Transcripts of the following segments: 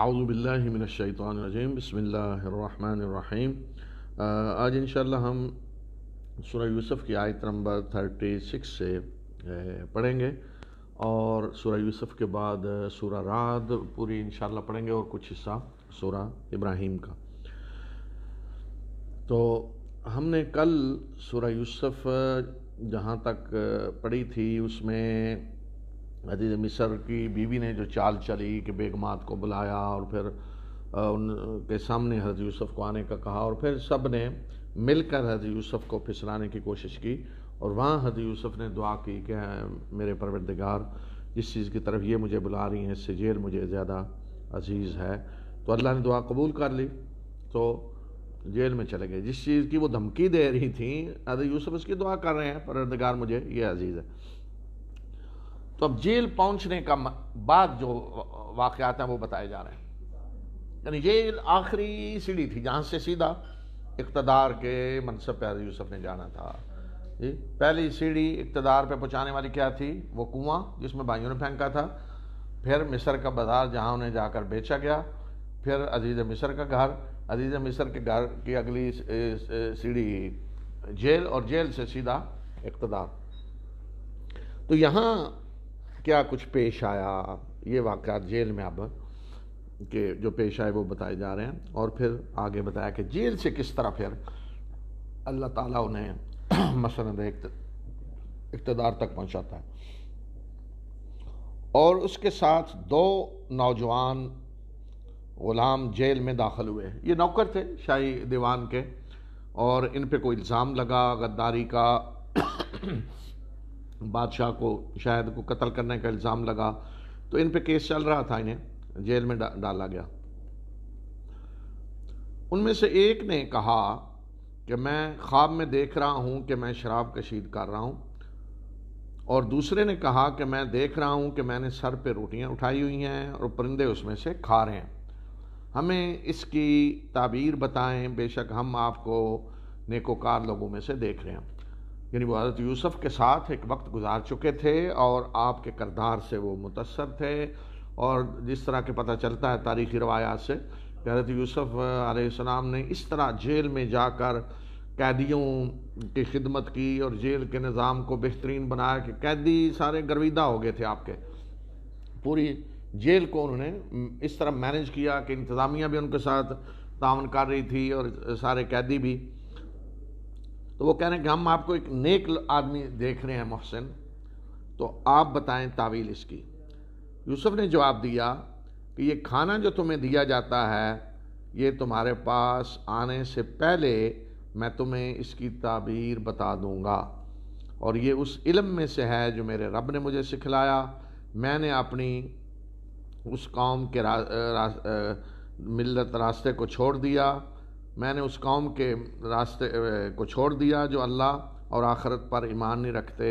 आउज़बिल्लिमिनशैतरजीम बसमीम uh, आज इन हम सूर्य यूसुफ़ की आयत नंबर थर्टी सिक्स से पढ़ेंगे और सूर्य यूसुफ़ के बाद सूर्य राद पूरी इन पढ़ेंगे और कुछ हिस्सा सूर्य इब्राहिम का तो हमने कल सूर्य यूसुफ़ जहाँ तक पढ़ी थी उसमें अजीज मिसर की बीवी ने जो चाल चली कि बेगमात को बुलाया और फिर उनके सामने हजरत यूसुफ को आने का कहा और फिर सब ने मिलकर हजरत यूसुफ को फिसलाने की कोशिश की और वहाँ हजरत यूसुफ ने दुआ की कि मेरे परवरदगार जिस चीज़ की तरफ ये मुझे बुला रही हैं इससे जेल मुझे ज़्यादा अजीज़ है तो अल्लाह ने दुआ कबूल कर ली तो जेल में चले गए जिस चीज़ की वो धमकी दे रही थी हजरत यूसुफ उसकी दुआ कर रहे हैं परवरदगार मुझे ये अजीज़ है तो अब जेल पहुंचने का बाद जो वाक़ात हैं वो बताए जा रहे हैं यानी जेल आखिरी सीढ़ी थी जहाँ से सीधा इकतदार के मनसब पर यूसफ ने जाना था जी पहली सीढ़ी इकतदार पर पहुँचाने वाली क्या थी वो कुआं जिसमें भाइयों ने फेंका था फिर मिस्र का बाजार जहाँ उन्हें जाकर बेचा गया फिर अजीज़ मिस्र का घर अजीज़ मिस्र के घर की अगली सीढ़ी जेल और जेल से सीधा इकतदार तो यहाँ क्या कुछ पेश आया ये वाक़ात जेल में अब के जो पेश आए वो बताए जा रहे हैं और फिर आगे बताया कि जेल से किस तरह फिर अल्लाह ताला उन्हें मसनद इकतदार तक पहुंचाता है और उसके साथ दो नौजवान ग़ुलाम जेल में दाखिल हुए ये नौकर थे शाही दीवान के और इन पे कोई इल्ज़ाम लगा गद्दारी का बादशाह को शायद को कत्ल करने का इल्ज़ाम लगा तो इन पे केस चल रहा था इन्हें जेल में डा, डाला गया उनमें से एक ने कहा कि मैं ख्वाब में देख रहा हूँ कि मैं शराब कशीद कर रहा हूँ और दूसरे ने कहा कि मैं देख रहा हूँ कि मैंने सर पे रोटियाँ उठाई हुई हैं और परिंदे उसमें से खा रहे हैं हमें इसकी ताबीर बताएं बेशक हम आपको नेकोकार लोगों में से देख रहे हैं यानी वो हज़रत यूसुफ़ के साथ एक वक्त गुजार चुके थे और आपके करदार से वो मुतसर थे और जिस तरह के पता चलता है तारीख़ी रवायात से कि हज़रत यूसुफ़ आसमाम ने इस तरह जेल में जाकर कैदियों की खिदमत की और जेल के निज़ाम को बेहतरीन बनाया कि कैदी सारे गर्विदा हो गए थे आपके पूरी जेल को उन्होंने इस तरह मैनेज किया कि इंतज़ामिया भी उनके साथ तावन कर रही थी और सारे कैदी भी तो वो कह रहे हैं कि हम आपको एक नेक आदमी देख रहे हैं मोहसिन तो आप बताएं तावील इसकी यूसुफ ने जवाब दिया कि ये खाना जो तुम्हें दिया जाता है ये तुम्हारे पास आने से पहले मैं तुम्हें इसकी ताबीर बता दूंगा और ये उस इलम में से है जो मेरे रब ने मुझे सिखलाया मैंने अपनी उस कौम के रा, रा, रा, मिलत रास्ते को छोड़ दिया मैंने उस कौम के रास्ते को छोड़ दिया जो अल्लाह और आखरत पर ईमान नहीं रखते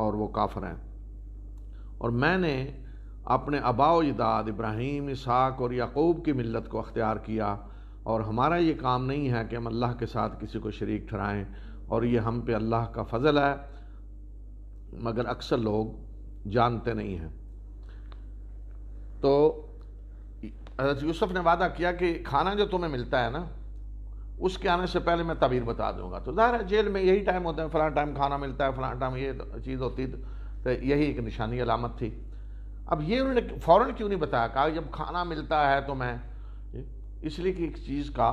और वो काफर हैं और मैंने अपने अबाओ इदाद इब्राहिम इसहाक और याकूब की मिलत को अख्तियार किया और हमारा ये काम नहीं है कि हम अल्लाह के साथ किसी को शरीक ठहराएं और ये हम पे अल्लाह का फजल है मगर अक्सर लोग जानते नहीं हैं तो यूसुफ ने वादा किया कि खाना जो तुम्हें मिलता है ना उसके आने से पहले मैं तबीर बता दूंगा तो ज़ाहिर है जेल में यही टाइम होता है फ़लाँ टाइम खाना मिलता है फ़लाँ टाइम ये चीज़ होती तो यही एक निशानी अलामत थी अब ये उन्होंने फ़ौर क्यों नहीं बताया कहा जब खाना मिलता है तो मैं इसलिए कि एक चीज़ का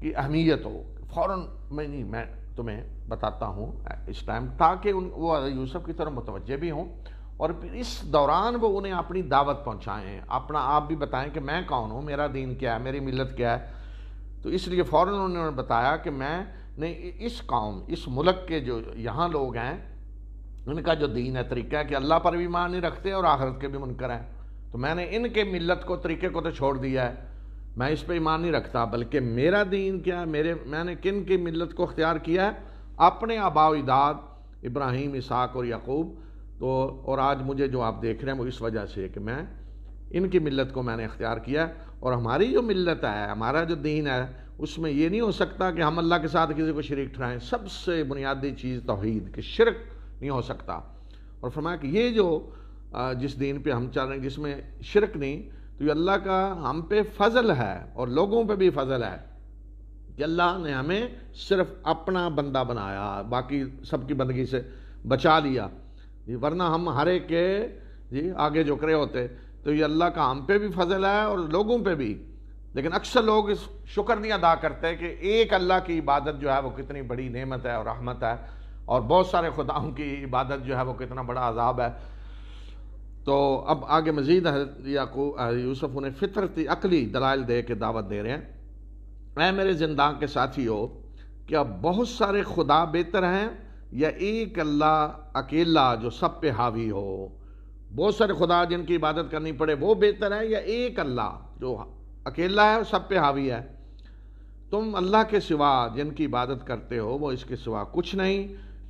कि अहमियत हो फ़ौर मैं नहीं मैं तुम्हें बताता हूँ इस टाइम ताकि उन वो यूसफ की तरफ मुतवजह भी हों और फिर इस दौरान वो उन्हें अपनी दावत पहुँचाएँ अपना आप भी बताएं कि मैं कौन हूँ मेरा दीन क्या है मेरी मिलत क्या है तो इसलिए फ़ौर उन्होंने बताया कि मैंने इस कौम इस मुल्क के जो यहाँ लोग हैं इनका जो दीन है तरीका है कि अल्लाह पर भी ईमान नहीं रखते और आखरत के भी मुनकर हैं तो मैंने इनके मिलत को तरीके को तो छोड़ दिया है मैं इस पर ईमान नहीं रखता बल्कि मेरा दीन क्या है मेरे मैंने किन की मिलत को अख्तियार किया है अपने आबाव इदाद इब्राहिम इसाक और यकूब तो और आज मुझे जो आप देख रहे हैं वो इस वजह से कि मैं इनकी मिलत को मैंने अख्तियार किया और हमारी जो मिलत है हमारा जो दीन है उसमें ये नहीं हो सकता कि हम अल्लाह के साथ किसी को शरीक ठहराएं सबसे बुनियादी चीज़ तोहहीद कि शिरक नहीं हो सकता और फरमाया कि ये जो जिस दीन पे हम चल रहे हैं जिसमें शिरक नहीं तो ये अल्लाह का हम पे फजल है और लोगों पे भी फजल है कि अल्लाह ने हमें सिर्फ अपना बंदा बनाया बाकी सबकी बंदगी से बचा लिया वरना हम हर एक के जी आगे जो करे होते तो ये अल्लाह का हम पे भी फजल है और लोगों पे भी लेकिन अक्सर लोग इस शुक्र नहीं अदा करते कि एक अल्लाह की इबादत जो है वो कितनी बड़ी नेमत है और रहमत है और बहुत सारे खुदाओं की इबादत जो है वो कितना बड़ा अजाब है तो अब आगे मजीद याकू यूसुफ उन्हें फितरती अकली दलाल दे के दावत दे रहे हैं ए मेरे जिंदा के साथी हो क्या बहुत सारे खुदा बेहतर हैं या एक अल्लाह अकेला जो सब पे हावी हो बहुत सारे खुदा जिनकी इबादत करनी पड़े वो बेहतर है या एक अल्लाह जो अकेला है सब पे हावी है तुम अल्लाह के सिवा जिनकी इबादत करते हो वो इसके सिवा कुछ नहीं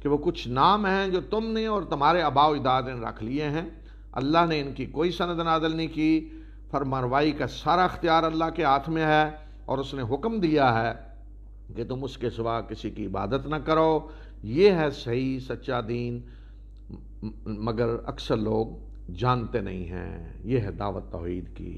कि वो कुछ नाम हैं जो तुमने और तुम्हारे अबाव इदाद ने रख लिए हैं अल्लाह ने इनकी कोई सनद नादल नहीं की फरमानवाई का सारा अख्तियार अल्लाह के हाथ में है और उसने हुक्म दिया है कि तुम उसके सिवा किसी की इबादत ना करो ये है सही सच्चा दीन मगर अक्सर लोग जानते नहीं हैं ये है दावत तोहहीद की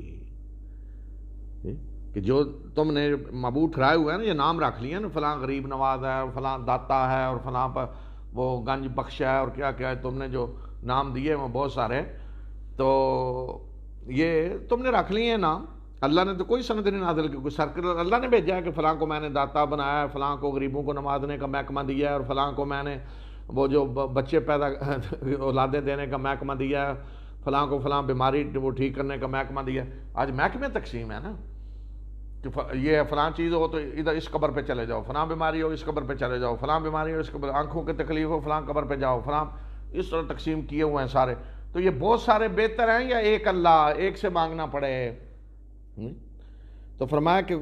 हम्म? कि जो तुमने मबू ठहराए हुए हैं ना ये नाम रख लिए ना फलां गरीब नवाज है और फलां दाता है और फलां पर वो गंज बख्श है और क्या क्या है तुमने जो नाम दिए वो बहुत सारे तो ये तुमने रख लिए हैं नाम अल्लाह ने तो कोई सनत नहीं नाजिल की कोई अल्लाह ने भेजा है कि फ़लाँ को मैंने दाता बनाया है फलां को गरीबों को नवाजने का महकमा दिया है और फलां को मैंने वो जो बच्चे पैदा औलादे देने का महकमा दिया है फलां को फलां बीमारी वो ठीक करने का महकमा दिया आज महकमे तकसीम है ना कि ये फलां चीज़ हो तो इधर इस कबर पे चले जाओ फलां बीमारी हो इस कबर पे चले जाओ फलां बीमारी हो इस कबर आंखों की तकलीफ हो फलां कबर पे जाओ फलां इस तरह तकसीम किए हुए हैं सारे तो ये बहुत सारे बेहतर हैं या एक अल्लाह एक से मांगना पड़े हुँ? तो फरमाया कि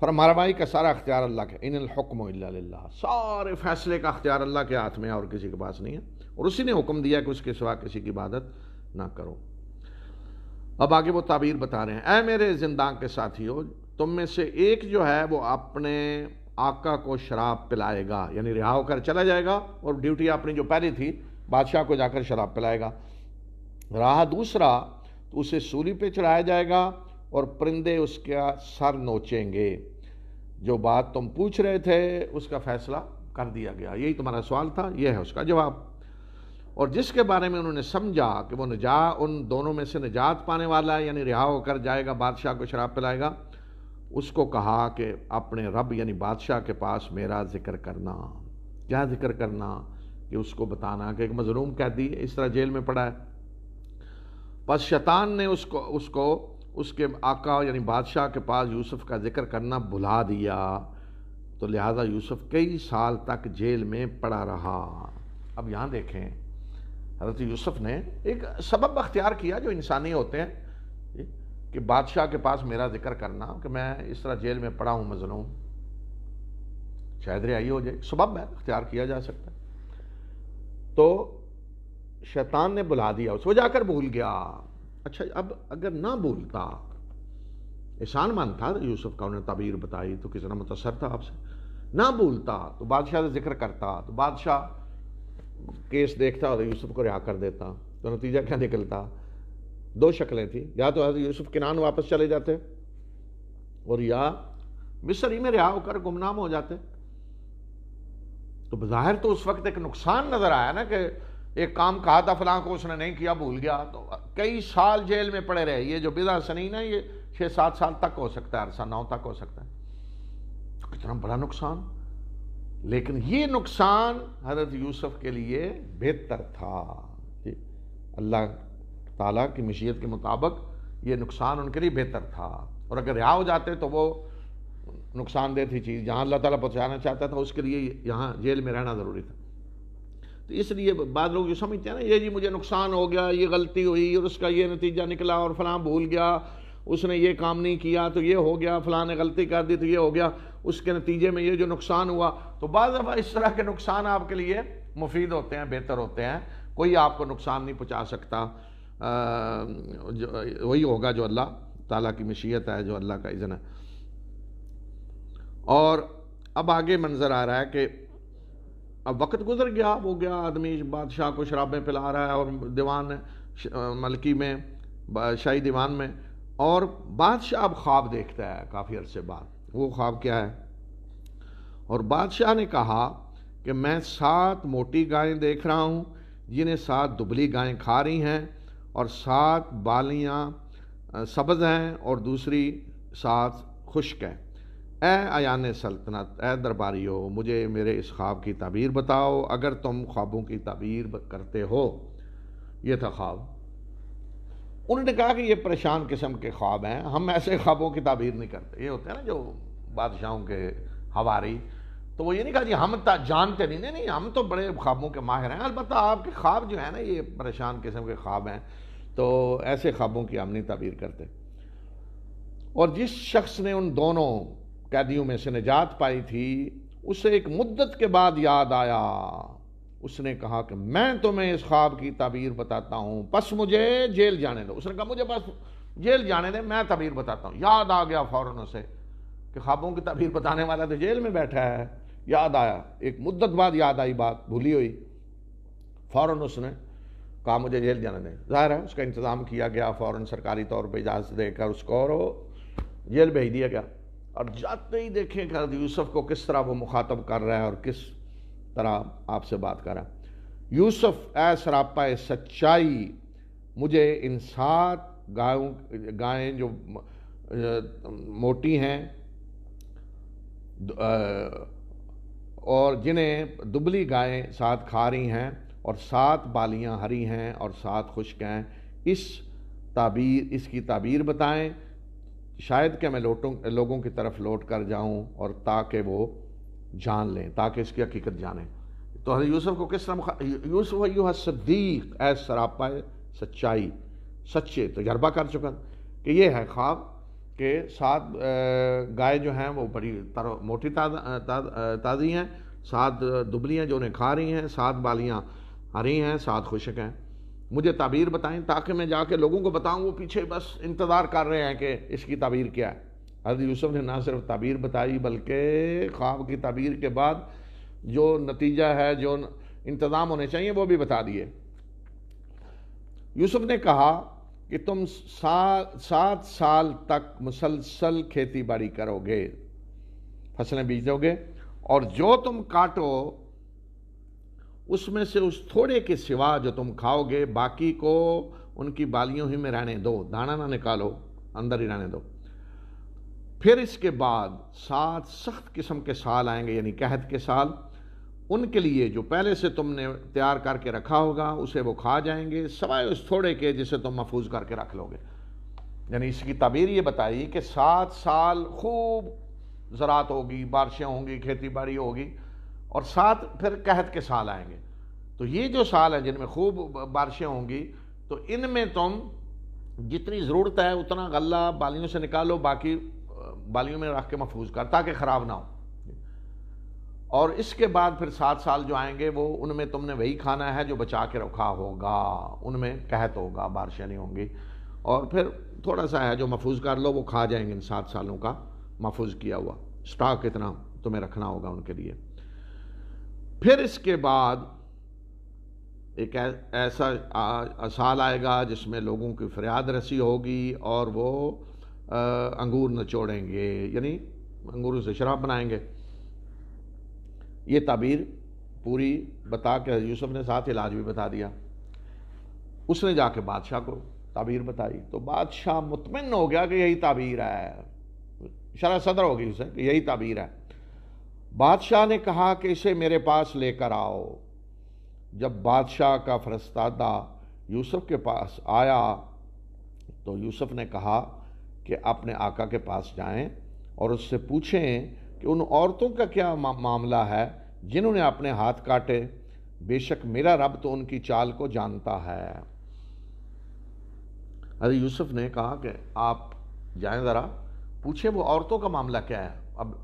फरमारवाई का सारा अख्तियार अल्लाह के इन हुक्म सारे फैसले का अख्तियार अल्लाह के हाथ में है और किसी के पास नहीं है और उसी ने हुक्म दिया कि उसके सिवा किसी की इबादत ना करो अब आगे वो ताबीर बता रहे हैं ऐ मेरे जिंदा के साथियों तुम में से एक जो है वो अपने आका को शराब पिलाएगा यानी रिहा होकर चला जाएगा और ड्यूटी अपनी जो पहली थी बादशाह को जाकर शराब पिलाएगा रहा दूसरा तो उसे सूली पे चढ़ाया जाएगा और परिंदे उसका सर नोचेंगे जो बात तुम पूछ रहे थे उसका फैसला कर दिया गया यही तुम्हारा सवाल था यह है उसका जवाब और जिसके बारे में उन्होंने समझा कि वो निजात उन दोनों में से निजात पाने वाला है यानी रिहा होकर जाएगा बादशाह को शराब पिलाएगा उसको कहा कि अपने रब यानी बादशाह के पास मेरा जिक्र करना क्या जिक्र करना कि उसको बताना कि एक मजलूम कैदी इस तरह जेल में पड़ा है बस शैतान ने उसको उसको उसके आका यानी बादशाह के पास यूसुफ का जिक्र करना भुला दिया तो लिहाजा यूसुफ कई साल तक जेल में पड़ा रहा अब यहाँ देखें हजरत यूसुफ ने एक सबब अख्तियार किया जो इंसानी होते हैं कि बादशाह के पास मेरा जिक्र करना कि मैं इस तरह जेल में पड़ा हूँ मजलूम शायद रिहाई हो जाए सबब है अख्तियार किया जा सकता है तो शैतान ने बुला दिया उसको जाकर भूल गया अच्छा अब अगर ना भूलता एहसान मान था यूसुफ का उन्होंने तबीर बताई तो किस तरह मुतासर था आपसे ना भूलता तो बादशाह से जिक्र करता तो बादशाह केस देखता और तो यूसुफ को रिहा कर देता तो नतीजा क्या निकलता दो शक्लें थी या तो यूसुफ किनान वापस चले जाते और या मिस्र ही में रिहा होकर गुमनाम हो जाते तो बाहर तो उस वक्त एक नुकसान नज़र आया ना कि एक काम कहा था फलां को उसने नहीं किया भूल गया तो कई साल जेल में पड़े रहे ये जो बिदा सनी ना ये छः सात साल तक हो सकता है अरसा नौ तक हो सकता है तो कितना बड़ा नुकसान लेकिन ये नुकसान हजरत यूसुफ के लिए बेहतर था जी अल्लाह ताला की मशीयत के मुताबिक ये नुकसान उनके लिए बेहतर था और अगर रिहा हो जाते तो वो नुकसानदेह थी चीज़ जहाँ अल्लाह ताला पहुँचाना चाहता था उसके लिए यहाँ जेल में रहना ज़रूरी था तो इसलिए बाद लोग ये समझते हैं ना ये जी मुझे नुकसान हो गया ये गलती हुई और उसका ये नतीजा निकला और फलां भूल गया उसने ये काम नहीं किया तो ये हो गया फला ने गलती कर दी तो ये हो गया उसके नतीजे में ये जो नुकसान हुआ तो बाद इस तरह के नुकसान आपके लिए मुफीद होते हैं बेहतर होते हैं कोई आपको नुकसान नहीं पहुँचा सकता वही होगा जो अल्लाह ताला की मशीयत है जो अल्लाह का इज़न है और अब आगे मंज़र आ रहा है कि अब वक्त गुजर गया हो गया आदमी बादशाह को शराबें पिला रहा है और दीवान मलकी में शाही दीवान में और बादशाह अब ख्वाब देखता है काफ़ी अरसे बाद वो ख्वाब क्या है और बादशाह ने कहा कि मैं सात मोटी गायें देख रहा हूँ जिन्हें सात दुबली गायें खा रही हैं और सात बालियाँ सब्ज़ हैं और दूसरी सात खुश्क हैं ए अन सल्तनत ए दरबारियो मुझे मेरे इस ख्वाब की तबीर बताओ अगर तुम ख्वाबों की तबीर करते हो ये था ख्वाब उन्होंने कहा कि ये परेशान किस्म के ख्वाब हैं हम ऐसे ख्वाबों की ताबीर नहीं करते ये होते हैं ना जो बादशाहों के हवारी तो वो ये नहीं कहा जी हम जानते नहीं नहीं नहीं हम तो बड़े ख्वाबों के माहिर हैं अलबत्त आपके ख्वाब जो है ना ये परेशान किस्म के ख्वाब हैं तो ऐसे ख्वाबों की हम नहीं ताबीर करते और जिस शख्स ने उन दोनों कैदियों में से निजात पाई थी उसे एक मुद्दत के बाद याद आया उसने कहा कि मैं तुम्हें इस ख्वाब की तबीर बताता हूँ बस मुझे जेल जाने दो उसने कहा मुझे बस जेल जाने दे मैं तबीर बताता हूँ याद आ गया फ़ौर उसे कि ख्वाबों की तबीर बताने वाला तो जेल में बैठा है याद आया एक मुद्दत बाद याद आई बात भूली हुई फ़ौर उसने कहा मुझे जेल जाने दें ज़ाहिर है उसका इंतज़ाम किया गया फ़ौर सरकारी तौर पर इजाज़त देकर उसको और जेल भेज दिया गया और जाते ही देखें कर यूसुफ को किस तरह वो मुखातब कर रहा है और किस तरह आपसे बात करा यूसुफ ए सरापा सच्चाई मुझे इन सात गायों गायें जो मोटी हैं और जिन्हें दुबली गायें साथ खा रही हैं और सात बालियां हरी हैं और सात खुश्क हैं इस ताबीर इसकी ताबीर बताएं शायद क्या मैं लोटों लोगों की तरफ लौट कर जाऊं और ताकि वो जान लें ताकि इसकी हकीकत जानें तो हजरत यूसुफ को किस तरह यूसुफ यू सद्दीक ए सरापाए सच्चाई सच्चे तजर्बा तो कर चुका कि ये है ख्वाब के साथ गाय जो हैं वो बड़ी तर, मोटी ताज, ताद, ताज़ी हैं सात दुबलियाँ जो उन्हें खा रही हैं सात बालियाँ हरी हैं सात खुशक हैं मुझे ताबीर बताएं ताकि मैं जाके लोगों को बताऊं वो पीछे बस इंतज़ार कर रहे हैं कि इसकी ताबीर क्या है हजरत यूसुफ ने ना सिर्फ ताबीर बताई बल्कि ख्वाब की ताबीर के बाद जो नतीजा है जो इंतज़ाम होने चाहिए वो भी बता दिए यूसुफ ने कहा कि तुम सात सात साल तक मुसलसल खेती बाड़ी करोगे फसलें बीजोगे और जो तुम काटो उसमें से उस थोड़े के सिवा जो तुम खाओगे बाकी को उनकी बालियों ही में रहने दो दाना ना निकालो अंदर ही रहने दो फिर इसके बाद सात सख्त किस्म के साल आएंगे यानी कहत के साल उनके लिए जो पहले से तुमने तैयार करके रखा होगा उसे वो खा जाएंगे सवाए उस थोड़े के जिसे तुम महफूज करके रख लोगे यानी इसकी तबीर ये बताई कि सात साल खूब ज़रात होगी बारिशें होंगी खेती बाड़ी होगी और सात फिर कहत के साल आएंगे तो ये जो साल हैं जिनमें खूब बारिशें होंगी तो इनमें तुम जितनी ज़रूरत है उतना गल्ला बालियों से निकालो बाकी बालियों में रख के महफूज कर ताकि ख़राब ना हो और इसके बाद फिर सात साल जो आएंगे वो उनमें तुमने वही खाना है जो बचा के रखा होगा उनमें कहत होगा बारिशें नहीं होंगी और फिर थोड़ा सा है जो महफूज कर लो वो खा जाएंगे इन सात सालों का महफूज किया हुआ स्टॉक इतना तुम्हें रखना होगा उनके लिए फिर इसके बाद एक ऐसा साल आएगा जिसमें लोगों की फरियाद रसी होगी और वो अंगूर नचोड़ेंगे यानी अंगूरों से शराब बनाएंगे ये ताबीर पूरी बता के यूसुफ ने साथ इलाज भी बता दिया उसने जाके बादशाह को ताबीर बताई तो बादशाह मुतमिन हो गया कि यही ताबीर है शरा सदर हो गई उसे कि यही ताबीर है बादशाह ने कहा कि इसे मेरे पास लेकर आओ जब बादशाह का फरस्तादा यूसुफ के पास आया तो यूसुफ ने कहा कि अपने आका के पास जाएं और उससे पूछें कि उन औरतों का क्या मामला है जिन्होंने अपने हाथ काटे बेशक मेरा रब तो उनकी चाल को जानता है अरे यूसुफ ने कहा कि आप जाएं ज़रा पूछें वो औरतों का मामला क्या है अब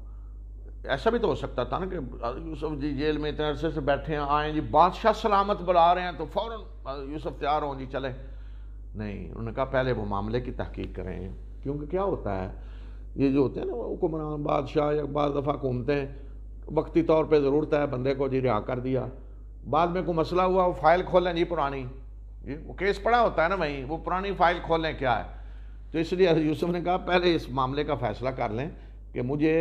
ऐसा भी तो हो सकता था ना कि यूसुफ जी जेल में इतने अरसे से बैठे हैं आए जी बादशाह सलामत बुला रहे हैं तो फ़ौर यूसुफ तैयार हों जी चले नहीं उन्होंने कहा पहले वो मामले की तहकीक करें क्योंकि क्या होता है ये जो होते हैं ना हुक्मरान बादशाह या बार दफ़ा घूमते हैं वक्ती तौर पे ज़रूरत है बंदे को जी रिहा कर दिया बाद में कोई मसला हुआ वो फाइल खोलें जी पुरानी जी वो केस पड़ा होता है ना भाई वो पुरानी फाइल खोलें क्या है तो इसलिए यूसुफ ने कहा पहले इस मामले का फ़ैसला कर लें कि मुझे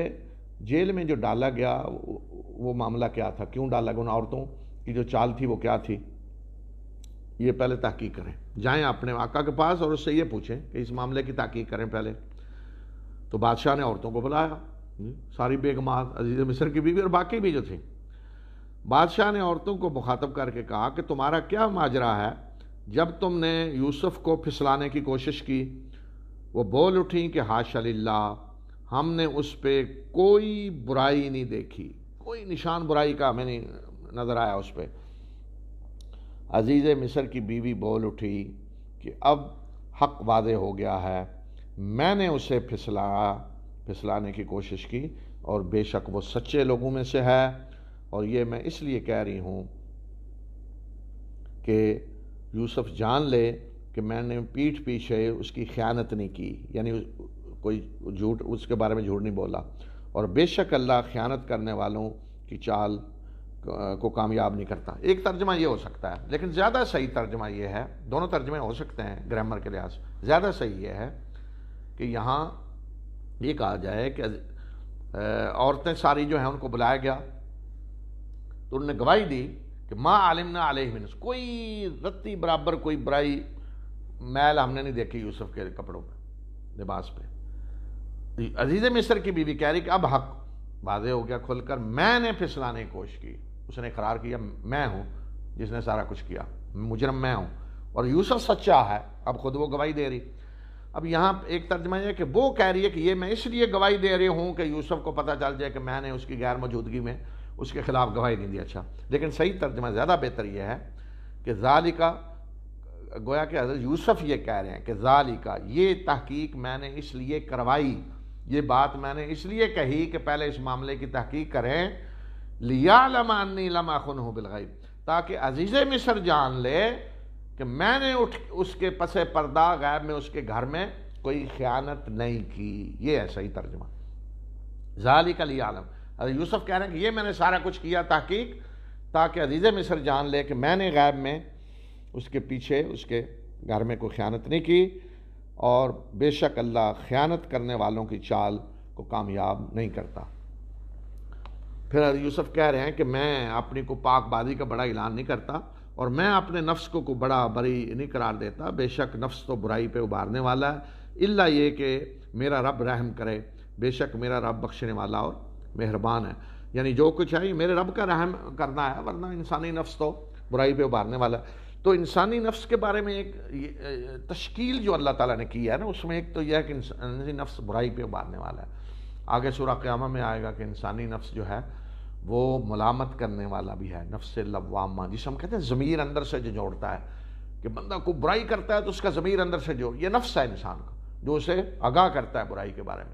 जेल में जो डाला गया वो, वो मामला क्या था क्यों डाला गया उन औरतों की जो चाल थी वो क्या थी ये पहले तहकीक करें जाएं अपने आका के पास और उससे ये पूछें कि इस मामले की तहकीक करें पहले तो बादशाह ने औरतों को बुलाया हम्म, सारी बेगमात अजीज़ मिस्र की बीवी और बाकी भी जो थी बादशाह ने औरतों को मुखातब करके कहा कि तुम्हारा क्या माजरा है जब तुमने यूसुफ को फिसलाने की कोशिश की वो बोल उठी कि हाशल्ला हमने उस पर कोई बुराई नहीं देखी कोई निशान बुराई का हमें नहीं नज़र आया उस पर अजीज़ मिस्र की बीवी बोल उठी कि अब हक वादे हो गया है मैंने उसे फिसलाया फिसलाने की कोशिश की और बेशक वो सच्चे लोगों में से है और ये मैं इसलिए कह रही हूँ कि यूसुफ जान ले कि मैंने पीठ पीछे उसकी ख़यानत नहीं की यानी कोई झूठ उसके बारे में झूठ नहीं बोला और बेशक अल्लाह ख़यानत करने वालों की चाल को कामयाब नहीं करता एक तर्जमा ये हो सकता है लेकिन ज़्यादा सही तर्जमा ये है दोनों तर्जमे हो सकते हैं ग्रामर के लिहाज ज़्यादा सही ये है कि यहाँ ये कहा जाए कि औरतें सारी जो हैं उनको बुलाया गया तो उनने गवाही दी कि माँ आलिम ना आलिमिन कोई रत्ती बराबर कोई बुराई मैल हमने नहीं देखी यूसुफ के कपड़ों पर लिबास पे अजीज़ मिसर की बीवी कह रही कि अब हक वादे हो गया खुलकर मैंने फिसलाने की कोशिश की उसने करार किया मैं हूँ जिसने सारा कुछ किया मुजरम मैं हूँ और यूसफ सच्चा है अब खुद वो गवाही दे रही अब यहाँ एक तर्जमा यह कि वो कह रही है कि ये मैं इसलिए गवाही दे रही हूँ कि यूसफ को पता चल जाए कि मैंने उसकी गैर मौजूदगी में उसके खिलाफ गवाही नहीं दी अच्छा लेकिन सही तर्जमा ज़्यादा बेहतर यह है कि जालिका गोया के हजरत यूसुफ ये कह रहे हैं कि जालिका ये तहकीक मैंने इसलिए करवाई ये बात मैंने इसलिए कही कि पहले इस मामले की तहकीक करें लियालमानी बिलगैब ताकि अजीज़ मिसर जान ले कि मैंने उठ उसके पसे पर्दा गैब में उसके घर में कोई ख्यानत नहीं की ये है सही तर्जमा जाली का आलम अरे यूसुफ कह रहे हैं कि ये मैंने सारा कुछ किया तहकीक ताकि अजीज़ मिसर जान ले कि मैंने गैब में उसके पीछे उसके घर में कोई ख्यानत नहीं की और बेशक अल्लाह ख्यानत करने वालों की चाल को कामयाब नहीं करता फिर यूसुफ कह रहे हैं कि मैं अपने को पाकबाजी का बड़ा ऐलान नहीं करता और मैं अपने नफ्स को को बड़ा बरी नहीं करार देता बेशक नफ्स तो बुराई पे उबारने वाला है इल्ला ये कि मेरा रब रहम करे बेशक मेरा रब बख्शने वाला और मेहरबान है यानी जो कुछ है मेरे रब का रहम करना है वरना इंसानी नफ्स तो बुराई पे उबारने वाला है तो इंसानी नफ्स के बारे में एक तश्कील जो अल्लाह ताला ने की है ना उसमें एक तो यह है कि इंसानी नफ्स बुराई पे उबारने वाला है आगे शुरा क़्यामा में आएगा कि इंसानी नफ्स जो है वो मलामत करने वाला भी है नफ्स लवामा जिसे हम कहते हैं ज़मीर अंदर से जो जोड़ता है कि बंदा को बुराई करता है तो उसका ज़मीर अंदर से जो ये नफ्स है इंसान का जो उसे आगाह करता है बुराई के बारे में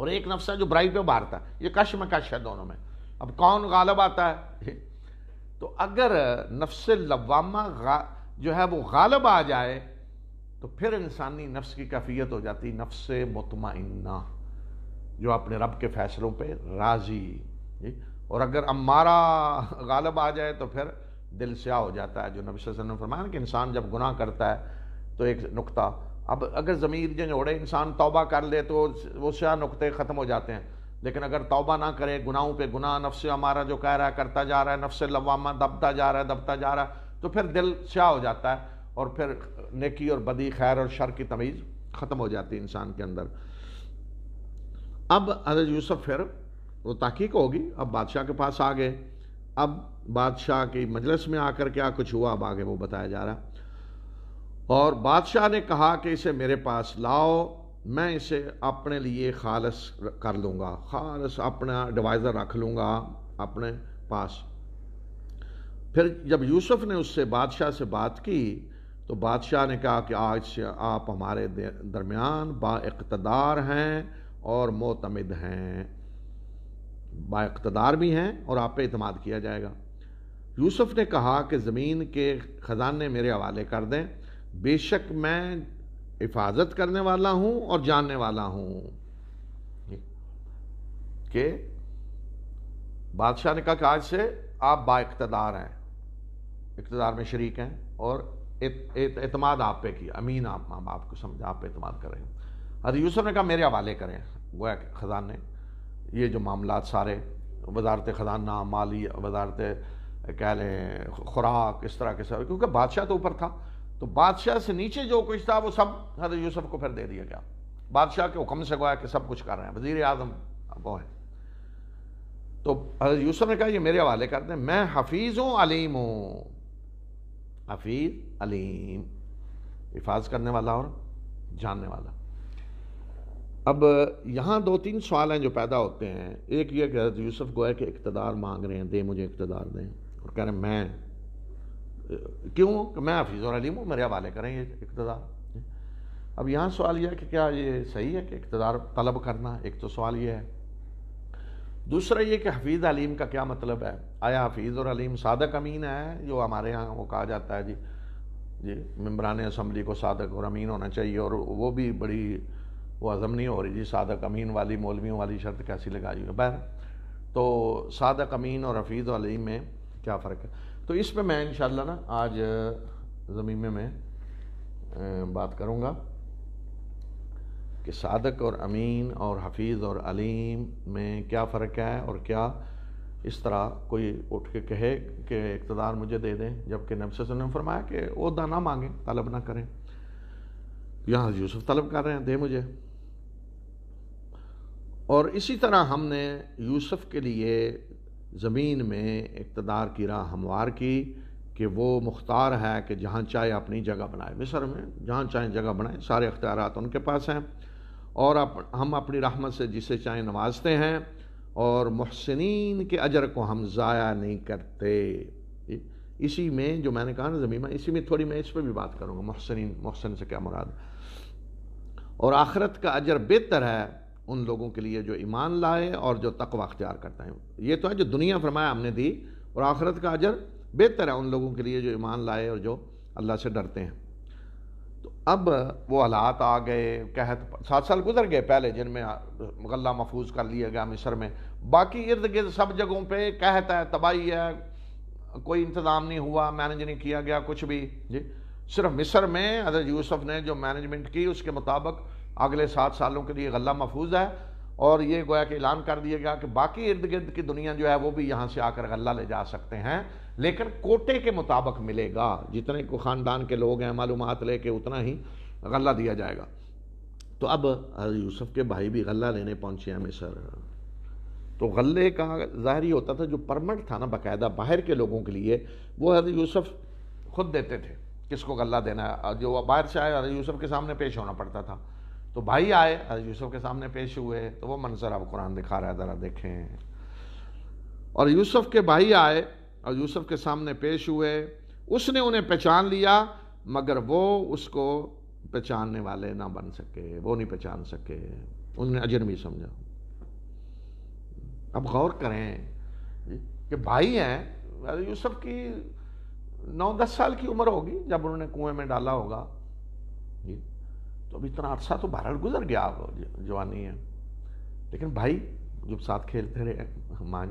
और एक नफ्स है जो बुराई पर बाहरता है ये कश में कश है दोनों में अब कौन गालब आता है तो अगर नफ्स लवामा जो है वो गालब आ जाए तो फिर इंसानी नफ्स की कैफियत हो जाती नफ्स मतमाइना जो अपने रब के फैसलों पे राजी जी और अगर अम्मारा गालब आ जाए तो फिर दिल स्या हो जाता है जो नबी वसल्लम ने फरमाया कि इंसान जब गुनाह करता है तो एक नुकता अब अगर ज़मीर जोड़े इंसान तौबा कर ले तो वो स्या नुकते ख़त्म हो जाते हैं लेकिन अगर तौबा ना करे गुनाहों पे गुनाह नफ्स हमारा जो कह रहा है करता जा रहा है नफ्स लवामा दबता जा रहा है दबता जा रहा है तो फिर दिल स्या हो जाता है और फिर नेकी और बदी खैर और शर की तमीज़ ख़त्म हो जाती है इंसान के अंदर अब हजरत यूसुफ फिर वो तहकीक होगी अब बादशाह के पास आ गए अब बादशाह की मजलिस में आकर क्या कुछ हुआ अब आगे वो बताया जा रहा और बादशाह ने कहा कि इसे मेरे पास लाओ मैं इसे अपने लिए खालस कर लूँगा खालस अपना एडवाइज़र रख लूँगा अपने पास फिर जब यूसुफ ने उससे बादशाह से बात की तो बादशाह ने कहा कि आज से आप हमारे दरमियान बाकतदार हैं और मोतमद हैं बाकतदार भी हैं और आप पे अतमाद किया जाएगा यूसुफ ने कहा कि ज़मीन के ख़जाने मेरे हवाले कर दें बेशक मैं हिफाजत करने वाला हूँ और जानने वाला हूँ कि बादशाह ने कहा कि आज से आप बाकतदार हैं इकतदार में शरीक हैं और एतमाद आप पे किया अमीन आप माँ बाप को समझा आप पे अतमाद कर रहे हैं अरे यूसुफ ने कहा मेरे हवाले करें गोया ख़जान ने ये जो मामला सारे वजारत ख़जाना माली वजारत कह लें खुराक इस तरह के सब क्योंकि बादशाह तो ऊपर था तो बादशाह से नीचे जो कुछ था वो सब हर यूसुफ को फिर दे दिया गया बादशाह के हुक्म से गोया कि सब कुछ कर रहे हैं वजीर अजम वो हैं तो हजरत यूसुफ ने कहा ये मेरे हवाले कर दें मैं हफीज़ हूँ अलीम हूँ हफीज़ अलीम हिफाज करने वाला और जानने वाला अब यहाँ दो तीन सवाल हैं जो पैदा होते हैं एक ये कि हजरत यूसुफ गोया के इकतदार मांग रहे हैं दे मुझे इकतदार दें और कह रहे हैं मैं क्यों कि मैं हफीज़ और अलीम हूँ मेरे हवाले करें ये इकतदार अब यहाँ सवाल यह है कि क्या ये सही है कि इकतदार तलब करना एक तो सवाल ये है दूसरा ये कि हफीज़ अलीम का क्या मतलब है आया हफीज़ और अलीम सादक अमीन है जो हमारे यहाँ वो कहा जाता है जी जी मम्बरान असम्बली को सादक और अमीन होना चाहिए और वो भी बड़ी वो हज़म नहीं हो रही जी सादा कमीन वाली मौलवियों वाली शर्त कैसी लगाई है बहर तो सादा कमीन और हफीज़ वाली में क्या फ़र्क है तो इस पर मैं इन ना आज ज़मीन में मैं बात करूँगा कि सादक और अमीन और हफीज़ और अलीम में क्या फ़र्क है और क्या इस तरह कोई उठ के कहे कि इकतदार मुझे दे दें जबकि नबसे ने फरमाया कि वह ना मांगें तलब ना करें यहाँ यूसुफ तलब कर रहे हैं दे मुझे और इसी तरह हमने यूसुफ के लिए ज़मीन में इकतदार की राह हमवार की कि वो मुख्तार है कि जहाँ चाहे अपनी जगह बनाए मिस्र में जहाँ चाहे जगह बनाए सारे अख्तियार उनके पास हैं और अप, हम अपनी रहमत से जिसे चाहे नवाजते हैं और महसिन के अजर को हम ज़ाया नहीं करते इसी में जो मैंने कहा ना ज़मीन में इसी में थोड़ी मैं इस पर भी बात करूँगा महसिन महसिन से क्या मुराद और आखरत का अजर बेहतर है उन लोगों के लिए जो ईमान लाए और जो तकवा अख्तियार करते हैं ये तो है जो दुनिया फरमाया हमने दी और आखिरत का अजर बेहतर है उन लोगों के लिए जो ईमान लाए और जो अल्लाह से डरते हैं तो अब वो हालात आ गए कहत सात साल गुजर गए पहले जिनमें गला महफूज कर लिया गया मिसर में बाकी इर्द गिर्द सब जगहों पर कहत है तबाही है कोई इंतज़ाम नहीं हुआ मैनेज नहीं किया गया कुछ भी जी सिर्फ मिसर में अदर यूसफ ने जो मैनेजमेंट की उसके मुताबिक अगले सात सालों के लिए गला महफूज है और ये गोया कि ऐलान कर दिया गया कि बाकी इर्द गिर्द की दुनिया जो है वो भी यहाँ से आकर गला ले जा सकते हैं लेकिन कोटे के मुताबिक मिलेगा जितने को ख़ानदान के लोग हैं मालूम लेके उतना ही गला दिया जाएगा तो अब यूसुफ के भाई भी गला लेने पहुंचे हैं मिसर तो गले का ज़ाहिर ही होता था जो परमिट था ना बाकायदा बाहर के लोगों के लिए वो हर यूसुफ खुद देते थे किसको गला देना है जो बाहर से आए हर यूसुफ के सामने पेश होना पड़ता था तो भाई आए हजरत यूसुफ के सामने पेश हुए तो वो मंजर अब कुरान दिखा रहा है ज़रा देखें और यूसुफ के भाई आए और यूसुफ के सामने पेश हुए उसने उन्हें पहचान लिया मगर वो उसको पहचानने वाले ना बन सके वो नहीं पहचान सके उन्हें अजनबी समझा अब गौर करें कि भाई हैं यूसुफ की नौ दस साल की उम्र होगी जब उन्होंने कुएं में डाला होगा जी तो अब इतना अर्सा तो भारत गुजर गया अब जवानी है लेकिन भाई जब साथ खेलते रहे माँ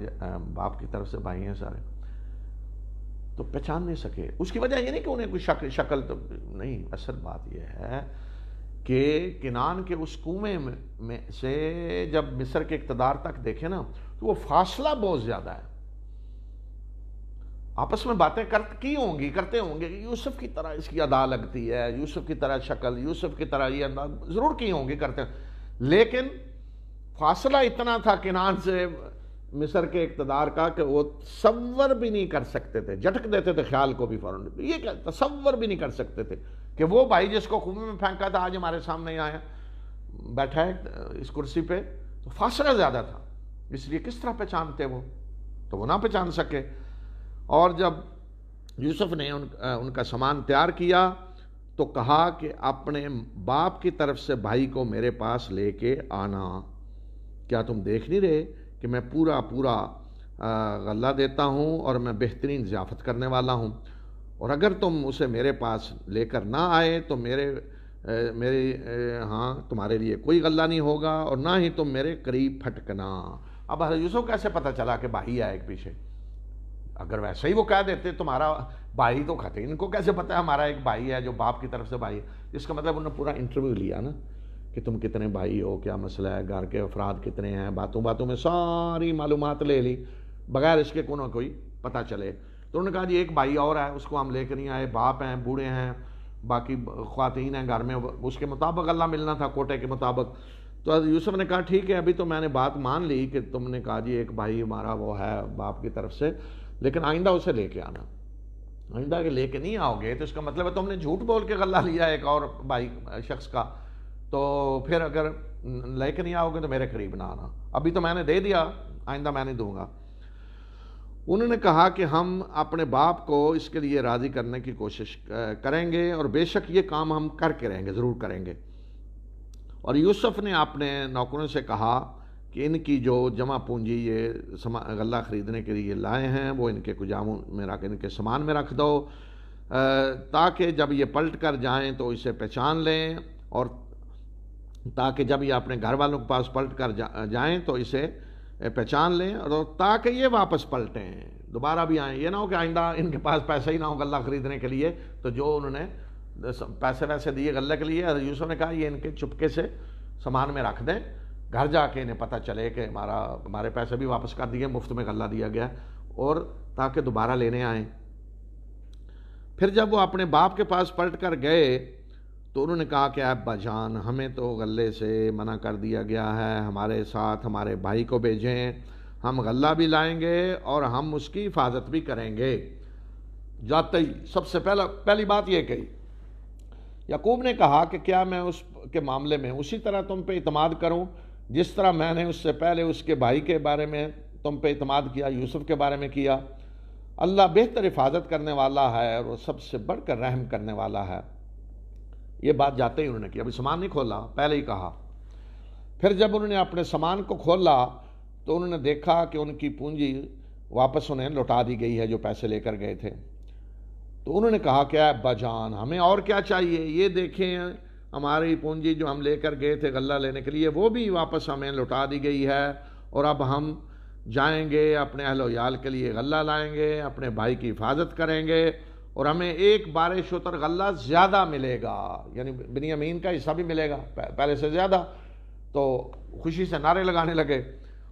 बाप की तरफ से भाई हैं सारे तो पहचान नहीं सके उसकी वजह ये नहीं कि उन्हें कोई शक शक्ल तो नहीं असल बात यह है कि किनान के उस कुएं में, में से जब मिस्र के इकतदार तक देखे ना तो वो फासला बहुत ज़्यादा है आपस में बातें कर की होंगी करते होंगे कि यूसुफ की तरह इसकी अदा लगती है यूसुफ की तरह शक्ल यूसुफ की तरह ये अंदाज ज़रूर की होंगी करते लेकिन फासला इतना था किनान से मिस्र के इकतदार का कि वो तस्वर भी नहीं कर सकते थे झटक देते थे ख्याल को भी फ़ौरन ये क्या तस्वर भी नहीं कर सकते थे कि वो भाई जिसको कुएं में फेंका था आज हमारे सामने आया बैठा है इस कुर्सी पे तो फासला ज़्यादा था इसलिए किस तरह पहचानते वो तो वो ना पहचान सके और जब यूसुफ ने उन उनका सामान तैयार किया तो कहा कि अपने बाप की तरफ से भाई को मेरे पास लेके आना क्या तुम देख नहीं रहे कि मैं पूरा पूरा गल्ला देता हूँ और मैं बेहतरीन ज़ियाफ़त करने वाला हूँ और अगर तुम उसे मेरे पास लेकर ना आए तो मेरे ए, मेरे हाँ तुम्हारे लिए कोई गल्ला नहीं होगा और ना ही तुम मेरे करीब फटकना अब यूसुफ कैसे पता चला कि भाई आए एक पीछे अगर वैसे ही वो कह देते तुम्हारा भाई तो खाते इनको कैसे पता है हमारा एक भाई है जो बाप की तरफ से भाई है इसका मतलब उन्होंने पूरा इंटरव्यू लिया ना कि तुम कितने भाई हो क्या मसला है घर के अफराद कितने हैं बातों बातों में सारी मालूम ले ली बगैर इसके को ना कोई पता चले तो उन्होंने कहा जी एक भाई और है उसको हम लेकर नहीं आए बाप हैं बूढ़े हैं बाकी खातन हैं घर में उसके मुताबिक अल्लाह मिलना था कोटे के मुताबिक तो यूसुफ ने कहा ठीक है अभी तो मैंने बात मान ली कि तुमने कहा जी एक भाई हमारा वो है बाप की तरफ से लेकिन आइंदा उसे लेके आना आइंदा के लेके नहीं आओगे तो इसका मतलब है तुमने झूठ बोल के गला लिया एक और भाई शख्स का तो फिर अगर लेके नहीं आओगे तो मेरे करीब ना आना अभी तो मैंने दे दिया आइंदा मैं नहीं दूंगा उन्होंने कहा कि हम अपने बाप को इसके लिए राज़ी करने की कोशिश करेंगे और बेशक ये काम हम करके रहेंगे ज़रूर करेंगे और यूसुफ ने अपने नौकरों से कहा कि इनकी जो जमा पूंजी ये समा गला ख़रीदने के लिए लाए हैं वो इनके कुजामू में रख इनके सामान में रख दो ताकि जब ये पलट कर जाएँ तो इसे पहचान लें और ताकि जब ये अपने घर वालों के पास पलट कर जा, जाएँ तो इसे पहचान लें और ताकि ये वापस पलटें दोबारा भी आएँ ये ना हो कि आइंदा इनके पास पैसा ही ना हो गला ख़रीदने के लिए तो जो उन्होंने पैसे वैसे दिए गले के लिए यूसुफ ने कहा ये इनके चुपके से सामान में रख दें घर जाके इन्हें पता चले कि हमारा हमारे पैसे भी वापस कर दिए मुफ्त में गला दिया गया और ताकि दोबारा लेने आए फिर जब वो अपने बाप के पास पलट कर गए तो उन्होंने कहा कि अब्बा जान हमें तो गले से मना कर दिया गया है हमारे साथ हमारे भाई को भेजें हम गला भी लाएंगे और हम उसकी हिफाजत भी करेंगे जाते ही सबसे पहला पहली बात यह कही यकूब ने कहा कि क्या मैं उस के मामले में उसी तरह तुम पे इतमाद करूं जिस तरह मैंने उससे पहले उसके भाई के बारे में तुम पे इतमाद किया यूसुफ के बारे में किया अल्लाह बेहतर हिफाजत करने वाला है और वो सबसे बढ़कर रहम करने वाला है ये बात जाते ही उन्होंने की अभी सामान नहीं खोला पहले ही कहा फिर जब उन्होंने अपने सामान को खोला तो उन्होंने देखा कि उनकी पूंजी वापस उन्हें लौटा दी गई है जो पैसे लेकर गए थे तो उन्होंने कहा क्या अब्बा जान हमें और क्या चाहिए ये देखें हमारी पूंजी जो हम लेकर गए थे गल्ला लेने के लिए वो भी वापस हमें लौटा दी गई है और अब हम जाएंगे अपने अहलो याल के लिए गल्ला लाएंगे अपने भाई की हिफाजत करेंगे और हमें एक बारिश उतर गल्ला ज़्यादा मिलेगा यानी बिनियामीन का हिस्सा भी मिलेगा पहले से ज़्यादा तो खुशी से नारे लगाने लगे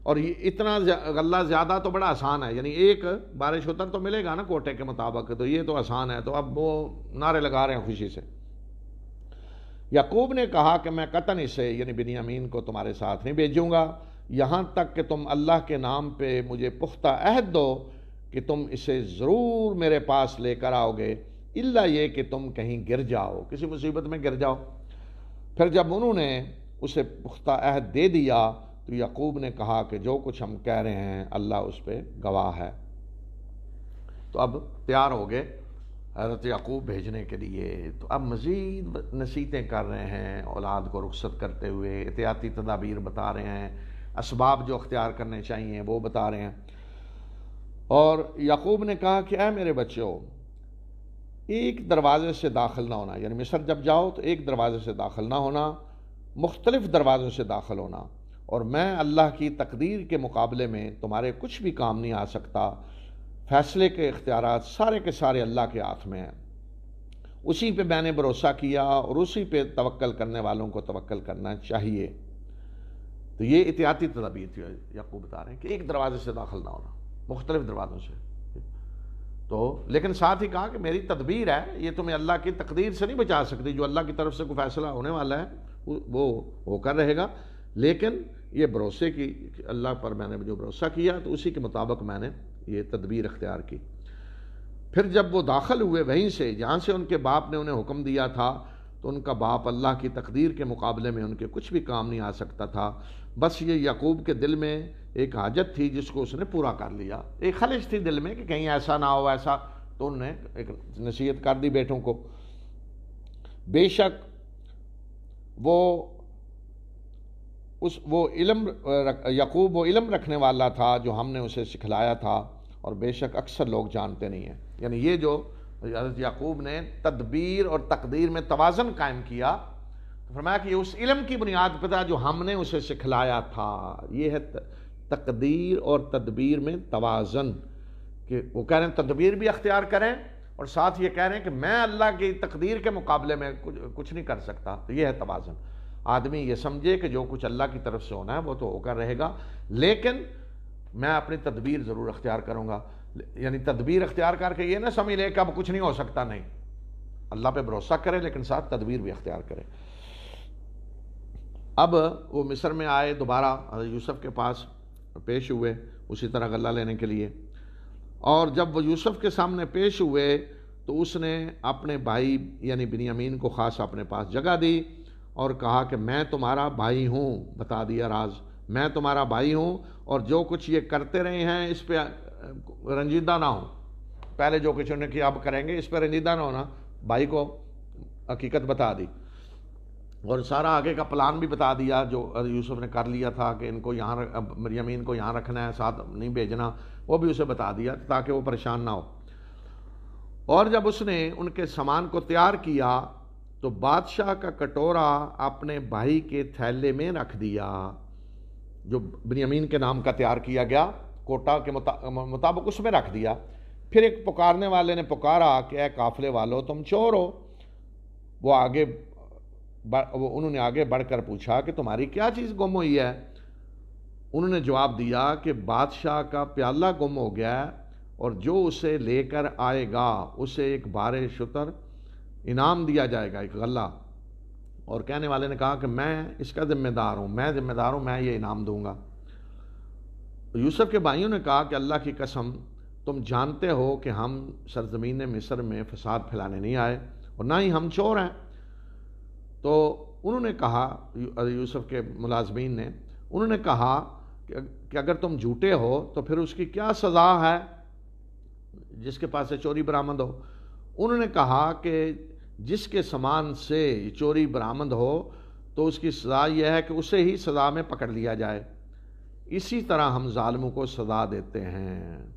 और ये इतना गल्ला ज़्यादा तो बड़ा आसान है यानी एक बारिश उतर तो मिलेगा ना कोटे के मुताबिक तो ये तो आसान है तो अब वो नारे लगा रहे हैं खुशी से याकूब ने कहा कि मैं कतन इसे यानी बिनियामीन को तुम्हारे साथ नहीं भेजूँगा यहाँ तक कि तुम अल्लाह के नाम पे मुझे पुख्ता अहद दो कि तुम इसे ज़रूर मेरे पास लेकर आओगे इल्ला ये कि तुम कहीं गिर जाओ किसी मुसीबत में गिर जाओ फिर जब उन्होंने उसे पुख्ता अहद दे दिया तो यकूब ने कहा कि जो कुछ हम कह रहे हैं अल्लाह उस पर गवाह है तो अब तैयार हो गए हजरत याकूब भेजने के लिए तो अब मज़ीद नसीहतें कर रहे हैं औलाद को रुखसत करते हुए एहतियाती तदाबीर बता रहे हैं इसबाब जो अख्तियार करने चाहिए वो बता रहे हैं और याकूब ने कहा कि ऐ मेरे बच्चों एक दरवाज़े से दाखिल ना होना यानी मिसर जब जाओ तो एक दरवाज़े से दाखिल ना होना मुख्तलिफ़ दरवाज़ों से दाखिल होना और मैं अल्लाह की तकदीर के मुकाबले में तुम्हारे कुछ भी काम नहीं आ सकता फैसले के इख्तियार सारे के सारे अल्लाह के हाथ में हैं उसी पे मैंने भरोसा किया और उसी पे तवक्ल करने वालों को तवक्ल करना चाहिए तो ये एहतियाती तदाबीर थी यकूब बता रहे हैं कि एक दरवाजे से दाखिल ना होना मुख्तलिफ दरवाज़ों से तो लेकिन साथ ही कहा कि मेरी तदबीर है ये तुम्हें अल्लाह की तकदीर से नहीं बचा सकती जो अल्लाह की तरफ से कोई फैसला होने वाला है वो होकर रहेगा लेकिन ये भरोसे की अल्लाह पर मैंने जो भरोसा किया तो उसी के मुताबिक मैंने ये तदबीर अख्तियार की फिर जब वो दाखिल हुए वहीं से जहाँ से उनके बाप ने उन्हें हुक्म दिया था तो उनका बाप अल्लाह की तकदीर के मुकाबले में उनके कुछ भी काम नहीं आ सकता था बस ये यकूब के दिल में एक हाजत थी जिसको उसने पूरा कर लिया एक खलिश थी दिल में कि कहीं ऐसा ना हो ऐसा तो उनने एक नसीहत कर दी बेटों को बेशक वो उस वो इलम यकूब वो इलम रखने वाला था जो हमने उसे सिखलाया था और बेशक अक्सर लोग जानते नहीं हैं यानी ये जो हजरत याकूब ने तदबीर और तकदीर में तोज़न कायम किया तो फरमाया कि उस इलम की बुनियाद पर था जो हमने उसे सिखलाया था ये है तकदीर और तदबीर में तोज़न कि वो कह रहे हैं तदबीर भी अख्तियार करें और साथ ये कह रहे हैं कि मैं अल्लाह की तकदीर के मुकाबले में कुछ कुछ नहीं कर सकता तो ये है तोज़न आदमी ये समझे कि जो कुछ अल्लाह की तरफ से होना है वो तो होकर रहेगा लेकिन मैं अपनी तदबीर ज़रूर अख्तियार करूँगा यानी तदबीर अख्तियार करके ये ना समझ लें कि अब कुछ नहीं हो सकता नहीं अल्लाह पे भरोसा करें लेकिन साथ तदबीर भी अख्तियार करें अब वो मिस्र में आए दोबारा यूसुफ के पास पेश हुए उसी तरह गला लेने के लिए और जब वो यूसुफ के सामने पेश हुए तो उसने अपने भाई यानी बिनियामीन को ख़ास अपने पास जगह दी और कहा कि मैं तुम्हारा भाई हूँ बता दिया राज मैं तुम्हारा भाई हूँ और जो कुछ ये करते रहे हैं इस पर रंजीदा ना हो पहले जो कुछ उन्होंने किया अब करेंगे इस पर रंजीदा ना होना भाई को हकीकत बता दी और सारा आगे का प्लान भी बता दिया जो यूसुफ ने कर लिया था कि इनको यहाँ मरियमीन को यहाँ रखना है साथ नहीं भेजना वो भी उसे बता दिया ताकि वो परेशान ना हो और जब उसने उनके सामान को तैयार किया तो बादशाह का कटोरा अपने भाई के थैले में रख दिया जो बनियामीन के नाम का तैयार किया गया कोटा के मुता, मुताबिक उसमें रख दिया फिर एक पुकारने वाले ने पुकारा कि ए काफ़िले वालों तुम चोर हो वो आगे वो उन्होंने आगे बढ़कर पूछा कि तुम्हारी क्या चीज़ गुम हुई है उन्होंने जवाब दिया कि बादशाह का प्याला गुम हो गया और जो उसे लेकर आएगा उसे एक बार शुतर इनाम दिया जाएगा एक गला और कहने वाले ने कहा कि मैं इसका ज़िम्मेदार हूँ मैं ज़िम्मेदार हूँ मैं ये इनाम दूँगा यूसुफ के भाइयों ने कहा कि अल्लाह की कसम तुम जानते हो कि हम सरजमीन मिस्र में फसाद फैलाने नहीं आए और ना ही हम चोर हैं तो उन्होंने कहा यूसुफ के मुलाजमीन ने उन्होंने कहा कि अगर तुम झूठे हो तो फिर उसकी क्या सज़ा है जिसके पास से चोरी बरामद हो उन्होंने कहा कि जिसके समान से चोरी बरामद हो तो उसकी सज़ा यह है कि उसे ही सज़ा में पकड़ लिया जाए इसी तरह हम ालमों को सज़ा देते हैं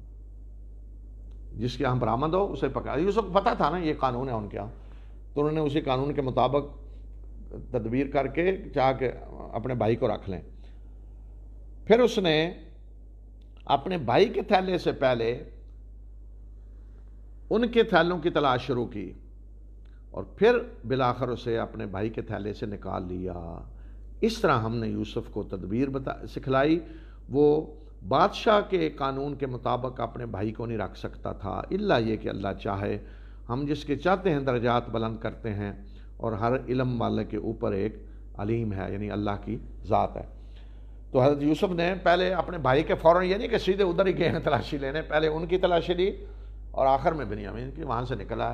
जिसके हम बरामद हो उसे पकड़ा उस वक्त पता था ना ये कानून है उनके यहाँ तो उन्होंने उसी कानून के मुताबिक तदबीर करके चाह के अपने भाई को रख लें फिर उसने अपने भाई के थैले से पहले उनके थैलों की तलाश शुरू की और फिर बिलाखर उसे अपने भाई के थैले से निकाल लिया इस तरह हमने यूसुफ को तदबीर बता सिखलाई वो बादशाह के कानून के मुताबिक अपने भाई को नहीं रख सकता था इल्ला ये कि अल्लाह चाहे हम जिसके चाहते हैं दर्जात बुलंद करते हैं और हर इलम वाले के ऊपर एक अलीम है यानी अल्लाह की ज़ात है तो हजरत यूसुफ ने पहले अपने भाई के फ़ौर ये नहीं कि सीधे उधर ही गए हैं तलाशी लेने पहले उनकी तलाशी ली और आखिर में बिनियामीन की वहाँ से निकला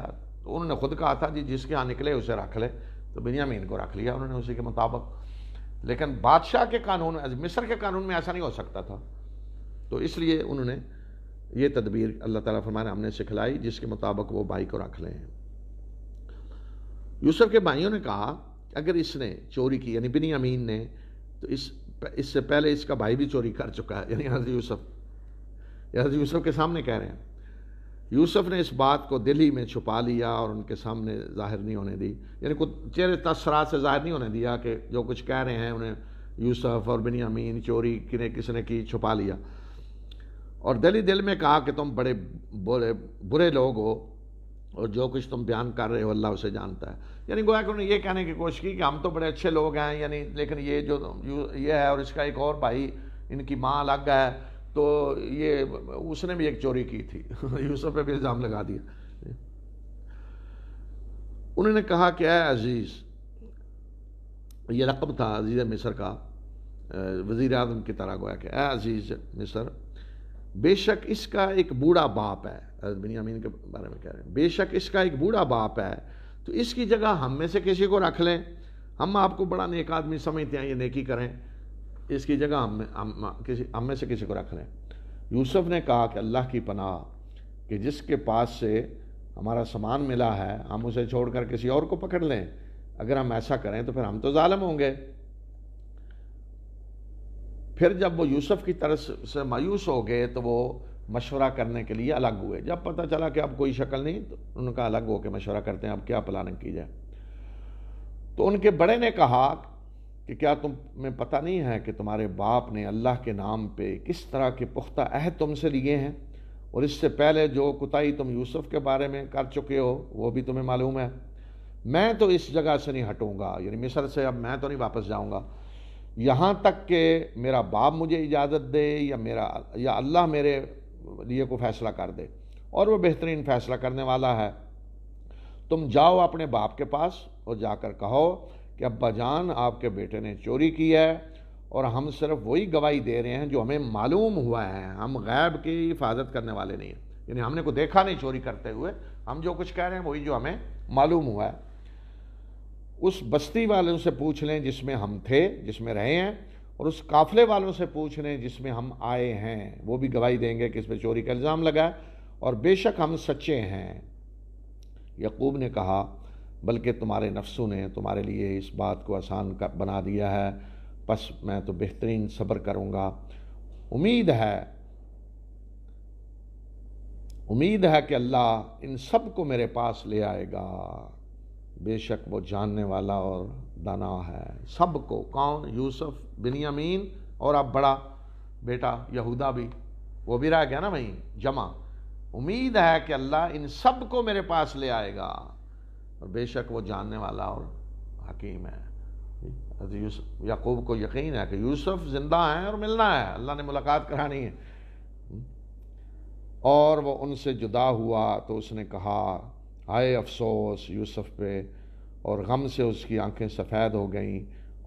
तो उन्होंने खुद कहा था जी जिसके यहाँ निकले उसे रख ले तो बिनियामीन को रख लिया उन्होंने उसी के मुताबिक लेकिन बादशाह के कानून मिस्र के कानून में ऐसा नहीं हो सकता था तो इसलिए उन्होंने ये तदबीर अल्लाह ताला फरमाने हमने सिखलाई जिसके मुताबिक वो भाई को रख लें यूसुफ के भाइयों ने कहा अगर इसने चोरी की यानी बिनियामीन अमीन ने तो इस इससे पहले इसका भाई भी चोरी कर चुका है यानी हजरत यूसुफ हजरत यूसुफ के सामने कह रहे हैं यूसुफ ने इस बात को दिल ही में छुपा लिया और उनके सामने जाहिर नहीं होने दी यानी कुछ चेहरे तसरा से जाहिर नहीं होने दिया कि जो कुछ कह रहे हैं उन्हें यूसुफ और बिनियामीन चोरी किने किसने की छुपा लिया और दिल ही दिल में कहा कि तुम बड़े बुरे बुरे लोग हो और जो कुछ तुम बयान कर रहे हो अल्लाह उसे जानता है यानी गोया कि उन्होंने ये कहने की कोशिश की कि हम तो बड़े अच्छे लोग हैं यानी लेकिन ये जो ये है और इसका एक और भाई इनकी माँ अलग है तो ये उसने भी एक चोरी की थी यूसुफ पे भी इल्ज़ाम लगा दिया उन्होंने कहा कि अः अजीज़ ये रकम था अजीज़ मिस्र का वज़ी अजम की तरह गोया कि अः अजीज़ मिस्र बेशक इसका एक बूढ़ा बाप है बिनियामीन के बारे में कह रहे हैं बेशक इसका एक बूढ़ा बाप है तो इसकी जगह हम में से किसी को रख लें हम आपको बड़ा नेक आदमी समझते हैं ये नेकी करें इसकी जगह हम में हम किसी हम में से किसी को रख लें यूसुफ ने कहा कि अल्लाह की पनाह कि जिसके पास से हमारा सामान मिला है हम उसे छोड़कर किसी और को पकड़ लें अगर हम ऐसा करें तो फिर हम तो ालम होंगे फिर जब वो यूसुफ की तरफ से मायूस हो गए तो वो मशवरा करने के लिए अलग हुए जब पता चला कि अब कोई शक्ल नहीं तो उनका अलग होकर मशवरा करते हैं अब क्या प्लानिंग की जाए तो उनके बड़े ने कहा कि क्या तुम्हें पता नहीं है कि तुम्हारे बाप ने अल्लाह के नाम पे किस तरह के पुख्ता अहद तुमसे लिए हैं और इससे पहले जो कुताई तुम यूसुफ के बारे में कर चुके हो वो भी तुम्हें मालूम है मैं तो इस जगह से नहीं हटूँगा यानी मिसर से अब मैं तो नहीं वापस जाऊँगा यहाँ तक कि मेरा बाप मुझे इजाज़त दे या मेरा या अल्लाह मेरे लिए को फ़ैसला कर दे और वो बेहतरीन फ़ैसला करने वाला है तुम जाओ अपने बाप के पास और जाकर कहो कि अब्बा जान आपके बेटे ने चोरी की है और हम सिर्फ वही गवाही दे रहे हैं जो हमें मालूम हुआ है हम गैब की हिफाजत करने वाले नहीं हैं यानी हमने को देखा नहीं चोरी करते हुए हम जो कुछ कह रहे हैं वही जो हमें मालूम हुआ है उस बस्ती वालों से पूछ लें जिसमें हम थे जिसमें रहे हैं और उस काफ़ले वालों से पूछ लें जिसमें हम आए हैं वो भी गवाही देंगे कि इस पर चोरी का इल्ज़ाम लगा है और बेशक हम सच्चे हैं यकूब ने कहा बल्कि तुम्हारे नफ्सों ने तुम्हारे लिए इस बात को आसान बना दिया है बस मैं तो बेहतरीन सब्र करूँगा उम्मीद है उम्मीद है कि अल्लाह इन सब को मेरे पास ले आएगा बेशक वो जानने वाला और दाना है सब को कौन यूसुफ बिनियामीन और अब बड़ा बेटा यहूदा भी वो भी रह गया ना वहीं जमा उम्मीद है कि अल्लाह इन सब को मेरे पास ले आएगा और बेशक वो जानने वाला और हकीम है याकूब को यकीन है कि यूसुफ जिंदा हैं और मिलना है अल्लाह ने मुलाकात करानी है और वो उनसे जुदा हुआ तो उसने कहा आए अफसोस यूसुफ पे और गम से उसकी आंखें सफ़ेद हो गईं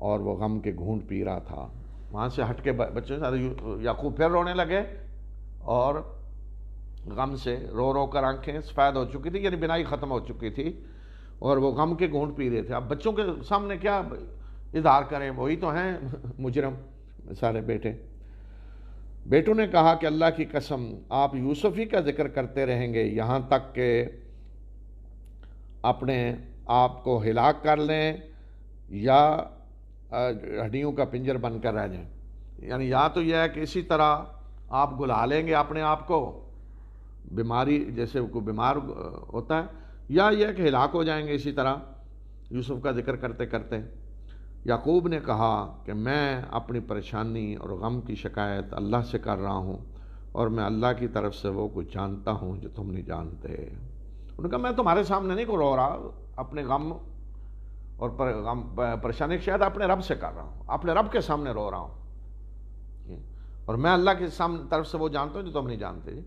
और वो गम के घूंट पी रहा था वहाँ से हटके बच्चे सारे याकूब फिर रोने लगे और गम से रो रो कर आंखें सफ़ेद हो चुकी थी यानी बिनाई ख़त्म हो चुकी थी और वो गम के घूंट पी रहे थे अब बच्चों के सामने क्या इजहार करें वही तो हैं मुजरम सारे बेटे बेटों ने कहा कि अल्लाह की कसम आप यूसुफ़ी का जिक्र करते रहेंगे यहाँ तक कि अपने आप को हिलाक कर लें या हड्डियों का पिंजर बनकर रह जाएं यानी या तो यह है कि इसी तरह आप गुला लेंगे अपने आप को बीमारी जैसे कोई बीमार होता है या यह कि हिलाक हो जाएंगे इसी तरह यूसुफ का जिक्र करते करते याकूब ने कहा कि मैं अपनी परेशानी और गम की शिकायत अल्लाह से कर रहा हूँ और मैं अल्लाह की तरफ से वो कुछ जानता हूँ जो तुम नहीं जानते उन्होंने कहा मैं तुम्हारे सामने नहीं को रो रहा अपने गम और पर, गम परेशानी की शायद अपने रब से कर रहा हूँ अपने रब के सामने रो रहा हूँ और मैं अल्लाह के सामने तरफ से वो जानता हूँ जो तुम नहीं जानते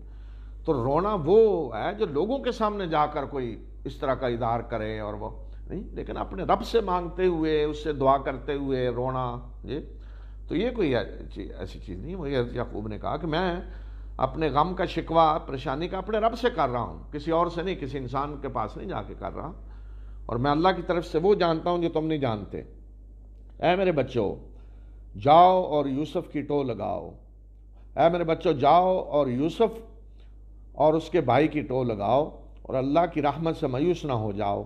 तो रोना वो है जो लोगों के सामने जाकर कोई इस तरह का इधार करें और वो नहीं लेकिन अपने रब से मांगते हुए उससे दुआ करते हुए रोना ये तो ये कोई ऐसी चीज़ नहीं वही याकूब ने कहा कि मैं अपने गम का शिकवा परेशानी का अपने रब से कर रहा हूँ किसी और से नहीं किसी इंसान के पास नहीं जाके कर रहा और मैं अल्लाह की तरफ से वो जानता हूँ जो तुम नहीं जानते ऐ मेरे बच्चों जाओ और यूसुफ की टो लगाओ ऐ मेरे बच्चों जाओ और यूसुफ और उसके भाई की टो लगाओ और अल्लाह की रहमत से मायूस ना हो जाओ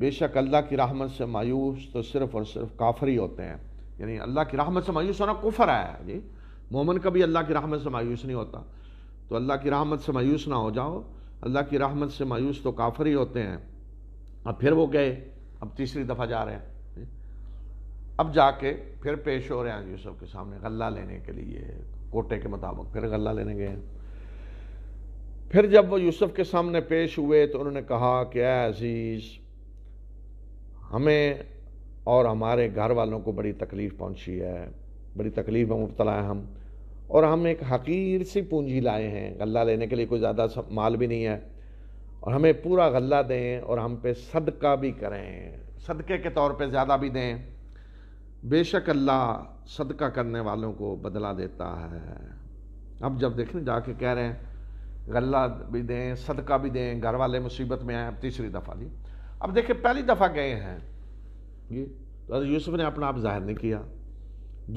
बेशक अल्लाह की रहमत से मायूस तो सिर्फ़ और सिर्फ काफर ही होते हैं यानी अल्लाह की रहमत से मायूस होना कुफर है जी मोमन कभी अल्लाह की रहमत से मायूस नहीं होता तो अल्लाह की रहमत से मायूस ना हो जाओ अल्लाह की रहमत से मायूस तो काफर ही होते हैं अब फिर वो गए अब तीसरी दफ़ा जा रहे हैं अब जाके फिर पेश हो रहे हैं यूसुफ के सामने गला लेने के लिए कोटे के मुताबिक फिर गला लेने गए हैं फिर जब वो यूसुफ के सामने पेश हुए तो उन्होंने कहा कि अजीज़ हमें और हमारे घर वालों को बड़ी तकलीफ़ पहुंची है बड़ी तकलीफ़ में मुबतला है हम और हम एक हकीर सी पूंजी लाए हैं गला लेने के लिए कोई ज़्यादा माल भी नहीं है और हमें पूरा गला दें और हम पे सदका भी करें सदके के तौर पे ज़्यादा भी दें बेशक अल्लाह सदका करने वालों को बदला देता है अब जब देखें जाके कह रहे हैं गला भी दें सदका भी दें घर वाले मुसीबत में आए अब तीसरी दफ़ा दी अब देखिए पहली दफ़ा गए हैं जी तो यूसुफ ने अपना आप जाहिर नहीं किया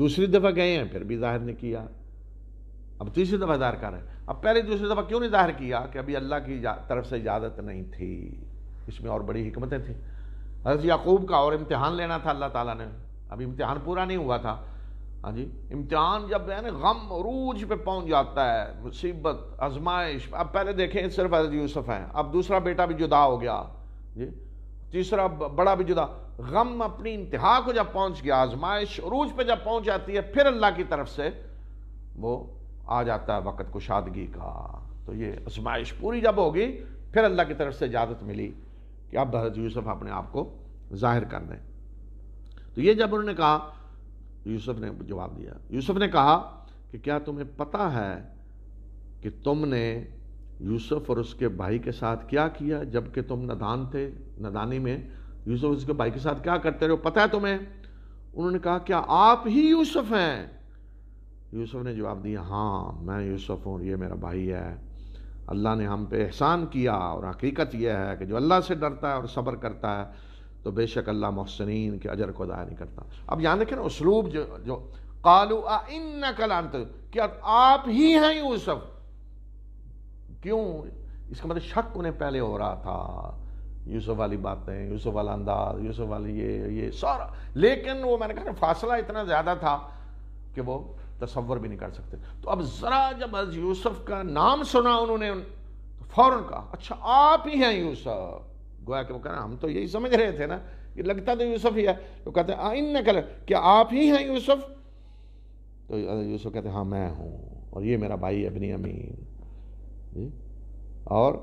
दूसरी दफ़ा गए हैं फिर भी जाहिर नहीं किया अब तीसरी दफ़ा जाहिर कर रहे हैं अब पहली दूसरी दफ़ा क्यों नहीं जाहिर किया कि अभी अल्लाह की तरफ से इजाज़त नहीं थी इसमें और बड़ी हमतें थी हजरत याकूब का और इम्तहान लेना था अल्लाह ताला ने अभी इम्तहान पूरा नहीं हुआ था हाँ जी इम्तहान जब यानी गम रूज पे पहुंच जाता है मुसीबत आजमाइश अब पहले देखें सिर्फ हजरत यूसुफ हैं अब दूसरा बेटा भी जुदा हो गया जी तीसरा बड़ा भी जुदा गम अपनी इंतहा को जब पहुंच गया आजमाइश रूज पे जब पहुंच जाती है फिर अल्लाह की तरफ से वो आ जाता है वक़्त कुशादगी का तो ये आजमाइश पूरी जब होगी फिर अल्लाह की तरफ से इजाज़त मिली कि अब हजरत यूसुफ अपने आप को जाहिर कर दें तो ये जब उन्होंने कहा यूसुफ ने जवाब दिया यूसुफ ने कहा कि क्या तुम्हें पता है कि तुमने यूसुफ और उसके भाई के साथ क्या किया जबकि तुम नदान थे नदानी में यूसुफ उसके भाई के साथ क्या करते रहे हो पता है तुम्हें उन्होंने कहा क्या आप ही यूसुफ हैं यूसुफ ने जवाब दिया हाँ मैं यूसुफ हूँ ये मेरा भाई है अल्लाह ने हम पे एहसान किया और हकीकत यह है कि जो अल्लाह से डरता है और सब्र करता है तो बेशक अल्लाह मोहसिन के अजर को ज़ाया नहीं करता अब यहाँ देखें ना उसलूब जो जो कालू इन कलान कि आप ही हैं यूसफ क्यों इसका मतलब शक उन्हें पहले हो रहा था यूसुफ वाली बातें यूसुफ वाला अंदाज यूसुफ वाली ये ये सारा लेकिन वो मैंने कहा ना फासला इतना ज़्यादा था कि वो तस्वर भी नहीं कर सकते तो अब ज़रा जब यूसुफ का नाम सुना उन्होंने तो फ़ौरन कहा अच्छा आप ही हैं यूसुफ गोया के वो हम तो यही समझ रहे थे ना ये लगता तो यूसुफ ही है वो कहते हैं हाँ, इन कल क्या आप ही हैं यूसुफ तो यूसुफ कहते हाँ मैं हूँ और ये मेरा भाई अबनी अमीन और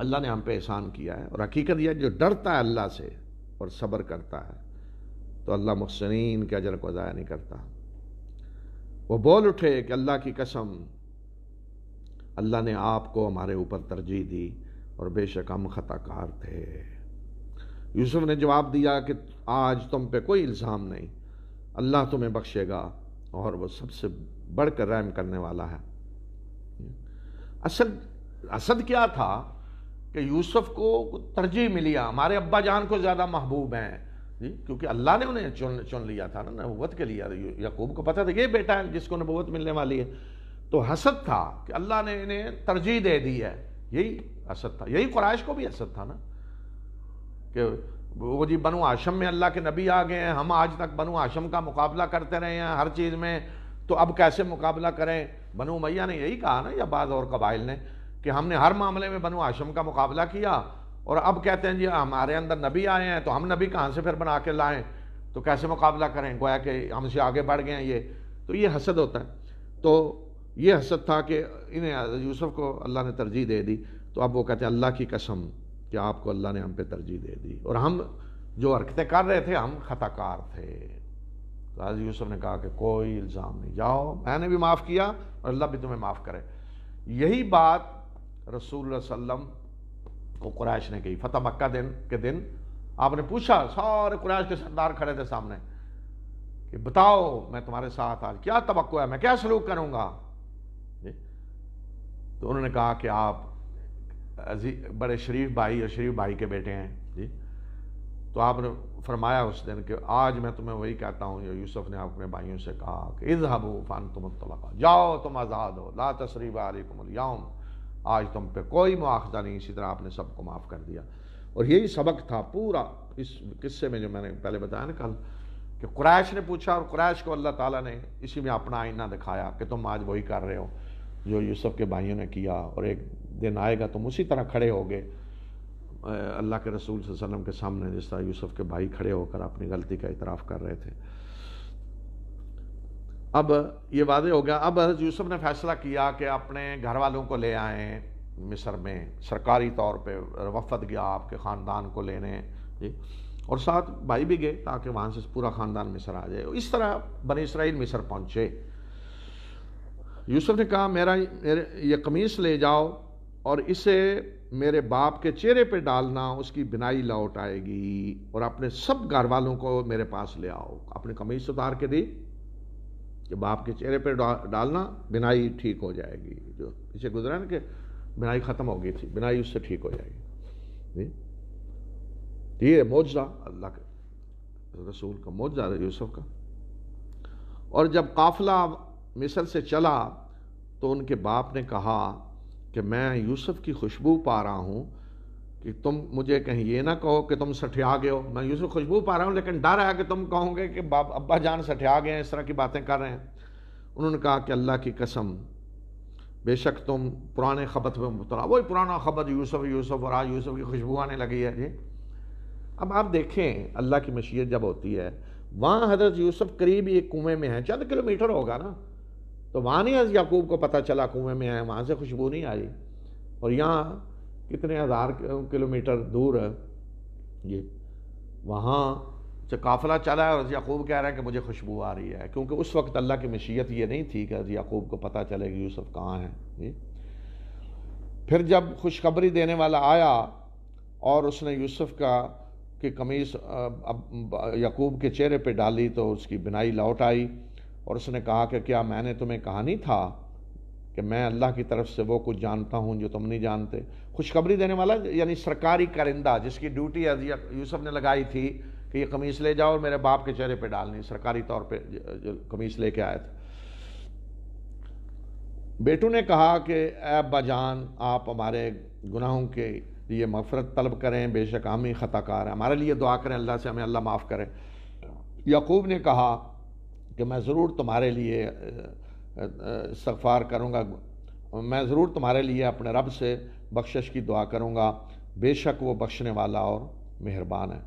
अल्लाह ने हम पे एहसान किया है और हकीकत यह जो डरता है अल्लाह से और सब्र करता है तो अल्लाह मुहसिन के अजर को ज़ाया नहीं करता वो बोल उठे कि अल्लाह की कसम अल्लाह ने आपको हमारे ऊपर तरजीह दी और बेशक हम खताकार थे यूसुफ ने जवाब दिया कि आज तुम पे कोई इल्ज़ाम नहीं अल्लाह तुम्हें बख्शेगा और वो सबसे बढ़कर रैम करने वाला है असद असद क्या था कि यूसुफ को तरजीह मिली हमारे अब्बा जान को ज़्यादा महबूब हैं जी क्योंकि अल्लाह ने उन्हें चुन चुन लिया था ना नबूत के लिए यकूब को पता था ये बेटा है जिसको नबूत मिलने वाली है तो हसद था कि अल्लाह ने इन्हें तरजीह दे दी है यही असद था यही कुरैश को भी असद था ना कि वो जी बनु आशम में अल्लाह के नबी आ गए हैं हम आज तक बनु आशम का मुकाबला करते रहे हैं हर चीज़ में तो अब कैसे मुकाबला करें बनु मैया ने यही कहा ना या बाद और कबाइल ने कि हमने हर मामले में बनु आशम का मुकाबला किया और अब कहते हैं जी हमारे अंदर नबी आए हैं तो हम नबी कहाँ से फिर बना के लाएँ तो कैसे मुकाबला करें गोया कि हमसे आगे बढ़ गए हैं ये तो ये हसद होता है तो ये हसद था कि इन्हें यूसुफ को अल्लाह ने तरजीह दे दी तो अब वो कहते अल्लाह की कसम कि आपको अल्लाह ने हम पे तरजीह दे दी और हम जो हरकतें कर रहे थे हम खताकार थे राजी यूसुफ ने कहा कि कोई इल्ज़ाम नहीं जाओ मैंने भी माफ़ किया और अल्लाह भी तुम्हें माफ़ करे यही बात रसूल वसम को कुरैश ने कही फतेह मक्का दिन के दिन आपने पूछा सारे कुरैश के सरदार खड़े थे सामने कि बताओ मैं तुम्हारे साथ आज क्या तो है मैं क्या सलूक करूँगा तो उन्होंने कहा कि आप बड़े शरीफ भाई और शरीफ भाई के बेटे हैं जी तो आपने फरमाया उस दिन कि आज मैं तुम्हें वही कहता हूँ यूसुफ ने अपने भाइयों से कहा कि इज इजहबू फ़ान तुम तलाक़ा जाओ तुम आज़ाद हो ला तसरीब आलिकुमयाम आज तुम पे कोई मुआवजा नहीं इसी तरह आपने सबको माफ़ कर दिया और यही सबक था पूरा इस किस्से में जो मैंने पहले बताया ना कल कि कुरैश ने पूछा और कुरैश को अल्लाह ताला ने इसी में अपना आईना दिखाया कि तुम आज वही कर रहे हो जो यूसुफ के भाइयों ने किया और एक दिन आएगा तुम उसी तरह खड़े गए अल्लाह के रसूल वसलम के सामने जिस तरह यूसुफ के भाई खड़े होकर अपनी गलती का इतराफ़ कर रहे थे अब ये वादे हो गया अब यूसुफ ने फैसला किया कि अपने घर वालों को ले आएँ मिस्र में सरकारी तौर पे वफद गया आपके ख़ानदान को लेने जी और साथ भाई भी गए ताकि वहाँ से पूरा ख़ानदान मिस्र आ जाए इस तरह बने इसराइल मिस्र पहुँचे यूसुफ ने कहा मेरा मेरे ये कमीज़ ले जाओ और इसे मेरे बाप के चेहरे पे डालना उसकी बिनाई लौट आएगी और अपने सब घर वालों को मेरे पास ले आओ अपने कमीज उतार के दी कि बाप के चेहरे पे डालना बिनाई ठीक हो जाएगी जो पीछे गुजरा ना कि बिनाई ख़त्म हो गई थी बिनाई उससे ठीक हो जाएगी नहीं ये मौजा अल्लाह के रसूल का मोजा यूसुफ का और जब काफिला मिसर से चला तो उनके बाप ने कहा कि मैं यूसुफ की खुशबू पा रहा हूँ कि तुम मुझे कहीं ये ना कहो कि तुम सठिया गए हो मैं यूसुफ खुशबू पा रहा हूँ लेकिन डर है कि तुम कहोगे कि बाप अब्बा जान सठिया गए हैं इस तरह की बातें कर रहे हैं उन्होंने कहा कि अल्लाह की कसम बेशक तुम पुराने खबत में मुबतला वही पुराना खबत यूसुफ यूसुफ और आज यूसुफ की खुशबू आने लगी है जी अब आप देखें अल्लाह की मशीयत जब होती है वहाँ हजरत यूसुफ करीब एक कुएँ में है चंद किलोमीटर होगा ना तो वहाँ नहीं हज़रत याकूब को पता चला कुएँ में है वहाँ से खुशबू नहीं आई और यहाँ कितने हज़ार किलोमीटर दूर है ये वहाँ से काफिला चला है और याकूब कह रहा है कि मुझे खुशबू आ रही है क्योंकि उस वक्त अल्लाह की मशीयत ये नहीं थी कि याकूब को पता चले कि यूसुफ कहाँ है ये फिर जब खुशखबरी देने वाला आया और उसने यूसुफ का की कमीज़ याकूब के चेहरे पर डाली तो उसकी बिनाई लौट आई और उसने कहा कि क्या मैंने तुम्हें कहा नहीं था कि मैं अल्लाह की तरफ से वो कुछ जानता हूँ जो तुम नहीं जानते खुशखबरी देने वाला यानी सरकारी करिंदा जिसकी ड्यूटी यूसुफ ने लगाई थी कि ये कमीज़ ले जाओ और मेरे बाप के चेहरे पे डालनी सरकारी तौर पे जो कमीज़ लेके आया था बेटू ने कहा कि अब्बा जान आप हमारे गुनाहों के लिए मफरत तलब करें बेशक हम ही ख़ताकार हैं हमारे लिए दुआ करें अल्लाह से हमें अल्लाह माफ़ करें याकूब ने कहा कि मैं ज़रूर तुम्हारे लिए इस्तफ़ार करूँगा मैं ज़रूर तुम्हारे लिए अपने रब से बख्शिश की दुआ करूँगा बेशक वो बख्शने वाला और मेहरबान है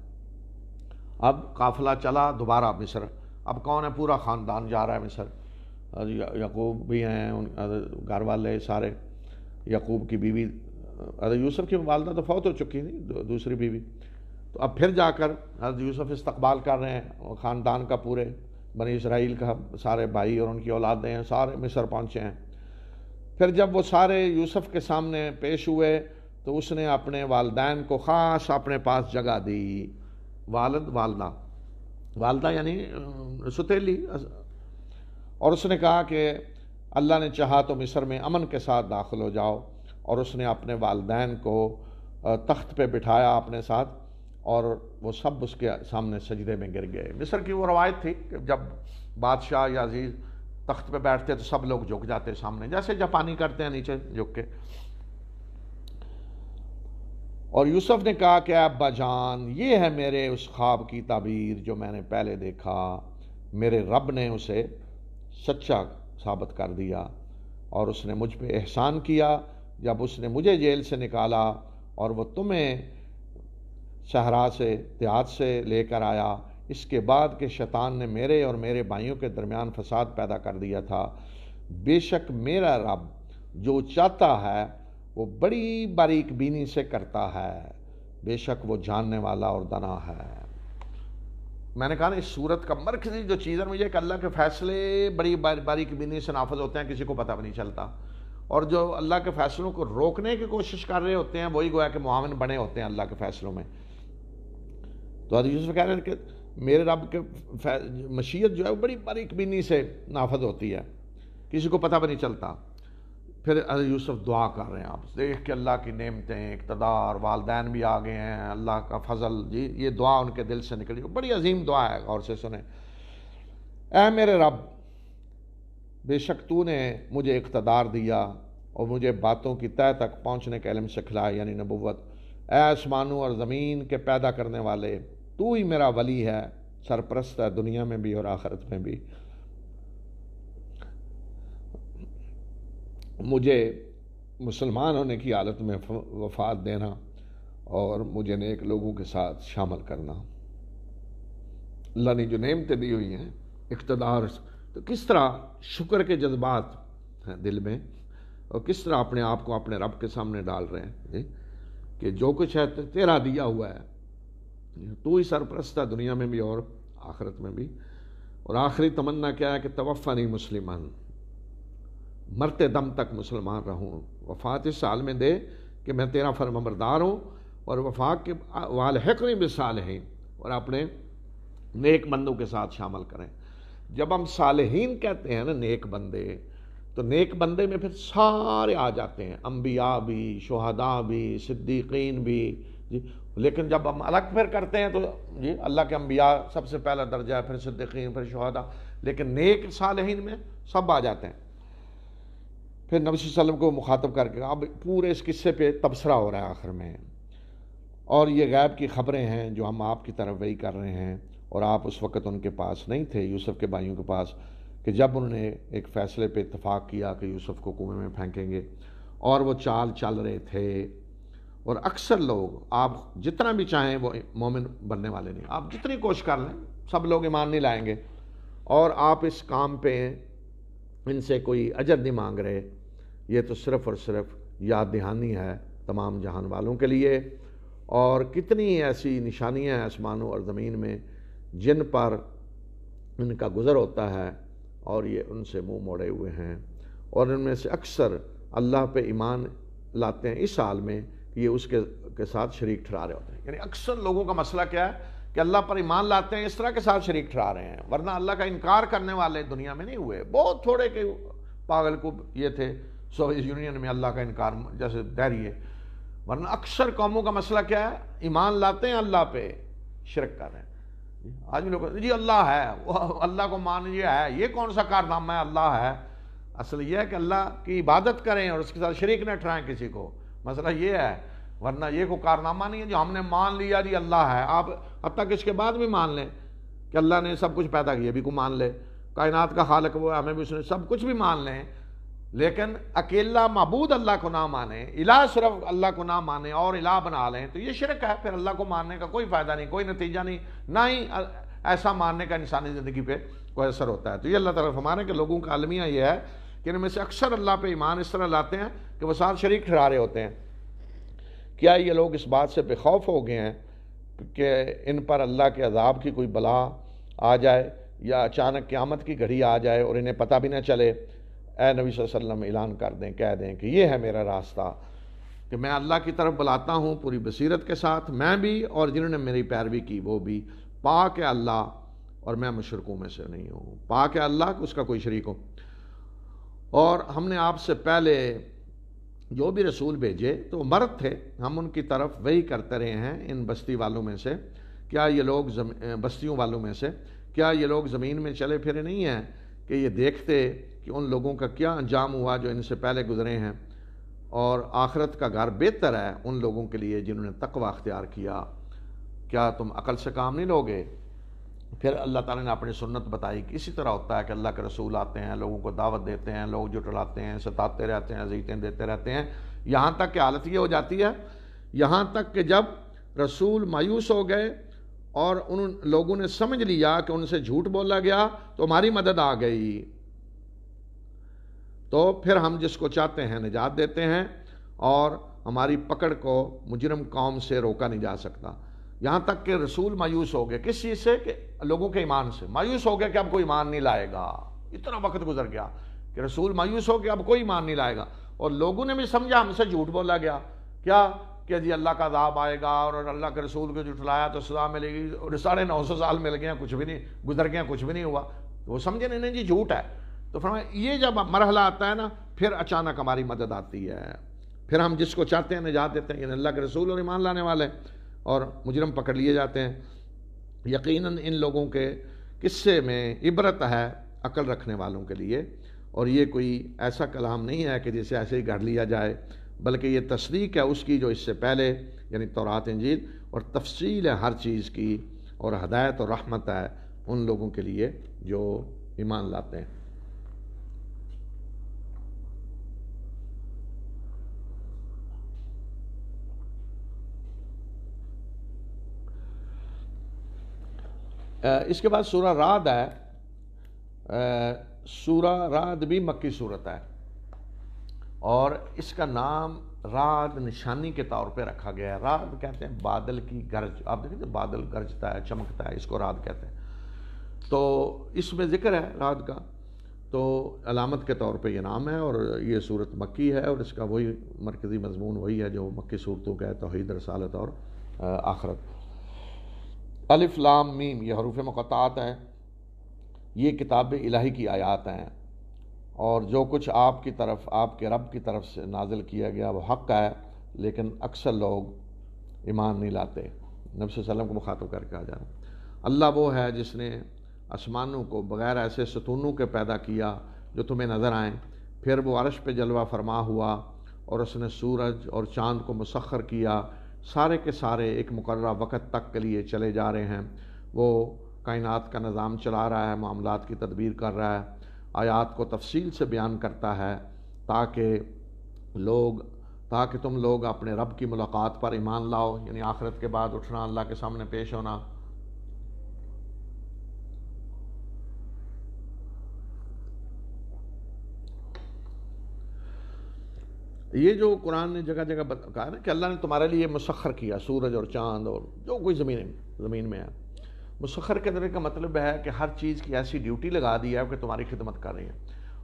अब काफ़िला चला दोबारा मिसर अब कौन है पूरा ख़ानदान जा रहा है मिसर यकूब भी हैं उन घर वाले सारे यकूब की बीवी अरे यूसुफ की वालदा तो फौत हो चुकी थी दूसरी बीवी तो अब फिर जाकर हजरत यूसुफ इस्तकबाल कर रहे हैं ख़ानदान का पूरे बनी इसराइल का सारे भाई और उनकी औलादें हैं सारे मिस्र पहुँचे हैं फिर जब वो सारे यूसुफ के सामने पेश हुए तो उसने अपने वालदेन को ख़ास अपने पास जगह दी वालद वालदा वालदा यानी सुतीली और उसने कहा कि अल्लाह ने चाहा तो मिस्र में अमन के साथ दाखिल हो जाओ और उसने अपने वालदान को तख्त पे बिठाया अपने साथ और वो सब उसके सामने सजदे में गिर गए मिस्र की वो रवायत थी कि जब बादशाह या अजीज़ तख्त पे बैठते तो सब लोग झुक जाते सामने जैसे जापानी करते हैं नीचे झुक के और यूसुफ ने कहा कि अब्बा जान ये है मेरे उस ख्वाब की ताबीर जो मैंने पहले देखा मेरे रब ने उसे सच्चा साबित कर दिया और उसने मुझ पर एहसान किया जब उसने मुझे जेल से निकाला और वह तुम्हें सहरा से देहात से लेकर आया इसके बाद के शैतान ने मेरे और मेरे भाइयों के दरमियान फसाद पैदा कर दिया था बेशक मेरा रब जो चाहता है वो बड़ी बारीक बीनी से करता है बेशक वो जानने वाला और दना है मैंने कहा ना इस सूरत का मरकजी जो चीज़ है मुझे एक अल्लाह के फैसले बड़ी बारीक बीनी से नाफज होते हैं किसी को पता भी नहीं चलता और जो अल्लाह के फैसलों को रोकने की कोशिश कर रहे होते हैं वही गोया के मुआवन बने होते हैं अल्लाह के फैसलों में तो हजरत यूसुफ कह रहे हैं कि मेरे रब के मशीयत जो है वो बड़ी बारीक बीनी से नाफज होती है किसी को पता भी नहीं चलता फिर हजरत यूसुफ दुआ कर रहे हैं आप देख के अल्लाह की नेमतें इकतदार वालदेन भी आ गए हैं अल्लाह का फजल जी ये दुआ उनके दिल से निकली बड़ी अजीम दुआ है गौर से सुने ए मेरे रब बेशक तू ने मुझे इकतदार दिया और मुझे बातों की तय तक पहुँचने के इलम खिलाया यानी नबूत ए आसमानों और ज़मीन के पैदा करने वाले तू ही मेरा वली है सरप्रस्त है दुनिया में भी और आखरत में भी मुझे मुसलमान होने की हालत में वफात देना और मुझे नेक लोगों के साथ शामिल करना अल्लाह ने जो नेमतें दी हुई हैं इकतदार तो किस तरह शुक्र के जज्बात हैं दिल में और किस तरह अपने आप को अपने रब के सामने डाल रहे हैं कि जो कुछ है तेरा दिया हुआ है तू ही सरप्रस्त है दुनिया में भी और आखरत में भी और आखिरी तमन्ना क्या है कि तवफ़ा नहीं मुसलमान मरते दम तक मुसलमान रहूँ वफात इस साल में दे कि मैं तेरा फर्मबरदार हूँ और वफाक के वालहकनी मिसाल हैं और अपने नेक बंदों के साथ शामिल करें जब हम सालहीन कहते हैं ना नेक बंदे तो नेक बंदे में फिर सारे आ जाते हैं अम्बिया भी शहदा भी सिद्दीकीन भी जी लेकिन जब हम अलग फिर करते हैं तो जी अल्लाह के अम्बिया सबसे पहला दर्जा है फिर सिद्दीकीन फिर शहदा लेकिन नेक सालहीन में सब आ जाते हैं फिर नबी वसम को मुखातब करके अब पूरे इस किस्से पे तबसरा हो रहा है आखिर में और ये गैब की खबरें हैं जो हम आपकी तरफ वही कर रहे हैं और आप उस वक़्त उनके पास नहीं थे यूसुफ़ के भाइयों के पास कि जब उन्होंने एक फ़ैसले पे इतफ़ाक़ किया कि यूसुफ़ को कुएं में फेंकेंगे और वो चाल चल रहे थे और अक्सर लोग आप जितना भी चाहें वो मोमिन बनने वाले नहीं आप जितनी कोशिश कर लें सब लोग ईमान नहीं लाएंगे और आप इस काम पे इनसे कोई अजर नहीं मांग रहे ये तो सिर्फ़ और सिर्फ याद दहानी है तमाम जहान वालों के लिए और कितनी ऐसी निशानियाँ हैं आसमानों और ज़मीन में जिन पर इनका गुज़र होता है और ये उनसे मुंह मोड़े हुए हैं और इनमें से अक्सर अल्लाह पे ईमान लाते हैं इस साल में ये उसके के साथ शरीक ठहरा रहे होते हैं यानी अक्सर लोगों का मसला क्या है कि अल्लाह पर ईमान लाते हैं इस तरह के साथ शरीक ठहरा रहे हैं वरना अल्लाह का इनकार करने वाले दुनिया में नहीं हुए बहुत थोड़े के पागल को ये थे सोवियत यूनियन में अल्लाह का इनकार जैसे तहरीय वरना अक्सर कौमों का मसला क्या है ईमान लाते हैं अल्लाह पे शिरक कर रहे हैं आज भी लोग जी अल्लाह है अल्लाह को मान ये है ये कौन सा कारनामा है अल्लाह है असल यह है कि अल्लाह की इबादत करें और उसके साथ शरीक न ठहराएं किसी को मसला ये है वरना ये को कारनामा नहीं है जो हमने मान लिया जी अल्लाह है आप अब तक इसके बाद भी मान लें कि अल्लाह ने सब कुछ पैदा किया भी को मान ले कायनात का हालक वो है हमें भी उसने सब कुछ भी मान लें लेकिन अकेला मबूद अल्लाह को ना माने इला सिर्फ अल्लाह को ना माने और इला बना लें तो ये शिरक है फिर अल्लाह को मानने का कोई फ़ायदा नहीं कोई नतीजा नहीं ना ही ऐसा मानने का इंसानी ज़िंदगी पर कोई असर होता है तो ये अल्लाह तरफ हमारे के लोगों का अलमिया ये है कि इनमें से अक्सर अल्लाह पे ईमान इस तरह लाते हैं कि वह साथ शरीक ठहरा रहे होते हैं क्या ये लोग इस बात से बेखौफ हो गए हैं कि इन पर अल्लाह के अजाब की कोई बला आ जाए या अचानक क्यामत की घड़ी आ जाए और इन्हें पता भी ना चले ए नबी वसल्लम ऐलान कर दें कह दें कि ये है मेरा रास्ता कि मैं अल्लाह की तरफ बुलाता हूँ पूरी बसीरत के साथ मैं भी और जिन्होंने मेरी पैरवी की वो भी पाक अल्लाह और मैं मशरकों में से नहीं हूँ पाक अल्लाह उसका कोई शरीक हूँ और हमने आपसे पहले जो भी रसूल भेजे तो मर्द थे हम उनकी तरफ वही करते रहे हैं इन बस्ती वालों में से क्या ये लोग बस्तियों वालों में से क्या ये लोग ज़मीन में चले फिरे नहीं हैं कि ये देखते कि उन लोगों का क्या अंजाम हुआ जो इनसे पहले गुजरे हैं और आखरत का घर बेहतर है उन लोगों के लिए जिन्होंने तकवा अख्तियार किया क्या तुम अकल से काम नहीं लोगे फिर अल्लाह ताला ने अपनी सुन्नत बताई कि इसी तरह होता है कि अल्लाह के रसूल आते हैं लोगों को दावत देते हैं लोग जुटलाते हैं सताते रहते हैं जीतें देते रहते हैं यहाँ तक कि हालत ये हो जाती है यहाँ तक कि जब रसूल मायूस हो गए और उन लोगों ने समझ लिया कि उनसे झूठ बोला गया तो हमारी मदद आ गई तो फिर हम जिसको चाहते हैं निजात देते हैं और हमारी पकड़ को मुजरम कौम से रोका नहीं जा सकता यहाँ तक कि रसूल मायूस हो गए किस चीज़ से कि लोगों के ईमान से मायूस हो गया कि अब कोई ईमान नहीं लाएगा इतना वक्त गुजर गया कि रसूल मायूस हो गया अब कोई ईमान नहीं लाएगा और लोगों ने भी समझा हमसे झूठ बोला गया क्या कि जी अल्लाह का अदाब आएगा और अल्लाह के रसूल को जुटलाया तो सजा मिलेगी और साढ़े नौ सौ साल मिल गया कुछ भी नहीं गुजर गया कुछ भी नहीं हुआ तो वो समझे नहीं जी झूठ है तो फिर ये जब मरहला आता है ना फिर अचानक हमारी मदद आती है फिर हम जिसको चाहते हैं निजात देते हैं अल्लाह के रसूल और ईमान लाने वाले हैं और मुजरम पकड़ लिए जाते हैं यकीनन इन लोगों के किस्से में इबरत है अकल रखने वालों के लिए और ये कोई ऐसा कलाम नहीं है कि जिसे ऐसे ही गढ़ लिया जाए बल्कि ये तस्दीक है उसकी जो इससे पहले यानी तौरात इंजील और तफसील है हर चीज़ की और हदायत और रहमत है उन लोगों के लिए जो ईमान लाते हैं इसके बाद सूरा राद है सूरा राद भी मक्की सूरत है और इसका नाम रात निशानी के तौर पे रखा गया है रात कहते हैं बादल की गरज आप तो बादल गरजता है चमकता है इसको रात कहते हैं तो इसमें ज़िक्र है रात का तो अलामत के तौर पे ये नाम है और ये सूरत मक्की है और इसका वही मरकज़ी मजमून वही है जो मक्की सूरतों का है तोहद रसालत और आखरत अलिफ लाम मीम ये हरूफ मक़ात हैं ये किताब इलाही की आयात हैं और जो कुछ आपकी तरफ आपके रब की तरफ से नाजिल किया गया वो हक़ है लेकिन अक्सर लोग ईमान नहीं लाते नबी वसम को मुखातब करके आ जाना अल्लाह वो है जिसने आसमानों को बग़ैर ऐसे सतूनों के पैदा किया जो तुम्हें नज़र आए फिर वो अरश पे जलवा फरमा हुआ और उसने सूरज और चाँद को मुसखर किया सारे के सारे एक मुकर्रा वक़्त तक के लिए चले जा रहे हैं वो कायनात का निज़ाम चला रहा है मामला की तदबीर कर रहा है आयात को तफसील से बयान करता है ताकि लोग ताकि तुम लोग अपने रब की मुलाकात पर ईमान लाओ यानी आखिरत के बाद उठना अल्लाह के सामने पेश होना ये जो कुरान ने जगह जगह कहा ना कि अल्लाह ने तुम्हारे लिए मुसखर किया सूरज और चांद और जो कोई ज़मीन ज़मीन में है मुसखर के अंदर का मतलब है कि हर चीज़ की ऐसी ड्यूटी लगा दी है कि तुम्हारी खिदमत कर रही है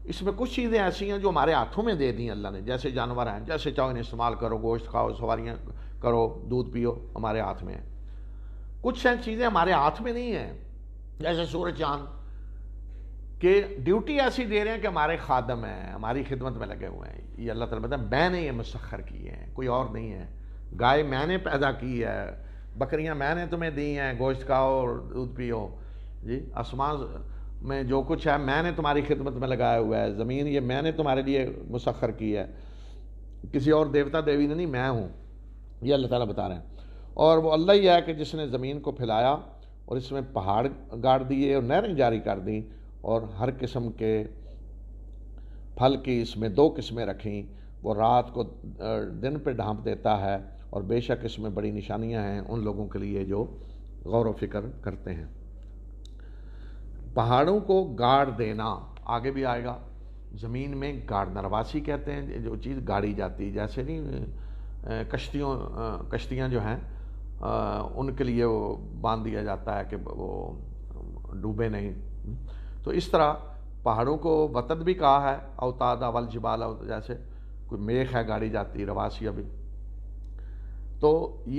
इसमें कुछ चीज़ें ऐसी हैं जो हमारे हाथों में दे दी हैं अल्लाह ने जैसे जानवर हैं जैसे चाहो इन्हें इस्तेमाल करो गोश्त खाओ सवारियाँ करो दूध पियो हमारे हाथ में है कुछ ऐसी चीज़ें हमारे हाथ में नहीं हैं जैसे सूरज चांद कि ड्यूटी ऐसी दे रहे हैं कि हमारे खादम हैं हमारी खिदमत में लगे हुए हैं ये अल्लाह तला बता मैंने ये मुसखर किए हैं कोई और नहीं है गाय मैंने पैदा की है बकरियां मैंने तुम्हें दी हैं गोश्त खाओ और दूध पियो जी आसमान में जो कुछ है मैंने तुम्हारी खिदमत में लगाया हुआ है ज़मीन ये मैंने तुम्हारे लिए मुसखर की है किसी और देवता देवी ने नहीं मैं हूँ ये अल्लाह ताला बता रहे हैं और वो अल्लाह ही है कि जिसने ज़मीन को फैलाया और इसमें पहाड़ गाड़ दिए और नहरें जारी कर दी और हर किस्म के फल की इसमें दो किस्में रखी वो रात को दिन पे ढांप देता है और बेशक इसमें बड़ी निशानियां हैं उन लोगों के लिए जो गौर फिक्र करते हैं पहाड़ों को गाड़ देना आगे भी आएगा ज़मीन में गाड़ नरवासी कहते हैं जो चीज़ गाड़ी जाती है जैसे नहीं कश्तियों कश्तियाँ जो हैं उनके लिए वो बांध दिया जाता है कि वो डूबे नहीं तो इस तरह पहाड़ों को वतन भी कहा है अवताद अवल जिबाल जैसे कोई मेघ है गाड़ी जाती रवासी अभी तो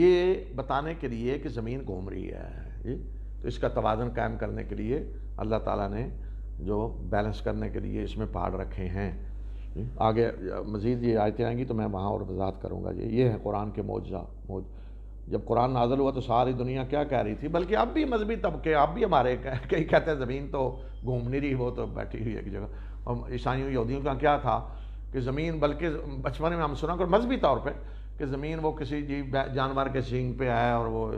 ये बताने के लिए कि ज़मीन घूम रही है तो इसका तोज़न कायम करने के लिए अल्लाह ताला ने जो बैलेंस करने के लिए इसमें पहाड़ रखे हैं आगे मज़ीद ये आयतें आएंगी तो मैं वहाँ और वजात करूँगा ये ये है कुरान के मौजा मौज जब कुरान नाजल हुआ तो सारी दुनिया क्या कह रही थी बल्कि अब भी मजहबी तबके अब भी हमारे कई कहते हैं ज़मीन तो घूम नहीं रही वो तो बैठी हुई एक जगह और ईसाइयों यहूदियों का क्या था कि ज़मीन बल्कि बचपन में हम सुना कर मजहबी तौर पर कि ज़मीन वो किसी जीव जानवर के सींग पे आए और वो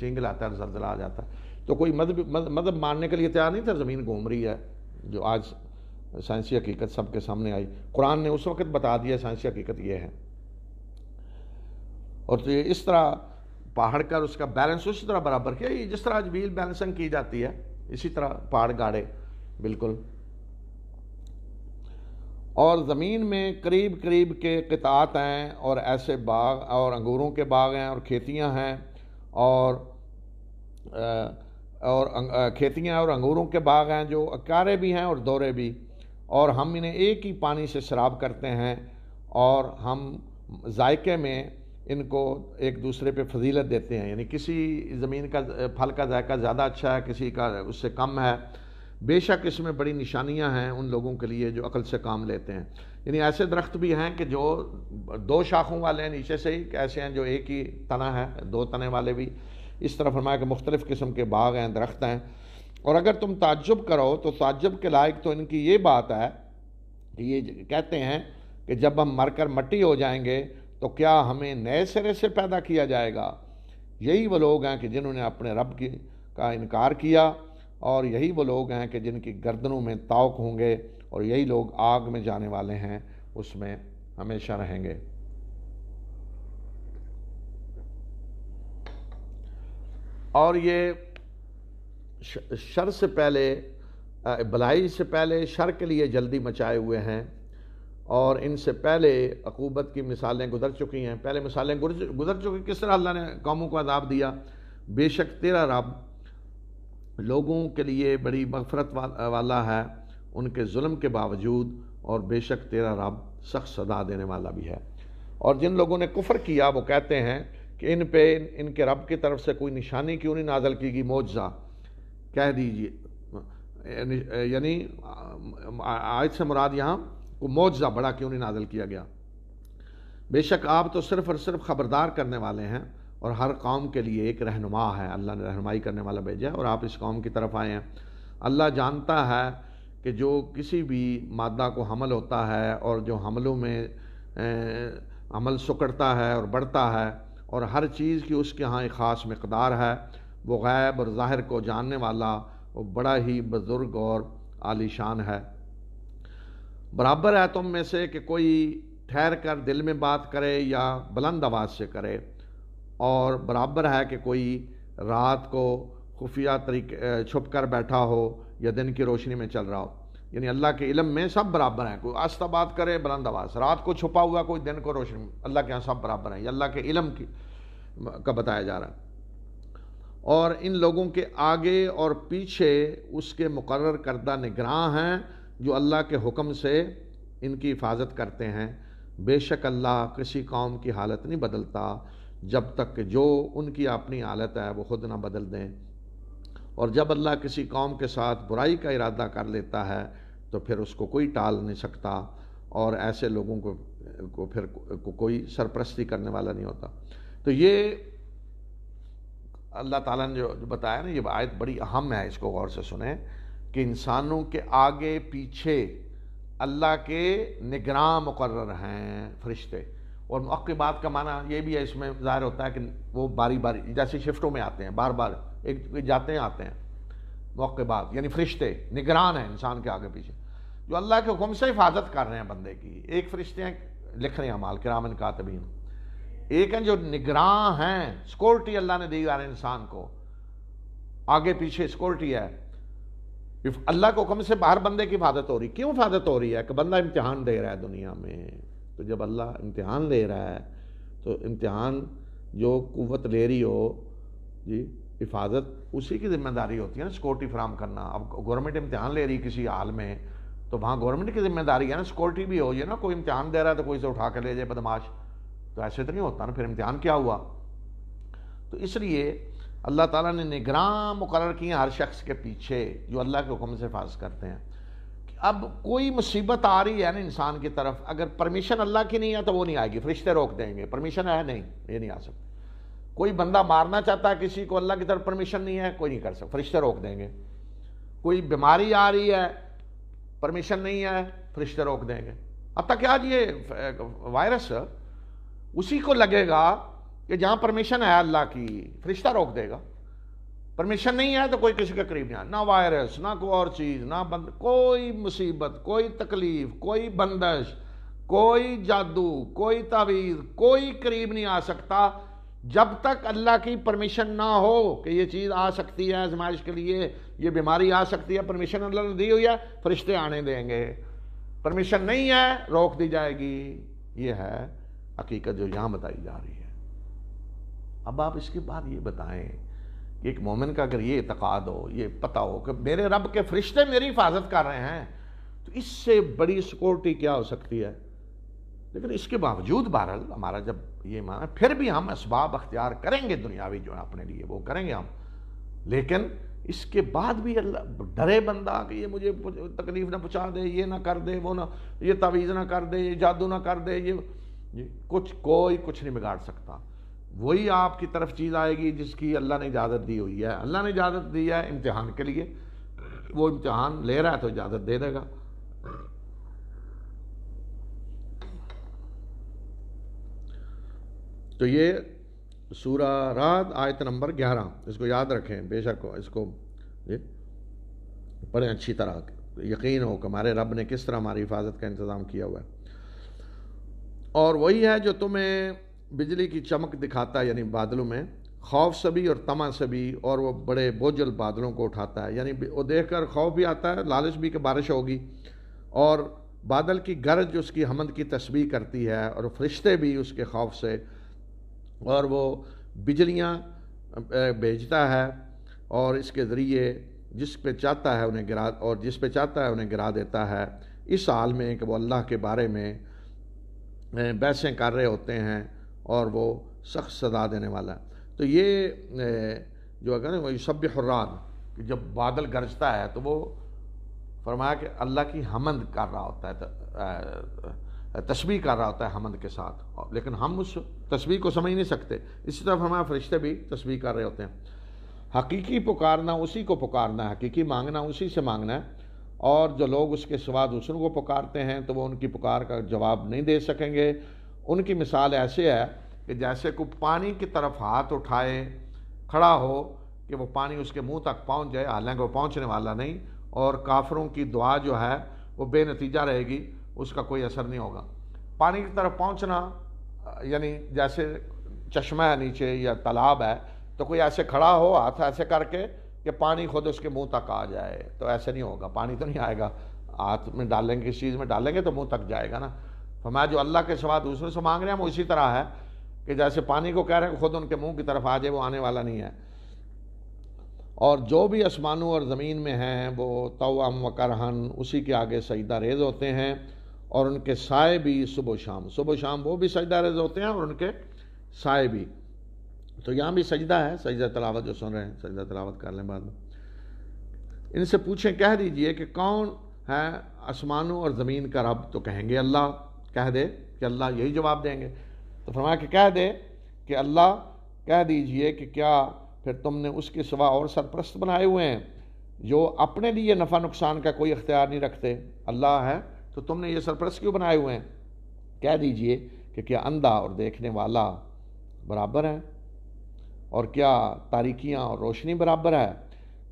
सींग लाता है जलजला आ जाता है तो कोई मजहब मजहब मानने के लिए तैयार नहीं था ज़मीन घूम रही है जो आज साइंसी हकीकत सबके सामने आई कुरान ने उस वक्त बता दिया साइंसी हकीकत ये है और तो ये इस तरह पहाड़ कर उसका बैलेंस उसी तरह बराबर किया ये जिस तरह आज व्हील बैलेंसिंग की जाती है इसी तरह पहाड़ गाड़े बिल्कुल और ज़मीन में करीब करीब के कितात हैं और ऐसे बाग और अंगूरों के बाग हैं और खेतियां हैं और और अं, खेतियां और अंगूरों के बाग हैं जो अकारे भी हैं और दौरे भी और हम इन्हें एक ही पानी से शराब करते हैं और हम जायके में इनको एक दूसरे पे फजीलत देते हैं यानी किसी ज़मीन का फल का जायका ज़्यादा अच्छा है किसी का उससे कम है बेशक इसमें बड़ी निशानियां हैं उन लोगों के लिए जो अकल से काम लेते हैं यानी ऐसे दरख्त भी हैं कि जो दो शाखों वाले हैं नीचे से ही ऐसे हैं जो एक ही तना है दो तने वाले भी इस तरह फरमाया कि मुख्तलिफ़ किस्म के बाग हैं दरख्त हैं और अगर तुम ताज्जुब करो तो ताज्जुब के लायक तो इनकी ये बात है कि ये कहते हैं कि जब हम मरकर मट्टी हो जाएंगे तो क्या हमें नए सिरे से पैदा किया जाएगा यही वो लोग हैं कि जिन्होंने अपने रब की का इनकार किया और यही वो लोग हैं कि जिनकी गर्दनों में ताक होंगे और यही लोग आग में जाने वाले हैं उसमें हमेशा रहेंगे और ये शर से पहले भलाई से पहले शर के लिए जल्दी मचाए हुए हैं और इनसे पहले अकूबत की मिसालें गुजर चुकी हैं पहले मिसालें गुजर चुकी किस तरह अल्लाह ने कौमों को अदाब दिया बेशक तेरा रब लोगों के लिए बड़ी मफ़रत वाला है उनके जुल्म के बावजूद और बेशक तेरा रब सख्त सदा देने वाला भी है और जिन लोगों ने कुफर किया वो कहते हैं कि इन पे इन, इनके रब की तरफ से कोई निशानी क्यों नहीं नाजल की गई मोजा कह दीजिए यानी आज से मुराद यहाँ को मौजा बड़ा क्यों नहीं नाजल किया गया बेशक आप तो सिर्फ़ और सिर्फ ख़बरदार करने वाले हैं और हर कौम के लिए एक रहनुमा है अल्लाह ने रहनुमाई करने वाला भेजा और आप इस कौम की तरफ आए हैं अल्लाह जानता है कि जो किसी भी मादा को हमल होता है और जो हमलों में हमल सुकड़ता है और बढ़ता है और हर चीज़ की उसके यहाँ एक ख़ास मकदार है वो गैब और ज़ाहिर को जानने वाला वो बड़ा ही बुज़ुर्ग और आलीशान है बराबर है तुम में से कि कोई ठहर कर दिल में बात करे या बुलंद आवाज़ से करे और बराबर है कि कोई रात को खुफिया तरीके छुप कर बैठा हो या दिन की रोशनी में चल रहा हो यानी अल्लाह के इलम में सब बराबर हैं कोई आस्था बात करे बुलंद आवाज़ रात को छुपा हुआ कोई दिन को रोशनी में अल्लाह के यहाँ सब बराबर हैं ये अल्लाह के इलम की का बताया जा रहा है और इन लोगों के आगे और पीछे उसके मुकर करदा निगरान हैं जो अल्लाह के हुक्म से इनकी हिफाजत करते हैं बेशक अल्लाह किसी कौम की हालत नहीं बदलता जब तक कि जो उनकी अपनी हालत है वो खुद ना बदल दें और जब अल्लाह किसी कौम के साथ बुराई का इरादा कर लेता है तो फिर उसको कोई टाल नहीं सकता और ऐसे लोगों को को फिर को, को, कोई सरपरस्ती करने वाला नहीं होता तो ये अल्लाह ताला ने जो, जो बताया ना ये आयत बड़ी अहम है इसको गौर से सुने कि इंसानों के आगे पीछे अल्लाह के निगरान मुकर हैं फरिश्ते और बाद का माना ये भी है इसमें ज़ाहिर होता है कि वो बारी बारी जैसे शिफ्टों में आते हैं बार बार एक जाते हैं आते हैं मौक़बात यानी फरिश्ते निगरान हैं इंसान के आगे पीछे जो अल्लाह के हुक्म से हिफाजत कर रहे हैं बंदे की एक फरिश्ते हैं लिख रहे हैं माल करामन तबीन एक हैं जो निगरान हैं सिक्योरिटी अल्लाह ने दी जा रहे इंसान को आगे पीछे सिक्योरिटी है अल्लाह के हुक्म से बाहर बंदे की हिफाजत हो रही क्यों हिफाजत हो रही है कि बंदा इम्तहान दे रहा है दुनिया में तो जब अल्लाह इम्तिहान ले रहा है तो इम्तहान जो कुत ले रही हो जी हिफाजत उसी की जिम्मेदारी होती है ना सिक्योरिटी फ्राहम करना अब गवर्नमेंट इम्तिहान ले रही किसी हाल में तो वहाँ गवर्नमेंट की जिम्मेदारी है ना सिक्योरिटी भी हो जाए ना कोई इम्तिहान दे रहा है तो कोई से उठा के ले जाए बदमाश तो ऐसे तो नहीं होता ना फिर इम्तहान क्या हुआ तो इसलिए अल्लाह ताला ने निगरान मुकर किए हर शख्स के पीछे जो अल्लाह के हुक्म से हिफाज करते हैं अब कोई मुसीबत आ रही है ना इंसान की तरफ अगर परमिशन अल्लाह की नहीं है तो वो नहीं आएगी फरिश्ते रोक देंगे परमिशन है नहीं ये नहीं आ सकता कोई बंदा मारना चाहता है किसी को अल्लाह की तरफ परमिशन नहीं है कोई नहीं कर सकता फरिश्ते रोक देंगे कोई बीमारी आ रही है परमिशन नहीं है फरिश्ते रोक देंगे अब तक आज ये वायरस उसी को लगेगा कि जहां परमिशन है अल्लाह की फरिश्ता रोक देगा परमिशन नहीं है तो कोई किसी के करीब नहीं ना वायरस ना कोई और चीज़ ना बंद कोई मुसीबत कोई तकलीफ कोई बंदश कोई जादू कोई तावीज़ कोई करीब नहीं आ सकता जब तक अल्लाह की परमिशन ना हो कि ये चीज़ आ सकती है आजमाइश के लिए ये बीमारी आ सकती है परमिशन अल्लाह ने दी हुई है फरिश्ते आने देंगे परमिशन नहीं है रोक दी जाएगी ये है हकीकत जो यहाँ बताई जा रही है अब आप इसके बाद ये बताएं कि एक मोमिन का अगर ये इतकाद हो ये पता हो कि मेरे रब के फरिश्ते मेरी हिफाजत कर रहे हैं तो इससे बड़ी सिक्योरिटी क्या हो सकती है लेकिन इसके बावजूद बहरल हमारा जब ये माना फिर भी हम इसबाब अख्तियार करेंगे दुनियावी जो है अपने लिए वो करेंगे हम लेकिन इसके बाद भी अल्लाह डरे बंदा कि ये मुझे तकलीफ़ ना पहुँचा दे ये ना कर दे वो ना ये तावीज़ ना कर दे ये जादू ना कर दे ये, ये कुछ कोई कुछ नहीं बिगाड़ सकता वही आपकी तरफ चीज़ आएगी जिसकी अल्लाह ने इजाज़त दी हुई है अल्लाह ने इजाज़त दी है इम्तहान के लिए वो इम्तहान ले रहा है तो इजाज़त दे देगा तो ये सूरा रात आयत नंबर ग्यारह इसको याद रखें बेशक इसको ये पढ़ें अच्छी तरह यकीन हो कि हमारे रब ने किस तरह हमारी हिफाजत का इंतज़ाम किया हुआ है और वही है जो तुम्हें बिजली की चमक दिखाता है यानी बादलों में खौफ सभी और तमा सभी और वो बड़े बोझल बादलों को उठाता है यानी वो देख कर खौफ भी आता है लालच भी कि बारिश होगी और बादल की गरज उसकी हमद की तस्वीर करती है और फरिश्ते भी उसके खौफ से और वो बिजलियाँ भेजता है और इसके ज़रिए जिस पे चाहता है उन्हें गिरा और जिस पे चाहता है उन्हें गिरा देता है इस हाल में कि वो अल्लाह के बारे में बहसें कर रहे होते हैं और वो सख्त सदा देने वाला है तो ये जो है ना सभ्य हुर्रान जब बादल गरजता है तो वो फरमाया कि अल्लाह की हमंद कर रहा होता है तस्वीर कर रहा होता है हमंद के साथ लेकिन हम उस तस्वीर को समझ नहीं सकते इसी तरह हमारे फरिश्ते भी तस्वीर कर रहे होते हैं हकीकी पुकारना उसी को पुकारना है हकीकी मांगना उसी से मांगना है और जो लोग उसके सिवा दूसरों को पुकारते हैं तो वो उनकी पुकार का जवाब नहीं दे सकेंगे उनकी मिसाल ऐसे है कि जैसे को पानी की तरफ हाथ उठाए खड़ा हो कि वो पानी उसके मुंह तक पहुंच जाए हालांकि वो पहुंचने वाला नहीं और काफरों की दुआ जो है वो बेनतीजा रहेगी उसका कोई असर नहीं होगा पानी की तरफ पहुंचना यानी जैसे चश्मा है नीचे या तालाब है तो कोई ऐसे खड़ा हो हाथ ऐसे करके कि पानी खुद उसके मुंह तक आ जाए तो ऐसे नहीं होगा पानी तो नहीं आएगा हाथ में डालेंगे किसी चीज़ में डालेंगे तो मुँह तक जाएगा ना तो हमारा जो अल्लाह के सवा दूसरे से मांग रहे हैं वो इसी तरह है कि जैसे पानी को कह रहे हैं खुद उनके मुंह की तरफ आ जाए वो आने वाला नहीं है और जो भी आसमानों और ज़मीन में हैं वो तवम व करहन उसी के आगे सजदा रेज होते हैं और उनके साय भी सुबह शाम सुबह शाम वो भी सजदा रेज होते हैं और उनके साय भी तो यहाँ भी सजदा है सजदा तलावत जो सुन रहे हैं सजदा तलावत कर लें बाद में इनसे पूछें कह दीजिए कि कौन है आसमानों और ज़मीन का रब तो कहेंगे अल्लाह कह दे कि अल्लाह यही जवाब देंगे तो फरमाया कि कह दे कि अल्लाह कह दीजिए कि क्या फिर तुमने उसके सिवा और सरप्रस्त बनाए हुए हैं जो अपने लिए नफ़ा नुकसान का कोई इख्तियार नहीं रखते अल्लाह है तो तुमने ये सरप्रस्त क्यों बनाए हुए हैं कह दीजिए कि क्या अंधा और देखने वाला बराबर है और क्या तारिकियाँ और रोशनी बराबर है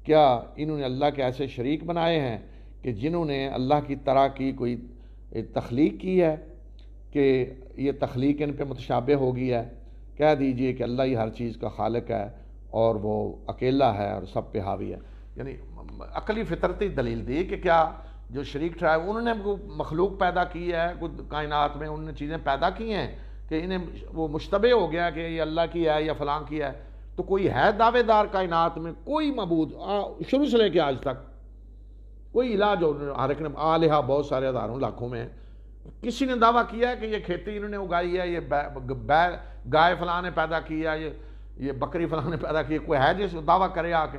क्या इन्होंने अल्लाह के ऐसे शरीक बनाए हैं कि जिन्होंने अल्लाह की तरह की कोई तख्लीक की है कि ये तख्लीक इन पर मतशाबे हो गई है कह दीजिए कि अल्लाह ही हर चीज़ का खालक है और वो अकेला है और सब पे हावी है यानी अकली फितरती दलील दी कि क्या जो शरीक ठहराए उन्होंने मखलूक पैदा की है कुछ कायनात में उन्होंने चीज़ें पैदा की हैं कि इन्हें वो मुशतबे हो गया कि ये अल्लाह की है या फलां की है तो कोई है दावेदार कायनात में कोई मबूद शुरू से लेके आज तक कोई इलाज हर एक आलिहा बहुत सारे हज़ारों लाखों में है किसी ने दावा किया है कि ये खेती इन्होंने उगाई है ये बै गाय फलाने ने पैदा किया ये ये बकरी फलाने ने पैदा की कोई है जिस दावा करे आके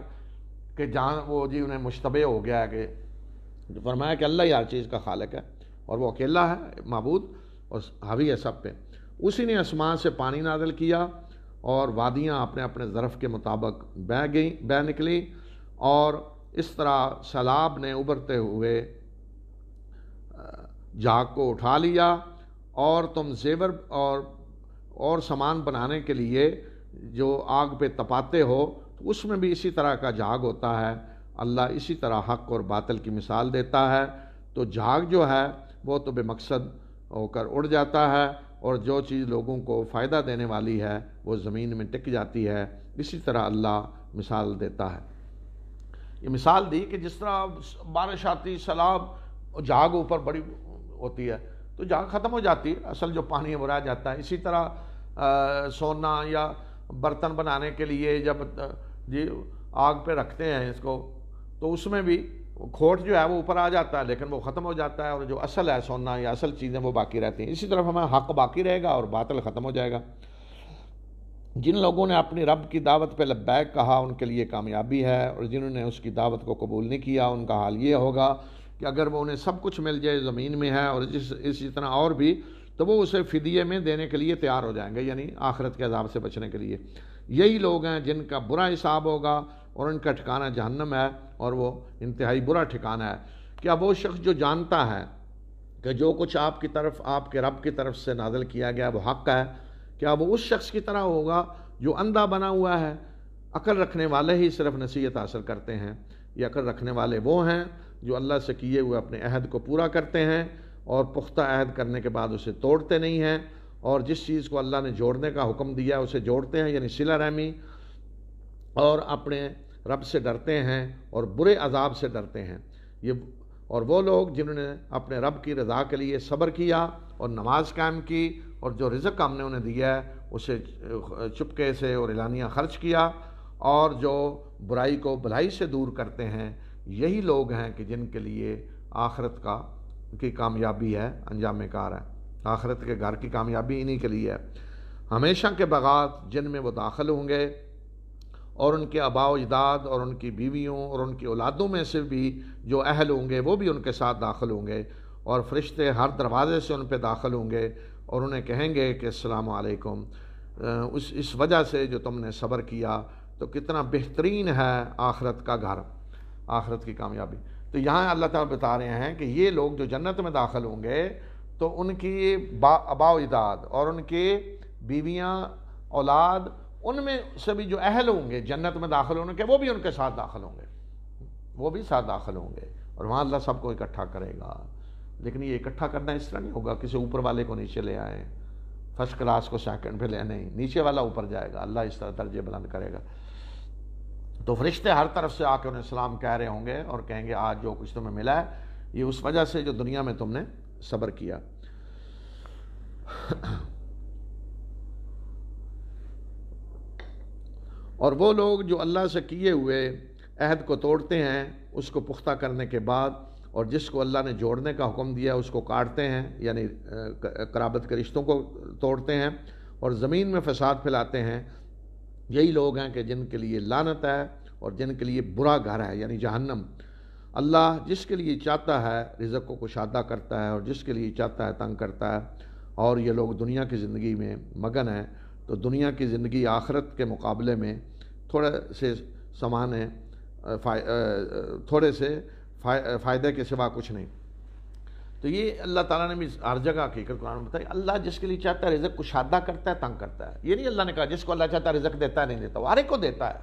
कि जहाँ वो जी उन्हें मुशतबे हो गया है कि फरमाया कि अल्लाह ही हर चीज़ का खालक है और वो अकेला है मबूद और हावी है सब पे उसी ने आसमान से पानी नादल किया और वादियाँ अपने अपने ज़रफ़ के मुताबिक बह गई बह निकली और इस तरह सैलाब ने उबरते हुए जाग को उठा लिया और तुम जेवर और और सामान बनाने के लिए जो आग पे तपाते हो तो उसमें भी इसी तरह का जाग होता है अल्लाह इसी तरह हक और बातल की मिसाल देता है तो जाग जो है वो तो बेमकसद होकर उड़ जाता है और जो चीज़ लोगों को फ़ायदा देने वाली है वो ज़मीन में टिक जाती है इसी तरह अल्लाह मिसाल देता है ये मिसाल दी कि जिस तरह बारिश आती सलाब जाग ऊपर बड़ी होती है तो जाग ख़त्म हो जाती है असल जो पानी है वो रह जाता है इसी तरह आ, सोना या बर्तन बनाने के लिए जब जी आग पे रखते हैं इसको तो उसमें भी खोट जो है वो ऊपर आ जाता है लेकिन वो ख़त्म हो जाता है और जो असल है सोना या असल चीज़ें वो बाकी रहती हैं इसी तरफ हमें हक बाकी रहेगा और बातल ख़त्म हो जाएगा जिन लोगों ने अपनी रब की दावत पे लब्बैक कहा उनके लिए कामयाबी है और जिन्होंने उसकी दावत को कबूल नहीं किया उनका हाल ये होगा कि अगर वो उन्हें सब कुछ मिल जाए ज़मीन में है और जिस इसी तरह और भी तो वो उसे फिदिये में देने के लिए तैयार हो जाएंगे यानी आखरत के अजाब से बचने के लिए यही लोग हैं जिनका बुरा हिसाब होगा और उनका ठिकाना जहन्नम है और वो इंतहाई बुरा ठिकाना है क्या वो शख्स जो जानता है कि जो कुछ आपकी तरफ आपके रब की तरफ से नाजल किया गया वो हक है क्या वो उस शख्स की तरह होगा जो अंधा बना हुआ है अकल रखने वाले ही सिर्फ नसीहत हासिल करते हैं ये अकल रखने वाले वो हैं जो अल्लाह से किए हुए अपने अहद को पूरा करते हैं और पुख्ता अहद करने के बाद उसे तोड़ते नहीं हैं और जिस चीज़ को अल्लाह ने जोड़ने का हुक्म दिया उसे जोड़ते हैं यानी सिला रहमी और अपने रब से डरते हैं और बुरे अजाब से डरते हैं ये और वो लोग जिन्होंने अपने रब की रज़ा के लिए सब्र किया और नमाज़ कायम की और जो रिज़क हमने उन्हें दिया है उसे चुपके से और एलानिया खर्च किया और जो बुराई को भलाई से दूर करते हैं यही लोग हैं कि जिनके लिए आखरत का की कामयाबी है अंजाम कार है आखरत के घर की कामयाबी इन्हीं के लिए है हमेशा के बगात जिनमें वो दाखिल होंगे और उनके आबा अजदाद और उनकी बीवियों और उनकी औलादों में से भी जो अहल होंगे वो भी उनके साथ दाखिल होंगे और फरिश्ते हर दरवाज़े से उन पर दाखिल होंगे और उन्हें कहेंगे कि अलकुम उस इस वजह से जो तुमने सब्र किया तो कितना बेहतरीन है आखरत का घर आखरत की कामयाबी तो यहाँ अल्लाह ताला बता रहे हैं कि ये लोग जो जन्नत में दाखिल होंगे तो उनकी आबा और उनके बीवियाँ औलाद उनमें से भी जो अहल होंगे जन्नत में दाखिल होने के वो भी उनके साथ दाखिल होंगे वो भी साथ दाखिल होंगे और वहाँ अल्लाह सबको इकट्ठा करेगा लेकिन ये इकट्ठा करना इस तरह नहीं होगा किसी ऊपर वाले को नीचे ले आए फर्स्ट क्लास को सेकंड पे ले नहीं नीचे वाला ऊपर जाएगा अल्लाह इस तरह दर्जे बुलंद करेगा तो फरिश्ते हर तरफ से आके उन्हें सलाम कह रहे होंगे और कहेंगे आज जो कुछ तुम्हें मिला है ये उस वजह से जो दुनिया में तुमने सब्र किया और वो लोग जो अल्लाह से किए हुए अहद को तोड़ते हैं उसको पुख्ता करने के बाद और जिसको अल्लाह ने जोड़ने का हुक्म दिया उसको काटते हैं यानी कराबत के रिश्तों को तोड़ते हैं और ज़मीन में फसाद फैलाते हैं यही लोग हैं कि जिनके लिए लानत है और जिनके लिए बुरा घर है यानी जहन्नम अल्लाह जिसके लिए चाहता है रिज़क को कुशादा करता है और जिसके लिए चाहता है तंग करता है और ये लोग दुनिया की ज़िंदगी में मगन हैं तो दुनिया की ज़िंदगी आखरत के मुकाबले में थोड़े से समान है थोड़े से फाय, फ़ायदे के सिवा कुछ नहीं तो ये अल्लाह ताला ने भी हर जगह हकीकत कुरान बताया अल्लाह जिसके लिए चाहता है रिजक शादा करता है तंग करता है ये नहीं अल्लाह ने कहा जिसको अल्लाह चाहता है रिजक देता है नहीं देता हर एक को देता है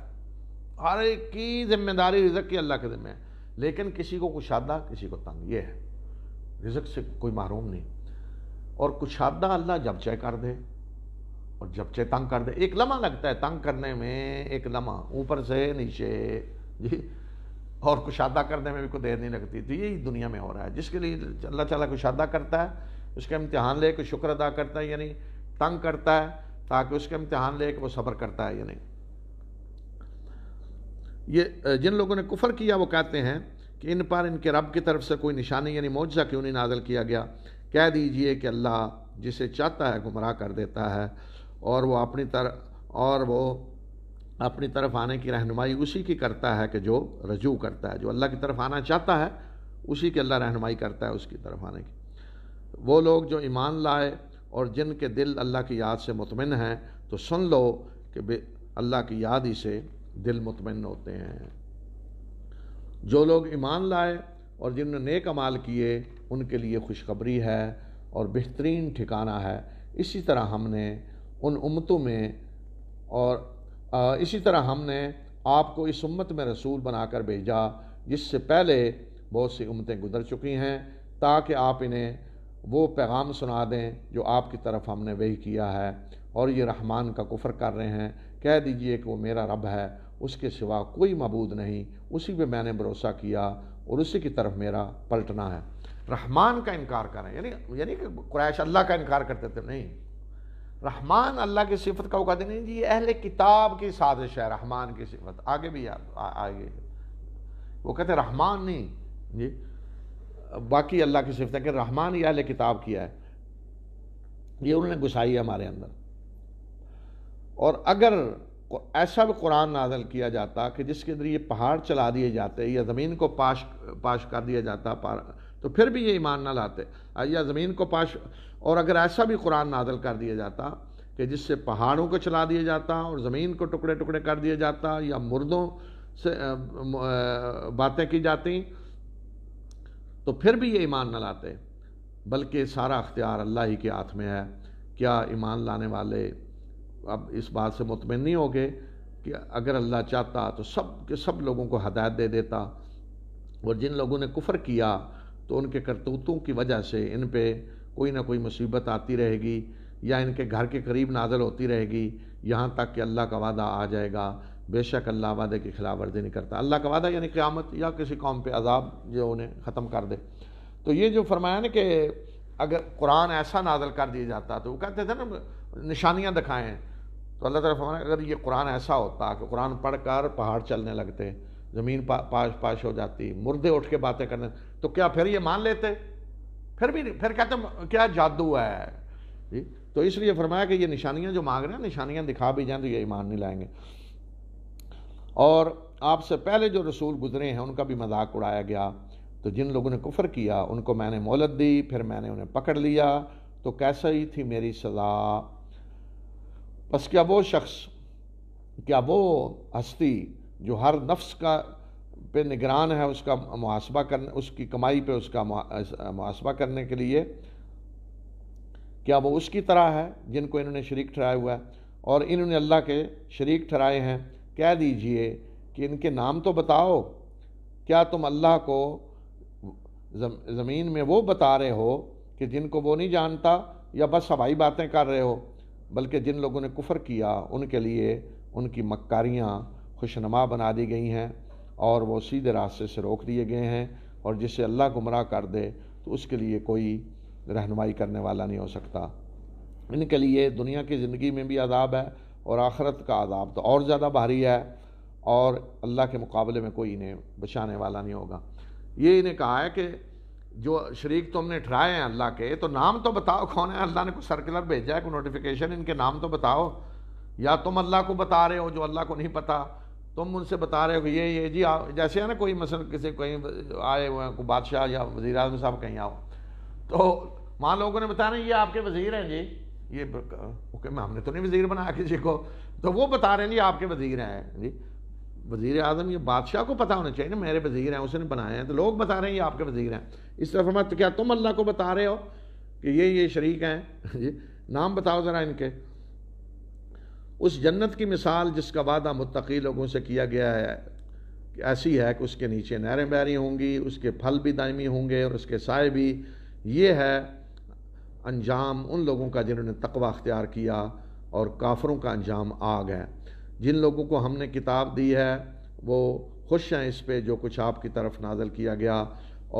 हर एक की जिम्मेदारी रिजक की अल्लाह के जिम्मे है लेकिन किसी को कुशादा किसी को तंग ये है रिजक से कोई महरूम नहीं और कुशादा अल्लाह जब चय कर दे और जब चय तंग कर दे एक लम्हा लगता है तंग करने में एक लम्हा ऊपर से नीचे जी और कुशादा करने में भी कोई देर नहीं लगती तो यही दुनिया में हो रहा है जिसके लिए अल्लाह ताला कुशादा करता है उसका इम्तहान ले के शुक्र अदा करता है यानी तंग करता है ताकि उसका इम्तहान ले के वो सब्र करता है यानी ये जिन लोगों ने कुफर किया वो कहते हैं कि इन पर इनके रब की तरफ से कोई निशानी यानी मुआवजा क्यों नहीं नाजल किया गया कह दीजिए कि अल्लाह जिसे चाहता है गुमराह कर देता है और वो अपनी तरफ और वो अपनी तरफ आने की रहनुमाई उसी की करता है कि जो रजू करता है जो अल्लाह की तरफ आना चाहता है उसी की अल्लाह रहनुमाई करता है उसकी तरफ आने की वो लोग जो ईमान लाए और जिनके दिल अल्लाह की याद से मुतमिन हैं तो सुन लो कि अल्लाह की याद ही से दिल मुतमिन होते हैं जो लोग ईमान लाए और जिन्होंने नेक अमाल किए उनके लिए खुशखबरी है और बेहतरीन ठिकाना है इसी तरह हमने उन उम्मतों में और इसी तरह हमने आपको इस उम्मत में रसूल बनाकर भेजा जिससे पहले बहुत सी उम्मतें गुजर चुकी हैं ताकि आप इन्हें वो पैगाम सुना दें जो आपकी तरफ हमने वही किया है और ये रहमान का कुफर कर रहे हैं कह दीजिए कि वो मेरा रब है उसके सिवा कोई मबूद नहीं उसी पे मैंने भरोसा किया और उसी की तरफ मेरा पलटना है रहमान का इनकार करें यानी यानी कि क्रैश अल्लाह का इनकार करते थे नहीं रहमान अल्लाह की सिफत का वो कहते नहीं जी अहल किताब की साजिश है रहमान की सिफत आगे भी आगे वो कहते रहमान नहीं जी बाकी अल्लाह की सिफत है कि रहमान ही अहल किताब किया है ये उन्होंने घुसाई है हमारे अंदर और अगर ऐसा भी कुरान नाजल किया जाता कि जिसके अंदर ये पहाड़ चला दिए जाते या ज़मीन को पाश पाश कर दिया जाता तो फिर भी ये ईमान ना लाते या ज़मीन को पाश और अगर ऐसा भी कुरान नादल कर दिया जाता कि जिससे पहाड़ों को चला दिया जाता और ज़मीन को टुकड़े टुकड़े कर दिया जाता या मुर्दों से बातें की जाती तो फिर भी ये ईमान न लाते बल्कि सारा अख्तियार अल्लाह ही के हाथ में है क्या ईमान लाने वाले अब इस बात से मुतमिन नहीं हो गए कि अगर अल्लाह चाहता तो सब के सब लोगों को हदायत दे देता और जिन लोगों ने कुफ़र किया तो उनके करतूतों की वजह से इन पर कोई ना कोई मुसीबत आती रहेगी या इनके घर के करीब नाजल होती रहेगी यहाँ तक कि अल्लाह का वादा आ जाएगा बेशक अल्लाह वादे की खिलाफ वर्जी नहीं करता अल्लाह का वादा यानी क़्यामत या किसी कौम पे अजाब जो उन्हें ख़त्म कर दे तो ये जो फरमाया ना कि अगर कुरान ऐसा नाजल कर दिया जाता तो वो कहते थे ना निशानियाँ दिखाएँ तो अल्लाह तरफ फरमाया अगर ये कुरान ऐसा होता कि कुरान पढ़ कर पहाड़ चलने लगते ज़मीन पा, पाश पाश हो जाती मुर्दे उठ के बातें करने तो क्या फिर ये मान लेते फिर भी फिर कहते क्या जादू है जी तो इसलिए फरमाया कि ये निशानियां जो मांग रहे हैं निशानियां दिखा भी जाए तो ये ईमान नहीं लाएंगे और आपसे पहले जो रसूल गुजरे हैं उनका भी मजाक उड़ाया गया तो जिन लोगों ने कुफर किया उनको मैंने मोहलत दी फिर मैंने उन्हें पकड़ लिया तो कैसा ही थी मेरी सज़ा बस क्या वो शख्स क्या वो हस्ती जो हर नफ्स का पे निगरान है उसका मुहासबा करने उसकी कमाई पे उसका मुहासबा करने के लिए क्या वो उसकी तरह है जिनको इन्होंने शरीक ठहराया हुआ है और इन्होंने अल्लाह के शरीक ठहराए हैं कह दीजिए कि इनके नाम तो बताओ क्या तुम अल्लाह को ज़मीन में वो बता रहे हो कि जिनको वो नहीं जानता या बस हवाई बातें कर रहे हो बल्कि जिन लोगों ने कुफ़र किया उनके लिए उनकी मक्कारियाँ खुशनुमा बना दी गई हैं और वो सीधे रास्ते से रोक दिए गए हैं और जिसे अल्लाह गुमराह कर दे तो उसके लिए कोई रहनुमाई करने वाला नहीं हो सकता इनके लिए दुनिया की ज़िंदगी में भी आदाब है और आखरत का आदाब तो और ज़्यादा भारी है और अल्लाह के मुकाबले में कोई इन्हें बचाने वाला नहीं होगा ये इन्हें कहा है कि जो शरीक तुमने ठहराए हैं अल्लाह के तो नाम तो बताओ कौन है अल्लाह ने कोई सर्कुलर भेजा है कोई नोटिफिकेशन इनके नाम तो बताओ या तुम अल्लाह को बता रहे हो जो अल्लाह को नहीं पता तुम उनसे बता रहे हो ये ये जी आ, जैसे है ना कोई मसल किसी कहीं आए हुए हैं बादशाह या वजीर अजम साहब कहीं आओ तो वहाँ लोगों ने बता रहे हैं ये आपके वजीर हैं जी ये ओके मैं हमने तो नहीं वजीर बनाया किसी को तो वो बता रहे हैं जी आपके वजीर हैं जी वजीर आजम ये बादशाह को पता होना चाहिए ना मेरे वजीर हैं उसने बनाए हैं तो लोग बता रहे हैं ये आपके वजीर हैं इस तरफ हम तो क्या तुम अल्लाह को बता रहे हो कि ये ये शरीक हैं जी नाम बताओ ज़रा इनके उस जन्नत की मिसाल जिसका वादा मुतकी लोगों से किया गया है ऐसी है कि उसके नीचे नहरें बहरी होंगी उसके फल भी दायमी होंगे और उसके साय भी ये है अंजाम उन लोगों का जिन्होंने तकवा अख्तियार किया और काफरों का अंजाम आग है जिन लोगों को हमने किताब दी है वो खुश हैं इस पर जो कुछ आपकी तरफ नाजल किया गया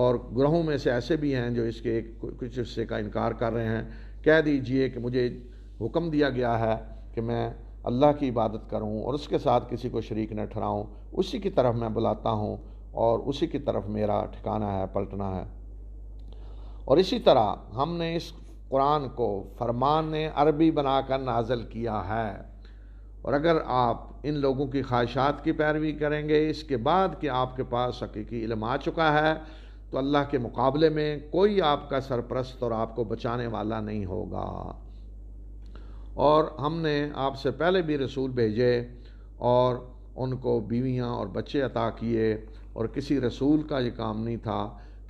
और ग्रहों में से ऐसे भी हैं जो इसके एक कुछ हिस्से का इनकार कर रहे हैं कह दीजिए कि मुझे हुक्म दिया गया है कि मैं अल्लाह की इबादत करूँ और उसके साथ किसी को शरीक न ठहराऊँ उसी की तरफ मैं बुलाता हूँ और उसी की तरफ मेरा ठिकाना है पलटना है और इसी तरह हमने इस कुरान को फरमान ने अरबी बनाकर नाजल किया है और अगर आप इन लोगों की ख्वाहिशात की पैरवी करेंगे इसके बाद कि आपके पास हकीकी इलम आ चुका है तो अल्लाह के मुकाबले में कोई आपका सरपरस्त और आपको बचाने वाला नहीं होगा और हमने आपसे पहले भी रसूल भेजे और उनको बीवियां और बच्चे अता किए और किसी रसूल का ये काम नहीं था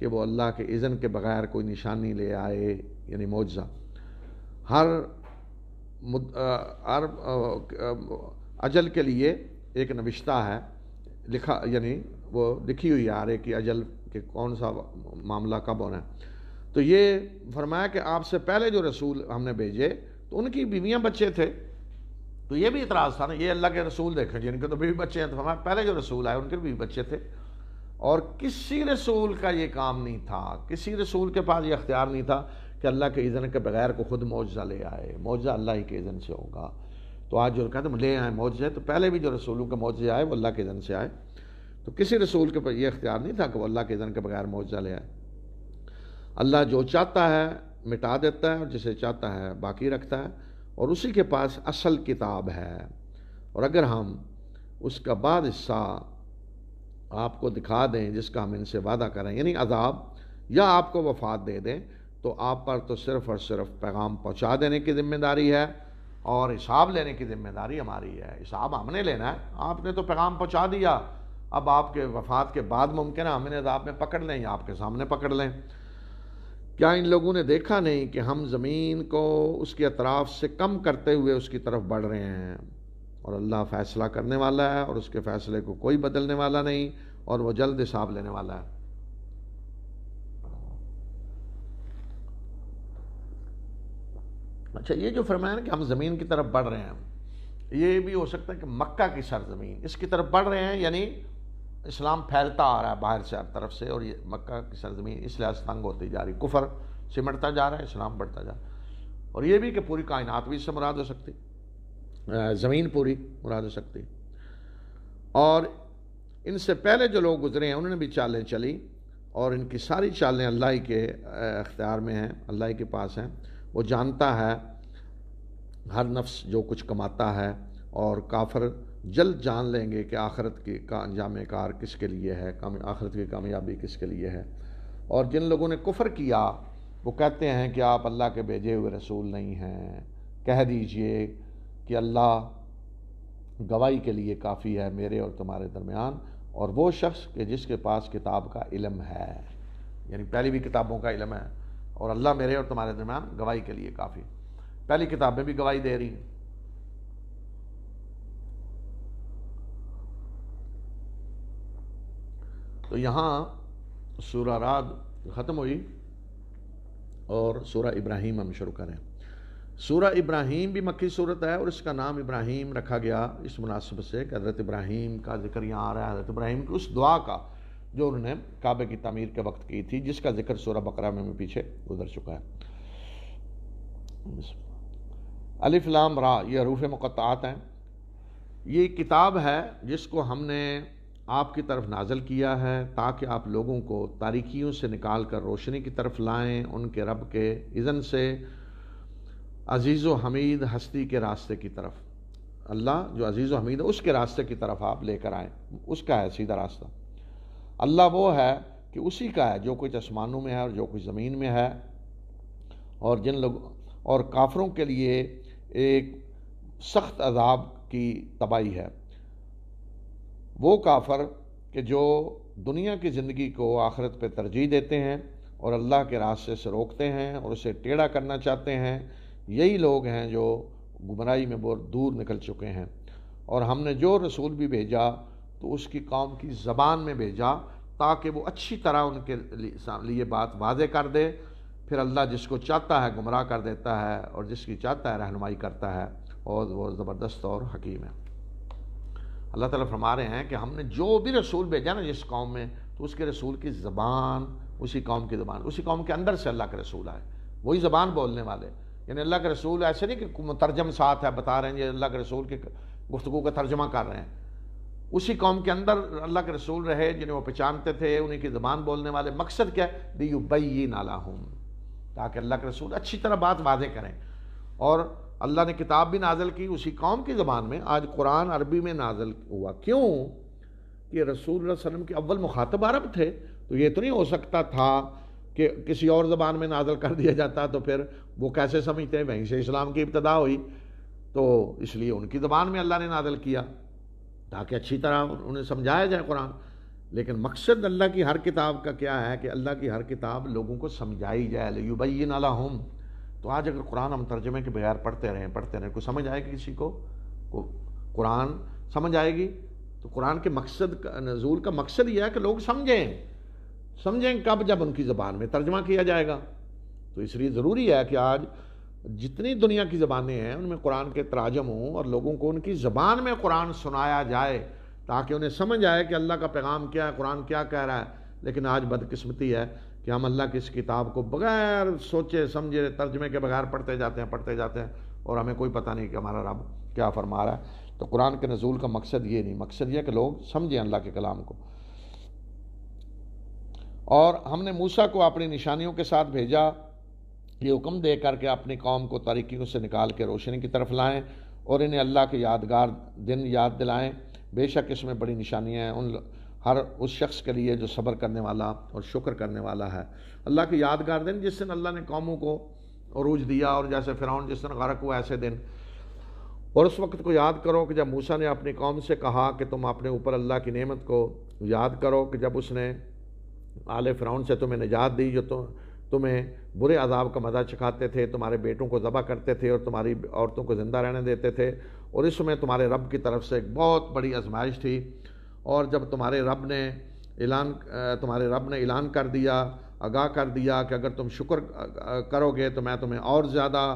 कि वो अल्लाह के इज़न के बग़ैर कोई निशानी ले आए यानी मुआजा हर मुद, हर अजल के लिए एक नविश्ता है लिखा यानी वो लिखी हुई आ रही कि अजल के कौन सा मामला कब होना है तो ये फरमाया कि आपसे पहले जो रसूल हमने भेजे तो उनकी बीवियाँ बच्चे थे तो ये भी इतराज़ था ना ये अल्लाह के रसूल देखें जिनके तो बीवी बच्चे हैं तो हमारे पहले जो रसूल आए उनके भी बच्चे थे और किसी रसूल का ये काम नहीं था किसी रसूल के पास ये अख्तियार नहीं था कि अल्लाह के इज़न के बगैर को ख़ुद मुआवजा ले आए मुआवजा अल्लाह ही के इज़न से होगा तो आज जो कहते ले आए मुआवजे तो पहले भी जो रसूलों के मुआवजे आए वो अल्लाह के इज़न से आए तो किसी रसूल के पास ये अख्तियार नहीं था कि वो अल्लाह के इज़न के बगैर मुआवजा ले आए अल्लाह जो चाहता है मिटा देता है और जिसे चाहता है बाकी रखता है और उसी के पास असल किताब है और अगर हम उसका बाद हिस्सा आपको दिखा दें जिसका हम इनसे वादा करें यानी अदाब या आपको वफात दे दें तो आप पर तो सिर्फ़ और सिर्फ पैगाम पहुंचा देने की ज़िम्मेदारी है और हिसाब लेने की ज़िम्मेदारी हमारी है हिसाब हमने लेना है आपने तो पैगाम पहुंचा दिया अब आपके वफात के बाद मुमकिन है हम इन्हें में पकड़ लें या आपके सामने पकड़ लें क्या इन लोगों ने देखा नहीं कि हम ज़मीन को उसके अतराफ से कम करते हुए उसकी तरफ बढ़ रहे हैं और अल्लाह फ़ैसला करने वाला है और उसके फ़ैसले को कोई बदलने वाला नहीं और वह जल्द हिसाब लेने वाला है अच्छा ये जो फरमाया कि हम ज़मीन की तरफ बढ़ रहे हैं ये भी हो सकता है कि मक्का की सरजमीन इसकी तरफ बढ़ रहे हैं यानी इस्लाम फैलता आ रहा है बाहर से हर तरफ से और ये मक्का की सरजमीन इस लिहाज तंग होती जा रही कुफर सिमटता जा रहा है इस्लाम बढ़ता जा रहा है और ये भी कि पूरी कायनात भी इससे मुराद हो सकती ज़मीन पूरी मुराद हो सकती और इनसे पहले जो लोग गुजरे हैं उन्होंने भी चालें चली और इनकी सारी चालें अल्लाह ही के अख्तियार में हैं अल्लाह ही के पास हैं वो जानता है हर नफ्स जो कुछ कमाता है और काफर जल्द जान लेंगे कि आखरत के का जाम कार किसके लिए है काम आखरत की कामयाबी किसके लिए है और जिन लोगों ने कुफ़र किया वो कहते हैं कि आप अल्लाह के भेजे हुए रसूल नहीं हैं कह दीजिए कि अल्लाह गवाही के लिए काफ़ी है मेरे और तुम्हारे दरमियान और वो शख्स के जिसके पास किताब का इलम है यानी पहली भी किताबों का इलम है और अल्लाह मेरे और तुम्हारे दरमियान गवाही के लिए काफ़ी पहली किताबें भी गवाही दे रही हैं तो यहाँ सूरा राग ख़त्म हुई और सूरा इब्राहिम हम शुरू करें सूर्य इब्राहिम भी मक्की सूरत है और इसका नाम इब्राहिम रखा गया इस मुनासिब से हज़रत इब्राहिम का जिक्र यहाँ आ रहा है हज़रत इब्राहिम की उस दुआ का जो उन्होंने काबे की तमीर के वक्त की थी जिसका जिक्र सूरा बकरा में भी पीछे गुजर चुका है अलिफ लाम रा ये हरूफ मुक़ात हैं ये किताब है जिसको हमने आपकी तरफ नाजल किया है ताकि आप लोगों को तारीखियों से निकाल कर रोशनी की तरफ लाएं उनके रब के इज़न से अजीज़ व हमीद हस्ती के रास्ते की तरफ अल्लाह जो अजीज़ व हमीद है उसके रास्ते की तरफ आप लेकर आए उसका है सीधा रास्ता अल्लाह वो है कि उसी का है जो कुछ आसमानों में है और जो कुछ ज़मीन में है और जिन लोग और काफरों के लिए एक सख्त अजाब की तबाही है वो काफ़र कि जो दुनिया की ज़िंदगी को आखरत पे तरजीह देते हैं और अल्लाह के रास्ते से रोकते हैं और उसे टेढ़ा करना चाहते हैं यही लोग हैं जो गुमराही में बहुत दूर निकल चुके हैं और हमने जो रसूल भी भेजा तो उसकी कौम की ज़बान में भेजा ताकि वो अच्छी तरह उनके लिए बात वाजे कर दे फिर अल्लाह जिसको चाहता है गुमराह कर देता है और जिसकी चाहता है रहनुमाई करता है और वो ज़बरदस्त और हकीम है अल्लाह ताला फरमा रहे हैं कि हमने जो भी रसूल भेजा ना जिस कौम में तो उसके रसूल की ज़बान उसी कौम की ज़बान उसी कौम के अंदर से अल्लाह के रसूल आए वही ज़बान बोलने वाले यानी अल्लाह के रसूल ऐसे नहीं कि मुतरजम साथ है बता रहे हैं ये अल्लाह के रसूल के गुफ्तु का तर्जमा कर रहे हैं उसी कौम के अंदर अल्लाह के रसूल रहे जिन्हें वो पहचानते थे उन्हीं की ज़बान बोलने वाले मकसद क्या है बी यू बई नाला हूँ ताकि अल्लाह के रसूल अच्छी तरह बात वादे करें और अल्लाह ने किताब भी नाजल की उसी कौम की ज़बान में आज कुरान अरबी में नाजल हुआ क्यों कि रसूल वसलम के अव्वल मुखातब अरब थे तो ये तो नहीं हो सकता था कि किसी और ज़बान में नाजल कर दिया जाता तो फिर वो कैसे समझते हैं वहीं से इस्लाम की इब्तदा हुई तो इसलिए उनकी ज़बान में अल्लाह ने नाजल किया ताकि अच्छी तरह उन्हें समझाया जाए कुरान लेकिन मकसद अल्लाह की हर किताब का क्या है कि अल्लाह की हर किताब लोगों को समझाई जाए युबैन हम तो आज अगर कुरान हम तर्जमे के बगैर पढ़ते रहें पढ़ते रहें कोई समझ आएगी किसी को कुरान समझ आएगी तो कुरान के मकसद नजूल का मकसद यह है कि लोग समझें समझें कब जब उनकी ज़बान में तर्जमा किया जाएगा तो इसलिए ज़रूरी है कि आज जितनी दुनिया की ज़बानें हैं उनमें कुरान के तराजम हों और लोगों को उनकी ज़बान में कुरान सुनाया जाए ताकि उन्हें समझ आए कि अल्लाह का पैगाम क्या है कुरान क्या कह रहा है लेकिन आज बदकस्मती है कि हम अल्लाह की इस किताब को बगैर सोचे समझे तर्जमे के बगैर पढ़ते जाते हैं पढ़ते जाते हैं और हमें कोई पता नहीं कि हमारा रब क्या फरमा रहा है तो कुरान के नजूल का मकसद ये नहीं मकसद ये कि लोग समझें अल्लाह के कलाम को और हमने मूसा को अपनी निशानियों के साथ भेजा ये हुक्म दे करके अपनी कौम को तारीखियों से निकाल के रोशनी की तरफ लाएं और इन्हें अल्लाह के यादगार दिन याद दिलाएं बेशक इसमें बड़ी निशानियाँ हैं उन हर उस शख्स के लिए जो सब्र करने वाला और शुक्र करने वाला है अल्लाह की यादगार दिन जिस दिन अल्लाह ने कौमों को अरूज दिया और जैसे फ़िरौन जिस दिन गर्क हुआ ऐसे दिन और उस वक्त को याद करो कि जब मूसा ने अपनी कौम से कहा कि तुम अपने ऊपर अल्लाह की नेमत को याद करो कि जब उसने आले फ़िरौन से तुम्हें निजात दी जो तुम तुम्हें बुरे अदाब का मज़ा चखाते थे तुम्हारे बेटों को ज़बा करते थे और तुम्हारी औरतों को ज़िंदा रहने देते थे और इस समय तुम्हारे रब की तरफ से एक बहुत बड़ी आजमाइश थी और जब तुम्हारे रब ने ऐलान तुम्हारे रब ने ऐलान कर दिया आगाह कर दिया कि अगर तुम शुक्र करोगे तो मैं तुम्हें और ज़्यादा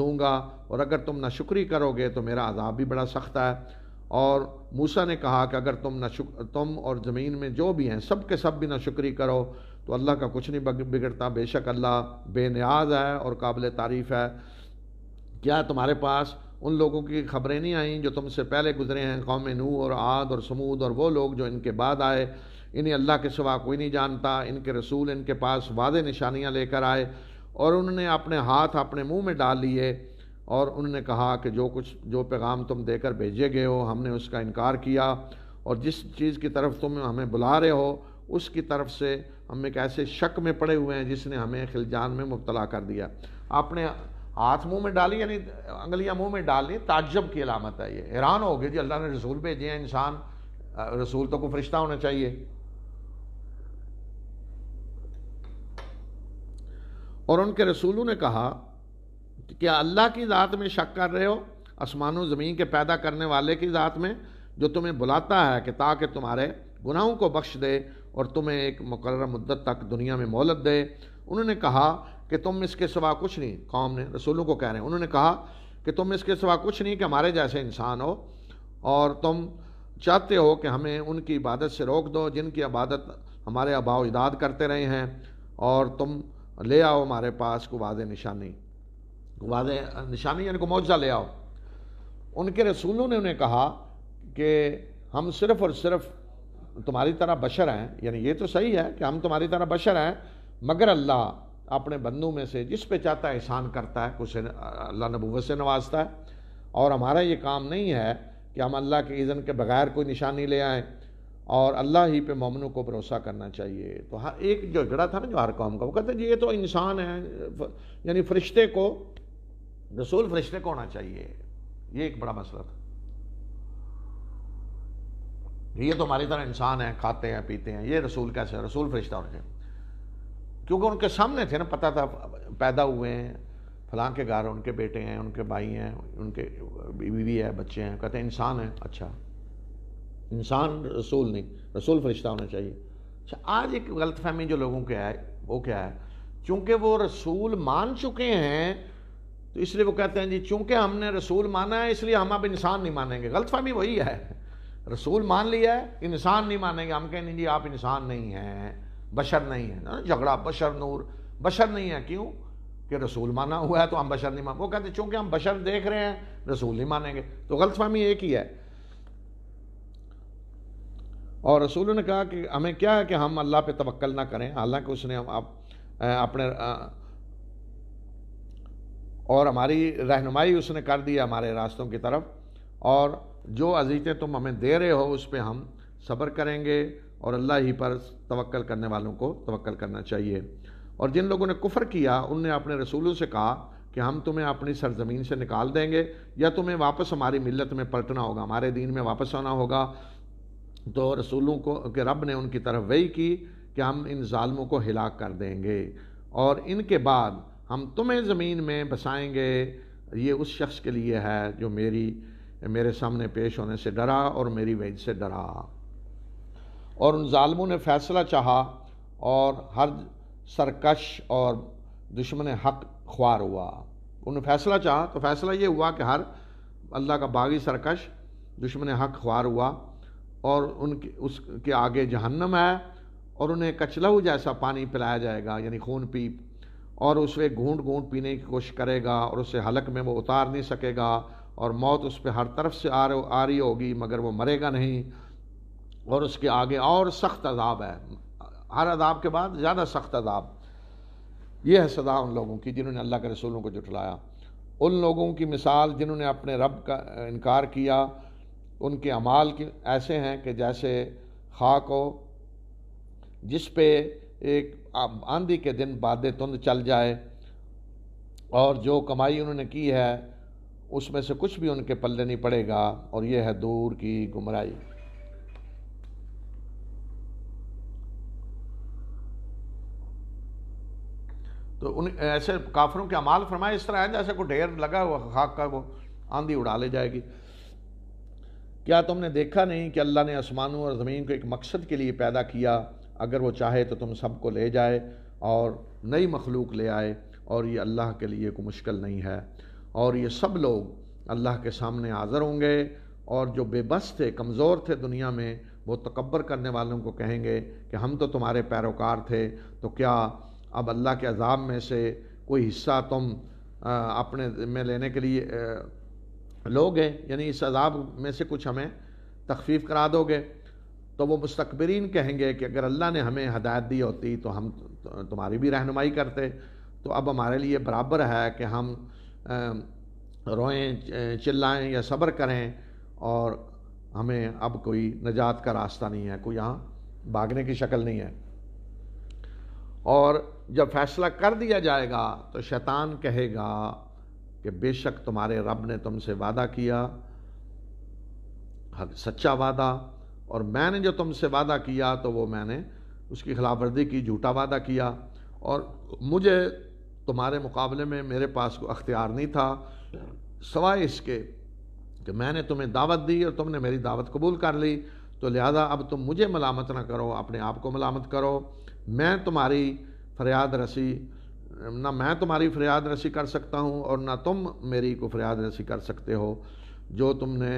दूंगा और अगर तुम ना शुक्री करोगे तो मेरा आज़ाब भी बड़ा सख्त है और मूसा ने कहा कि अगर तुम ना तुम और ज़मीन में जो भी हैं सब के सब भी ना शुक्री करो तो अल्लाह का कुछ नहीं बिगड़ता बेशक अल्लाह बेनियाज है और काबिल तारीफ़ है क्या तुम्हारे पास उन लोगों की खबरें नहीं आई जो तुमसे पहले गुजरे हैं कौम नू और आद और समूद और वो लोग जो इनके बाद आए इन्हें अल्लाह के सिवा कोई नहीं जानता इनके रसूल इनके पास वादे निशानियाँ लेकर आए और उन्होंने अपने हाथ अपने मुंह में डाल लिए और उन्होंने कहा कि जो कुछ जो पैगाम तुम देकर भेजे गए हो हमने उसका इनकार किया और जिस चीज़ की तरफ तुम हमें बुला रहे हो उसकी तरफ से हम एक ऐसे शक में पड़े हुए हैं जिसने हमें खिलजान में मुबतला कर दिया अपने हाथ मुंह में डाली यानी अंगलियां मुंह में डाल ली ताज्जब की अलामत है ये हैरान हो गए जी अल्लाह ने रसूल भेजे हैं इंसान रसूल तो को फरिश्ता होना चाहिए और उनके रसूलों ने कहा कि क्या अल्लाह की ज़ात में शक कर रहे हो आसमानों ज़मीन के पैदा करने वाले की ज़ात में जो तुम्हें बुलाता है कि ताकि तुम्हारे गुनाहों को बख्श दे और तुम्हें एक मुकर मुद्दत तक दुनिया में मोहलत दे उन्होंने कहा कि तुम इसके सिवा कुछ नहीं कौम ने रसूलों को कह रहे हैं उन्होंने कहा कि तुम इसके सिवा कुछ नहीं कि हमारे जैसे इंसान हो और तुम चाहते हो कि हमें उनकी इबादत से रोक दो जिनकी इबादत हमारे अबाव इजाद करते रहे हैं और तुम ले आओ हमारे पास को वाद निशानी वाद निशानी यानी को मुआवजा ले आओ उनके रसूलों ने उन्हें कहा कि हम सिर्फ़ और सिर्फ तुम्हारी तरह बशर हैं यानी ये तो सही है कि हम तुम्हारी तरह बशर हैं मगर अल्लाह अपने बंदों में से जिस पे चाहता है एहसान करता है कुछ अल्लाह नबूबत से नवाजता है और हमारा ये काम नहीं है कि हम अल्लाह के इज़न के बगैर कोई निशानी ले आएँ और अल्लाह ही पे ममनों को भरोसा करना चाहिए तो हाँ एक जो झगड़ा था ना जो हर कौम का वो कहते हैं जी ये तो इंसान है यानी फरिश्ते को रसूल फरिश्ते को होना चाहिए ये एक बड़ा मसला था ये तो हमारी तरह इंसान है खाते हैं पीते हैं ये रसूल कैसे रसूल फरिश्ता होना चाहिए क्योंकि उनके सामने थे ना पता था पैदा हुए हैं फलां के घर उनके बेटे हैं उनके भाई हैं उनके बीवी है बच्चे हैं कहते हैं इंसान है अच्छा इंसान रसूल नहीं रसूल फरिश्ता होना चाहिए अच्छा आज एक गलत फहमी जो लोगों के है वो क्या है चूँकि वो रसूल मान चुके हैं तो इसलिए वो कहते हैं जी चूँकि हमने रसूल माना है इसलिए हम अब इंसान नहीं मानेंगे गलत फहमी वही है रसूल मान लिया है इंसान नहीं मानेंगे हम कहें नहीं जी आप इंसान नहीं हैं बशर नहीं है ना झगड़ा बशर नूर बशर नहीं है क्यों कि रसूल माना हुआ है तो हम बशर नहीं मान वो कहते चूंकि हम बशर देख रहे हैं रसूल नहीं मानेंगे तो गलत फहमी एक ही है और रसूल ने कहा कि हमें क्या है कि हम अल्लाह पे तवक्ल ना करें हालांकि उसने हम आप अपने और हमारी रहनुमाई उसने कर दी हमारे रास्तों की तरफ और जो अजीतें तुम हमें दे रहे हो उस पर हम सब्र करेंगे और अल्लाह ही पर तवक्ल करने वालों को तवक्ल करना चाहिए और जिन लोगों ने कुफ़र किया उनने अपने रसूलों से कहा कि हम तुम्हें अपनी सरजमीन से निकाल देंगे या तुम्हें वापस हमारी मिलत में पलटना होगा हमारे दीन में वापस आना होगा तो रसूलों को के रब ने उनकी तरफ वही की कि हम इन ालमों को हिला कर देंगे और इनके बाद हम तुम्हें ज़मीन में बसाएंगे ये उस शख्स के लिए है जो मेरी मेरे सामने पेश होने से डरा और मेरी वज से डरा और उन ालमों ने फ़ैसला चाहा और हर सरकश और दुश्मन हक ख्वार हुआ उन्होंने फ़ैसला चाहा तो फ़ैसला ये हुआ कि हर अल्लाह का बागी सरकश दुश्मन हक ख्वार हुआ और उनके उसके आगे जहन्नम है और उन्हें कचलहू जैसा पानी पिलाया जाएगा यानी खून पीप और उसे घूंट घूंट पीने की कोशिश करेगा और उसे हलक में वो उतार नहीं सकेगा और मौत उस पर हर तरफ से आ रही होगी मगर वो मरेगा नहीं और उसके आगे और सख्त अदाब है हर अदाब के बाद ज़्यादा सख्त अदाब यह है सदा उन लोगों की जिन्होंने अल्लाह के रसूलों को जुटलाया उन लोगों की मिसाल जिन्होंने अपने रब का इनकार किया उनके अमाल की ऐसे हैं कि जैसे खाक हो जिस पे एक आंधी के दिन बादे तुंद चल जाए और जो कमाई उन्होंने की है उसमें से कुछ भी उनके पल्ले नहीं पड़ेगा और यह है दूर की गुमराई तो उन ऐसे काफरों के अमाल फरमाए इस तरह है जैसे को ढेर लगा हुआ खाक का वो आंधी उड़ा ले जाएगी क्या तुमने देखा नहीं कि अल्लाह ने आसमानों और ज़मीन को एक मकसद के लिए पैदा किया अगर वो चाहे तो तुम सबको ले जाए और नई मखलूक ले आए और ये अल्लाह के लिए कोई मुश्किल नहीं है और ये सब लोग अल्लाह के सामने हाज़र होंगे और जो बेबस थे कमज़ोर थे दुनिया में वो तकबर करने वालों को कहेंगे कि हम तो तुम्हारे पैरोकार थे तो क्या अब अल्लाह के अजाब में से कोई हिस्सा तुम अपने में लेने के लिए लोगे यानी इस अजाब में से कुछ हमें तखफीफ करा दोगे तो वो मुस्तकबरीन कहेंगे कि अगर अल्लाह ने हमें हदायत दी होती तो हम तुम्हारी भी रहनुमाई करते तो अब हमारे लिए बराबर है कि हम रोएं चिल्लाएं या सब्र करें और हमें अब कोई नजात का रास्ता नहीं है कोई यहाँ भागने की शक्ल नहीं है और जब फैसला कर दिया जाएगा तो शैतान कहेगा कि बेशक तुम्हारे रब ने तुमसे वादा किया हक सच्चा वादा और मैंने जो तुमसे वादा किया तो वो मैंने उसकी खिलाफवर्जी की झूठा वादा किया और मुझे तुम्हारे मुकाबले में मेरे पास को अख्तियार नहीं था सवाए इसके कि मैंने तुम्हें दावत दी और तुमने मेरी दावत कबूल कर ली तो लिहाजा अब तुम मुझे मलामत ना करो अपने आप को मलामत करो मैं तुम्हारी फरियाद रसी ना मैं तुम्हारी फरियाद रसी कर सकता हूँ और ना तुम मेरी को फरियाद रसी कर सकते हो जो तुमने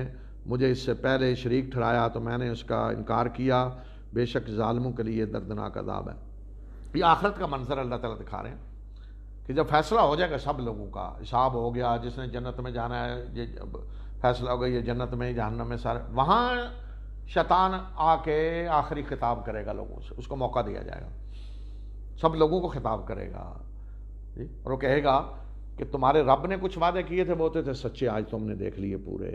मुझे इससे पहले शरीक ठहराया तो मैंने उसका इनकार किया बेशक ालमों के लिए दर्दनाक अदाब है ये आखरत का मंजर अल्लाह ताला दिखा रहे हैं कि जब फैसला हो जाएगा सब लोगों का हिसाब हो गया जिसने जन्नत में जाना है ये फैसला हो गया ये जन्नत में जहन्नम में सारे वहाँ शैतान आके आखिरी खिताब करेगा लोगों से उसको मौका दिया जाएगा सब लोगों को खिताब करेगा जी और वो कहेगा कि तुम्हारे रब ने कुछ वादे किए थे बोलते थे सच्चे आज तुमने देख लिए पूरे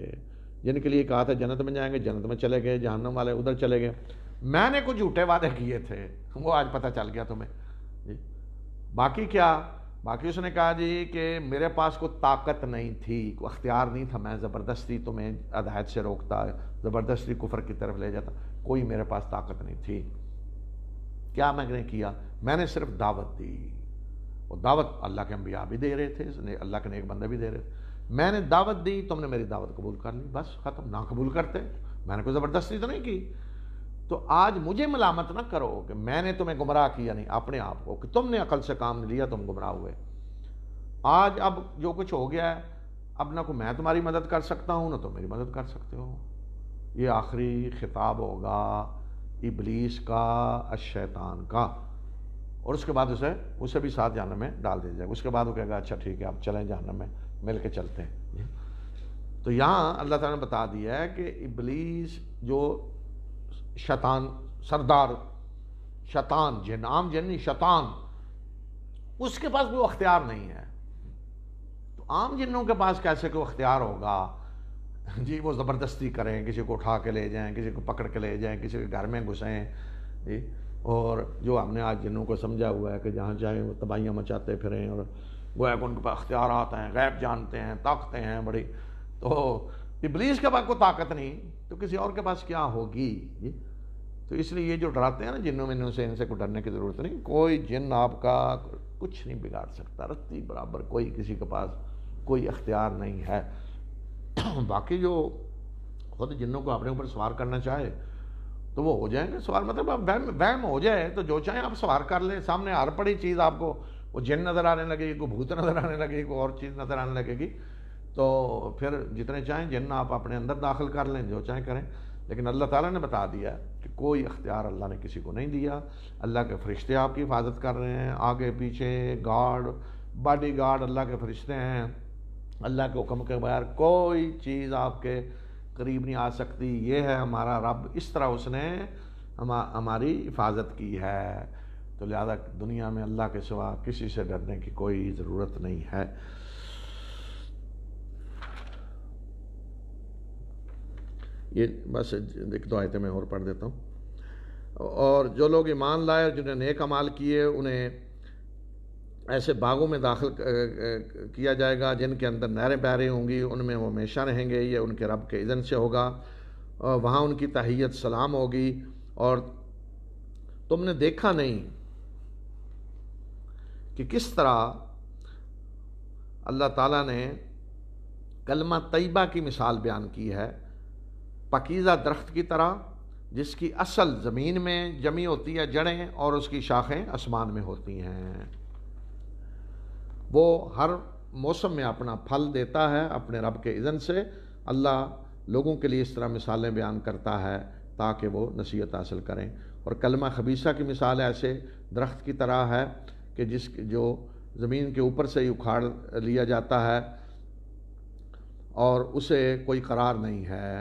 जिनके लिए कहा था जन्नत में जाएंगे जन्नत में चले गए जहनम वाले उधर चले गए मैंने कुछ झूठे वादे किए थे वो आज पता चल गया तुम्हें जी बाकी क्या बाकी उसने कहा जी कि मेरे पास कोई ताकत नहीं थी कोई अख्तियार नहीं था मैं ज़बरदस्ती तुम्हें अदायत से रोकता ज़बरदस्ती कुफर की तरफ ले जाता कोई मेरे पास ताकत नहीं थी क्या मैंने किया मैंने सिर्फ दावत दी और दावत अल्लाह के अम्बिया भी दे रहे थे अल्लाह के नेक बंदे भी दे रहे थे मैंने दावत दी तुमने मेरी दावत कबूल कर ली बस ख़त्म ना कबूल करते मैंने कोई ज़बरदस्ती तो नहीं की तो आज मुझे मलामत ना करो कि मैंने तुम्हें गुमराह किया नहीं अपने आप को कि तुमने अकल से काम नहीं लिया तुम गुमराह हुए आज अब जो कुछ हो गया है अब ना को मैं तुम्हारी मदद कर सकता हूँ ना तुम मेरी मदद कर सकते हो ये आखिरी खिताब होगा इबलीस का अशैतान का और उसके बाद उसे उसे भी साथ जाने में डाल दिया जाएगा उसके बाद वो कहेगा अच्छा ठीक है आप चलें जाने में मिल के चलते हैं तो यहाँ अल्लाह ताला ने बता दिया है कि इबलीस जो शैतान सरदार शैतान जिन आम जिन शैतान उसके पास भी वो अख्तियार नहीं है तो आम जिन्नों के पास कैसे कोई अख्तियार होगा जी वो ज़बरदस्ती करें किसी को उठा के ले जाएं किसी को पकड़ के ले जाएं किसी के घर में घुसें जी और जो हमने आज जिनों को समझा हुआ है कि जहाँ चाहे वो तबाहियाँ मचाते फिरें और गोया उनके पास अख्तियार आते हैं गैब जानते हैं ताकते हैं बड़ी तो इबलीस के पास कोई ताकत नहीं तो किसी और के पास क्या होगी जी तो इसलिए ये जो डराते हैं ना जिनों में से इनसे को डरने की ज़रूरत नहीं कोई जिन आपका कुछ नहीं बिगाड़ सकता रत्ती बराबर कोई किसी के पास कोई अख्तियार नहीं है बाकी जो खुद जिन्हों को अपने ऊपर सवार करना चाहे तो वो हो जाएंगे सवार मतलब आप वहम वहम हो जाए तो जो चाहे आप सवार कर लें सामने हर पड़ी चीज़ आपको वो जिन नज़र आने लगेगी कोई भूत नज़र आने लगेगी कोई और चीज़ नज़र आने लगेगी तो फिर जितने चाहें जिन आप अपने अंदर दाखिल कर लें जो चाहें करें लेकिन अल्लाह ताला ने बता दिया कि कोई अख्तियार अल्लाह ने किसी को नहीं दिया अल्लाह के फरिश्ते आपकी हिफाजत कर रहे हैं आगे पीछे गार्ड बॉडी गार्ड अल्लाह के फरिश्ते हैं अल्लाह के हुक्म के बगैर कोई चीज़ आपके करीब नहीं आ सकती ये है हमारा रब इस तरह उसने हमा, हमारी हिफाजत की है तो लिहाजा दुनिया में अल्लाह के सिवा किसी से डरने की कोई ज़रूरत नहीं है ये बस एक दो तो आयतें मैं और पढ़ देता हूँ और जो लोग ईमान लाए और जिन्हें नेक अमाल किए उन्हें ऐसे बागों में दाखिल किया जाएगा जिनके अंदर नहरें बह रही होंगी उनमें वो हमेशा रहेंगे ये उनके रब के इज़न से होगा वहाँ उनकी तहियत सलाम होगी और तुमने देखा नहीं कि किस तरह अल्लाह ताला ने कलमा तयबा की मिसाल बयान की है पकीज़ा दरख्त की तरह जिसकी असल ज़मीन में जमी होती है जड़ें और उसकी शाखें आसमान में होती हैं वो हर मौसम में अपना फल देता है अपने रब के इज़न से अल्लाह लोगों के लिए इस तरह मिसालें बयान करता है ताकि वो नसीहत हासिल करें और कलमा खबीसा की मिसाल ऐसे दरख्त की तरह है कि जिस जो ज़मीन के ऊपर से ही उखाड़ लिया जाता है और उसे कोई करार नहीं है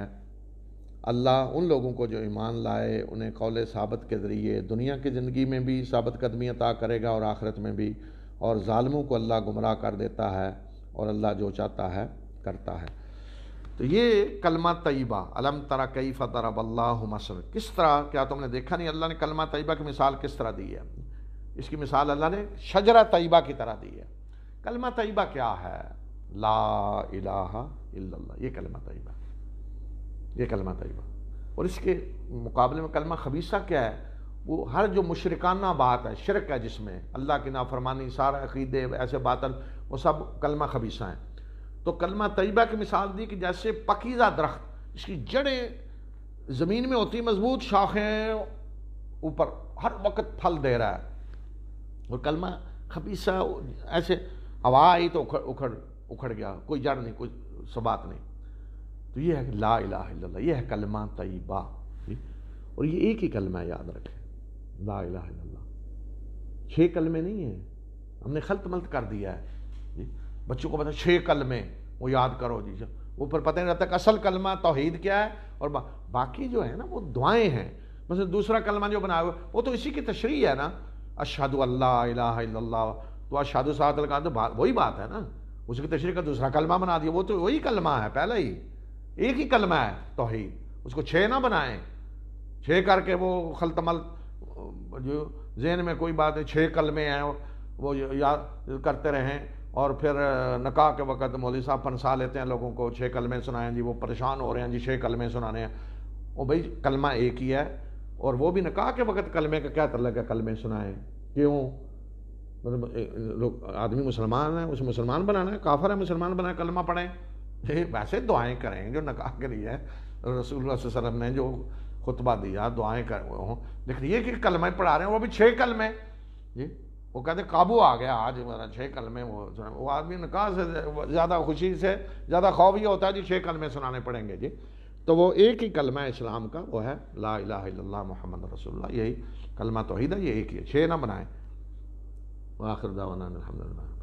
अल्लाह उन लोगों को जो ईमान लाए उन्हें कौले साबत के ज़रिए दुनिया की ज़िंदगी में भी साबत कदमी अता करेगा और आखिरत में भी और ालमों को अल्लाह गुमराह कर देता है और अल्लाह जो चाहता है करता है तो ये कलमा तयबा अलम तरा कई फ़तरब मसल किस तरह क्या तुमने देखा नहीं अल्लाह ने कलमा तयबा की मिसाल किस तरह दी है इसकी मिसाल अल्लाह ने शजरा तयबा की तरह दी है कलमा तयबा क्या है ला इलाहा ये कलमा तयबा ये कलमा तयबा और इसके मुकाबले में कलमा खबीसा क्या है वो हर जो मुशरकाना बात है शिरक है जिसमें अल्लाह की नाफरमानी सारा अकीदे ऐसे बातल वो सब कलमा खबीसा हैं तो कलमा तयबा की मिसाल दी कि जैसे पकीज़ा दरख्त इसकी जड़ें ज़मीन में होती मजबूत शाखें ऊपर हर वक्त फल दे रहा है और कलमा खबीसा ऐसे हवा आई तो उखड़ उखड़ उखड़ गया कोई जड़ नहीं कोई सबात नहीं तो ये है ला ला ये है कलमा तयबा और ये एक ही कलमा याद रखें ला इला छः कलमे नहीं है हमने खलत मलत कर दिया है जी बच्चों को पता छः कलमे वो याद करो जी वो पर पता नहीं रहता कि असल कलमा तोहहीद क्या है और बा, बाकी जो है ना वो दुआएं हैं बस दूसरा कलमा जो बनाया हुआ वो तो इसी की तशरी है ना अशादु अल्लाह तो अशादु सात का तो वही बात है ना उसकी तशरी का दूसरा कलमा बना दिया वो तो वही कलमा है पहला ही एक ही कलमा है तोहहीद उसको छः ना बनाए छः करके वो खलतमल जो जेन में कोई बात है छः कल में हैं वो याद करते रहें और फिर नका के वक़्त मौली साहब फंसा लेते हैं लोगों को छः कलमें सुनाएं जी वो परेशान हो रहे हैं जी छः कलमें सुनाने हैं वो भाई कलमा एक ही है और वो भी नका के वक़्त कलमे का क्या तलक है कलमे सुनाएं क्यों मतलब लोग आदमी मुसलमान है उसे मुसलमान बनाना है काफर है मुसलमान बनाए कलमा पढ़ें वैसे दुआएं करें जो नका के लिए रसूल वसलम ने जो खुतबा दिया दुआएं कर लेकिन ये कि कलमे पढ़ा रहे हैं वो भी छः कलमे जी वो कहते काबू आ गया आज मेरा मतलब छः कलमे वो सुना वो आदमी ने कहा से ज़्यादा खुशी से ज़्यादा खौफ ये होता है जी छः कलमे सुनाने पड़ेंगे जी तो वो एक ही कलमा इस्लाम का वो है ला इला मोहम्मद रसोल्ला यही कलमा ही है ये एक ही है छः ना बनाए आखिर दावाना अलहमदिल्ला